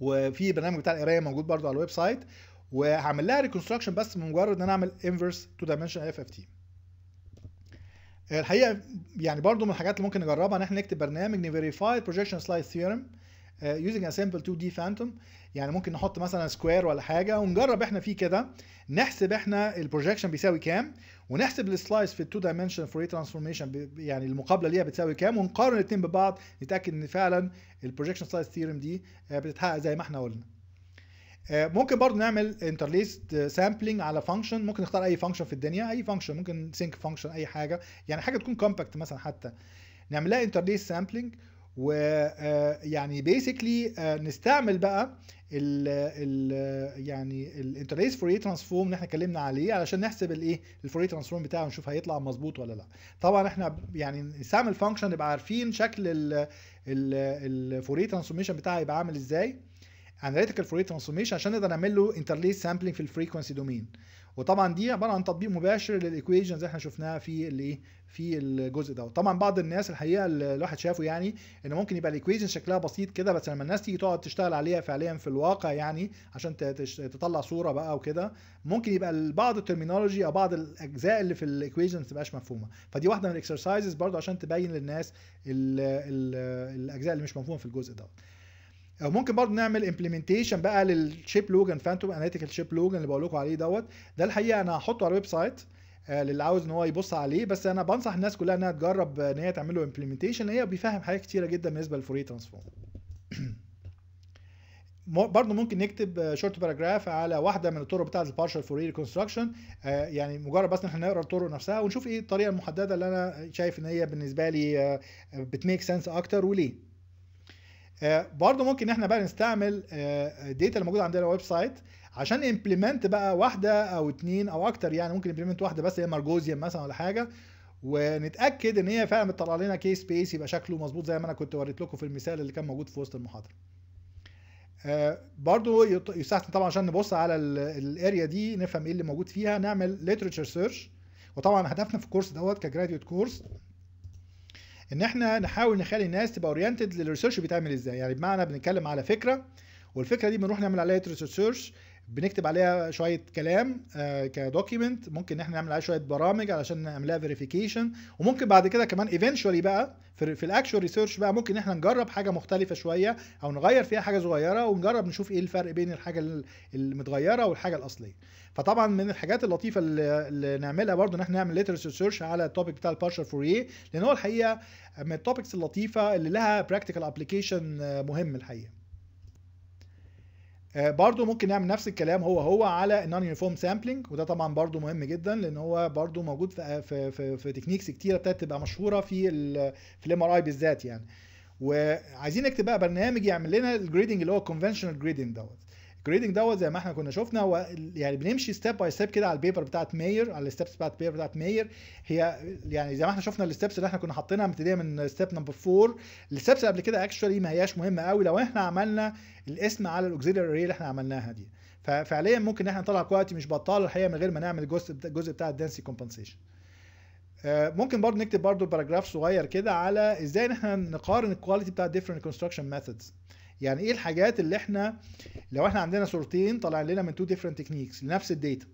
وفي برنامج بتاع القرايه موجود برده على الويب سايت وهعمل لها ريكونستراكشن بس بمجرد ان انا اعمل انفرس تو دايمنشن اف اف تي الحقيقه يعني برضو من الحاجات اللي ممكن نجربها ان احنا نكتب برنامج نفيريفاي بروجيكشن سلايس ثيورم يوزنج uh, simple 2 دي فانتوم يعني ممكن نحط مثلا سكوير ولا حاجه ونجرب احنا فيه كده نحسب احنا البروجكشن بيساوي كام ونحسب السلايس في التو دايمنشن فوري ترانسفورميشن يعني المقابله ليها بتساوي كام ونقارن الاثنين ببعض نتاكد ان فعلا البروجكشن سلايس ثيرم دي uh, بتتحقق زي ما احنا قلنا uh, ممكن برضو نعمل انترليست سامبلينج على فانكشن ممكن نختار اي فانكشن في الدنيا اي فانكشن ممكن سينك فانكشن اي حاجه يعني حاجه تكون كومباكت مثلا حتى نعملها انترليست سامبلينج ويعني آه، بيسكلي آه، نستعمل بقى ال ال يعني الانترليس فوريه ترانسفورم اللي احنا اتكلمنا عليه علشان نحسب الايه الفوريه ترانسفورم بتاعه ونشوف هيطلع مظبوط ولا لا طبعا احنا يعني نستعمل فانكشن نبقى عارفين شكل الفوريه ترانسفورميشن بتاعه هيبقى عامل ازاي اناليتيكال فوريه ترانسفورميشن عشان نقدر نعمل له انترليس سامبلينج في الفريكونسي دومين وطبعا دي عباره عن تطبيق مباشر للايكويشنز احنا شفناها في الايه في الجزء ده طبعا بعض الناس الحقيقه اللي الواحد شافه يعني ان ممكن يبقى الايكويشن شكلها بسيط كده بس لما الناس تيجي تقعد تشتغل عليها فعليا في الواقع يعني عشان تطلع صوره بقى وكده ممكن يبقى بعض الترمينولوجي او بعض الاجزاء اللي في الايكويشن ما تبقاش مفهومه فدي واحده من الاكسرسايزز برضو عشان تبين للناس الـ الـ الاجزاء اللي مش مفهومه في الجزء دوت او آه، ممكن برضه نعمل امبلمنتيشن بقى للشيب لوجن فانتوم اناليتيكال شيب لوجن اللي بقول لكم عليه دوت ده الحقيقه انا هحطه على الويب آه، سايت للي عاوز ان هو يبص عليه بس انا بنصح الناس كلها انها تجرب آه، ان هي تعمل له امبلمنتيشن هي بيفهم حاجات كتيره جدا بالنسبه للفوري ترانسفورم [clears throat] برضه ممكن نكتب شورت باراجراف على واحده من الطرق بتاعه البارشال فوري ريكونستراكشن يعني مجرد بس ان احنا نقرا الطرق نفسها ونشوف ايه الطريقه المحدده اللي انا شايف ان هي بالنسبه لي بتميك سنس اكتر وليه آه، برضه ممكن احنا بقى نستعمل آه، الداتا اللي موجوده عندنا الويب سايت عشان امبلمنت بقى واحده او اتنين او اكتر يعني ممكن امبلمنت واحده بس هي مارجوزيا مثلا ولا حاجه ونتاكد ان هي فعلا بتطلع لنا كيس بيس يبقى شكله مظبوط زي ما انا كنت وريت لكم في المثال اللي كان موجود في وسط المحاضره آه، برضه يستحسن طبعا عشان نبص على الاريا دي نفهم ايه اللي موجود فيها نعمل literature search وطبعا هدفنا في الكورس دوت كجراديوت كورس ان احنا نحاول نخلي الناس تبقى اورينتد للريسيرش بيتعمل ازاي يعني بمعنى بنتكلم على فكره والفكره دي بنروح نعمل عليها ريسيرش بنكتب عليها شويه كلام آه، كدوكيمنت ممكن احنا نعمل عليها شويه برامج علشان نعملها فيريفيكيشن وممكن بعد كده كمان ايفينشولي بقى في, في الاكشوال ريسيرش بقى ممكن احنا نجرب حاجه مختلفه شويه او نغير فيها حاجه صغيره ونجرب نشوف ايه الفرق بين الحاجه المتغيره والحاجه الاصليه فطبعا من الحاجات اللطيفه اللي, اللي نعملها برضو ان احنا نعمل ليترس سيرش على التوبيك بتاع البارشر فوريه لان هو الحقيقه من التوبكس اللطيفه اللي لها براكتيكال ابلكيشن آه، مهم الحقيقه آه، برضو ممكن نعمل نفس الكلام هو هو على النون يونيفورم سامبلنج وده طبعا برضو مهم جدا لان هو برضو موجود في آه، في في, في تكنيكس كتيره ابتدت تبقى مشهوره في ال في الام ار اي بالذات يعني وعايزين نكتب بقى برنامج يعمل لنا الجريدنج اللي هو الكونفشنال جريدنج دوت الجريدنج دوت زي ما احنا كنا شفنا هو يعني بنمشي ستيب باي ستيب كده على البيبر بتاعت ماير على الستبس بتاعت البيبر بتاعت ماير هي يعني زي ما احنا شفنا الستبس اللي احنا كنا حاطينها ابتداء من ستيب نمبر 4 الستبس اللي قبل كده اكشولي ما هياش مهمه قوي لو احنا عملنا الاسم على الاوكسيلري اري اللي احنا عملناها دي ففعليا ممكن احنا نطلع كواليتي مش بطاله الحقيقه من غير ما نعمل الجزء الجزء بتاع الدنسي آه، كومبنسيشن ممكن برضه نكتب برضه باراجراف صغير كده على ازاي ان احنا نقارن الكواليتي بتاع ديفرنت كونستراكشن ميثودز يعني ايه الحاجات اللي احنا لو احنا عندنا صورتين طالعين لنا من تو ديفرنت تكنيكس لنفس الداتا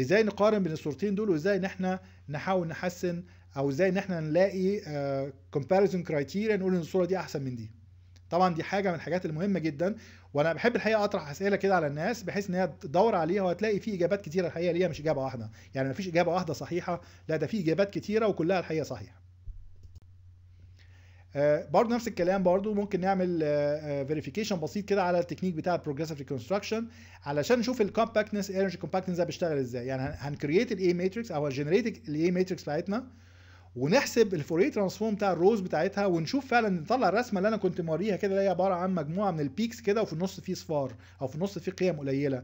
ازاي نقارن بين الصورتين دول وازاي ان احنا نحاول نحسن او ازاي ان احنا نلاقي كومباريزون آه، كرايتيريا نقول ان الصوره دي احسن من دي طبعا دي حاجه من الحاجات المهمه جدا وانا بحب الحقيقه اطرح اسئله كده على الناس بحيث ان هي تدور عليها وهتلاقي في اجابات كتيره الحقيقه ليها مش اجابه واحده يعني مفيش اجابه واحده صحيحه لا ده في اجابات كتيره وكلها الحقيقه صحيحه آه، برضه نفس الكلام برضه ممكن نعمل فيريفيكيشن آه، آه، بسيط كده على التكنيك بتاع البروجريسيف ريكونستراكشن علشان نشوف الكومباكتنس انرجي كومباكتنس ده بيشتغل ازاي يعني هنكرييت الاي ماتريكس او هنجنريت الاي ماتريكس بتاعتنا ونحسب الفوري ترانسفورم بتاع الروز بتاعتها ونشوف فعلا نطلع الرسمه اللي انا كنت موريها كده اللي هي عباره عن مجموعه من البيكس كده وفي النص فيه صفار او في النص فيه قيم قليله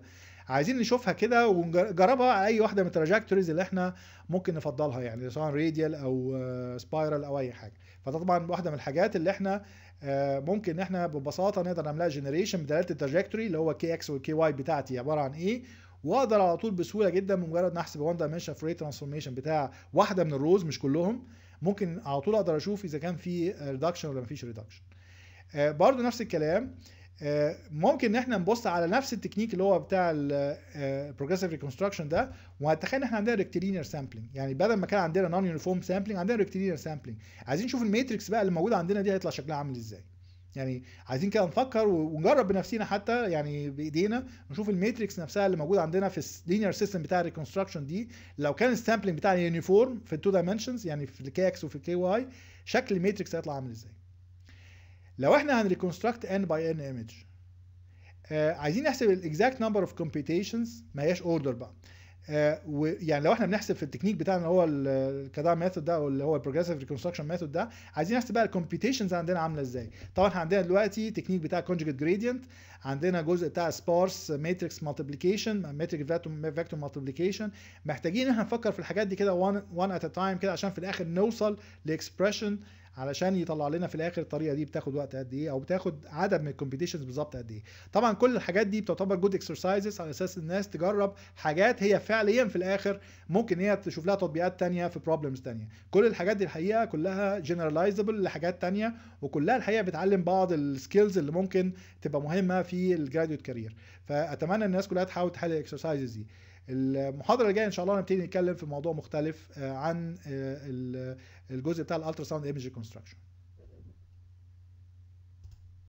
عايزين نشوفها كده ونجربها على اي واحده من التراجكتوريز اللي احنا ممكن نفضلها يعني سواء راديال او سبايرال او اي حاجه فده طبعا واحده من الحاجات اللي احنا آه، ممكن ان احنا ببساطه نقدر نعملها جنريشن بدلاله التراجكتوري اللي هو كي اكس والكي واي بتاعتي عباره عن ايه واقدر على طول بسهوله جدا بمجرد ما احسب وان دايمنشن فري ترانسفورميشن بتاع واحده من الروز مش كلهم ممكن على طول اقدر اشوف اذا كان في ريدكشن ولا مفيش ريدكشن آه، برضو نفس الكلام آه، ممكن ان احنا نبص على نفس التكنيك اللي هو بتاع البروجريسيف ريكونستراكشن آه، ده وهتخيل ان احنا عندنا ريكتيلينير سامبلنج يعني بدل ما كان عندنا نون يونيفورم سامبلنج عندنا ريكتيلينير سامبلنج عايزين نشوف الماتريكس بقى اللي موجوده عندنا دي هيطلع شكلها عامل ازاي يعني عايزين كده نفكر ونجرب بنفسينا حتى يعني بايدينا نشوف الماتريكس نفسها اللي موجوده عندنا في اللينير سيستم بتاع الريكونستراكشن دي لو كان السامبلنج بتاع يونيفورم في التو دايمنشنز يعني في الكي اكس وفي الكي واي شكل الماتريكس هيطلع عامل ازاي لو احنا هنريكونستراكت ان باي ان ايمج عايزين نحسب الاكزاكت نمبر اوف كومبيتيشنز ما هياش اوردر بقى آه ويعني لو احنا بنحسب في التكنيك بتاعنا اللي هو الكداع ميثود ده او اللي هو البروجريسيف ريكونستراكشن ميثود ده عايزين نحسب بقى الكومبيتيشنز عندنا عامله ازاي طبعا احنا عندنا دلوقتي تكنيك بتاع كونجكت جريدينت عندنا جزء بتاع سبارس ماتريكس مالتيبليكيشن ماتريك فيكتور مالتيبليكيشن محتاجين ان احنا نفكر في الحاجات دي كده وان ات تايم كده عشان في الاخر نوصل لاكسبريشن علشان يطلع لنا في الاخر الطريقه دي بتاخد وقت قد ايه او بتاخد عدد من الكومبيتيشنز بالظبط قد ايه طبعا كل الحاجات دي بتعتبر جود اكسرسايزز على اساس الناس تجرب حاجات هي فعليا في الاخر ممكن هي تشوف لها تطبيقات تانية في بروبلمز تانية كل الحاجات دي الحقيقه كلها جنراليزبل لحاجات تانية وكلها الحقيقه بتعلم بعض السكيلز اللي ممكن تبقى مهمه في الجراديوت كارير فاتمنى الناس كلها تحاول تحل الاكسرسايزز دي المحاضره الجايه ان شاء الله هنبتدي نتكلم في موضوع مختلف آه، عن آه، الجزء بتاع الالترا ساوند ايمج ريكونستراكشن